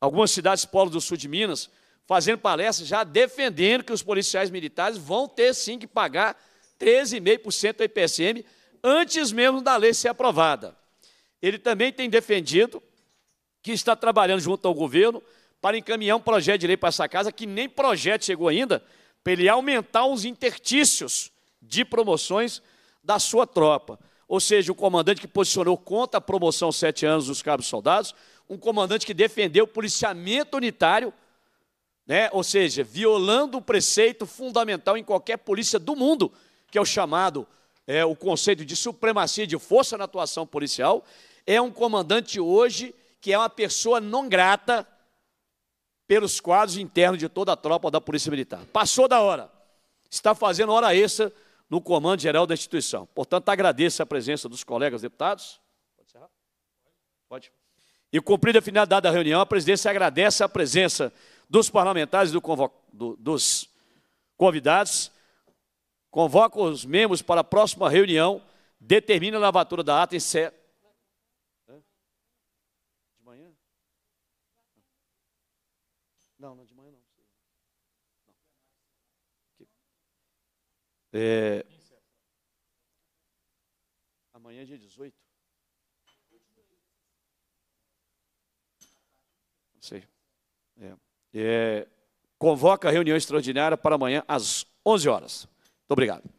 algumas cidades polos do sul de Minas, fazendo palestras, já defendendo que os policiais militares vão ter sim que pagar 13,5% do IPSM antes mesmo da lei ser aprovada. Ele também tem defendido que está trabalhando junto ao governo para encaminhar um projeto de lei para essa casa, que nem projeto chegou ainda, para ele aumentar os intertícios de promoções da sua tropa. Ou seja, o comandante que posicionou contra a promoção sete anos dos cabos soldados, um comandante que defendeu o policiamento unitário, né? ou seja, violando o preceito fundamental em qualquer polícia do mundo, que é o chamado, é, o conceito de supremacia de força na atuação policial, é um comandante hoje que é uma pessoa não grata pelos quadros internos de toda a tropa da Polícia Militar. Passou da hora. Está fazendo hora extra no comando geral da instituição. Portanto, agradeço a presença dos colegas deputados. Pode encerrar? Pode. E cumprida a finalidade da reunião, a presidência agradece a presença dos parlamentares do convo... do, dos convidados, convoca os membros para a próxima reunião, determina a lavatura da ata em É... Amanhã é dia 18. Não sei. É. É... Convoca a reunião extraordinária para amanhã às 11 horas. Muito obrigado.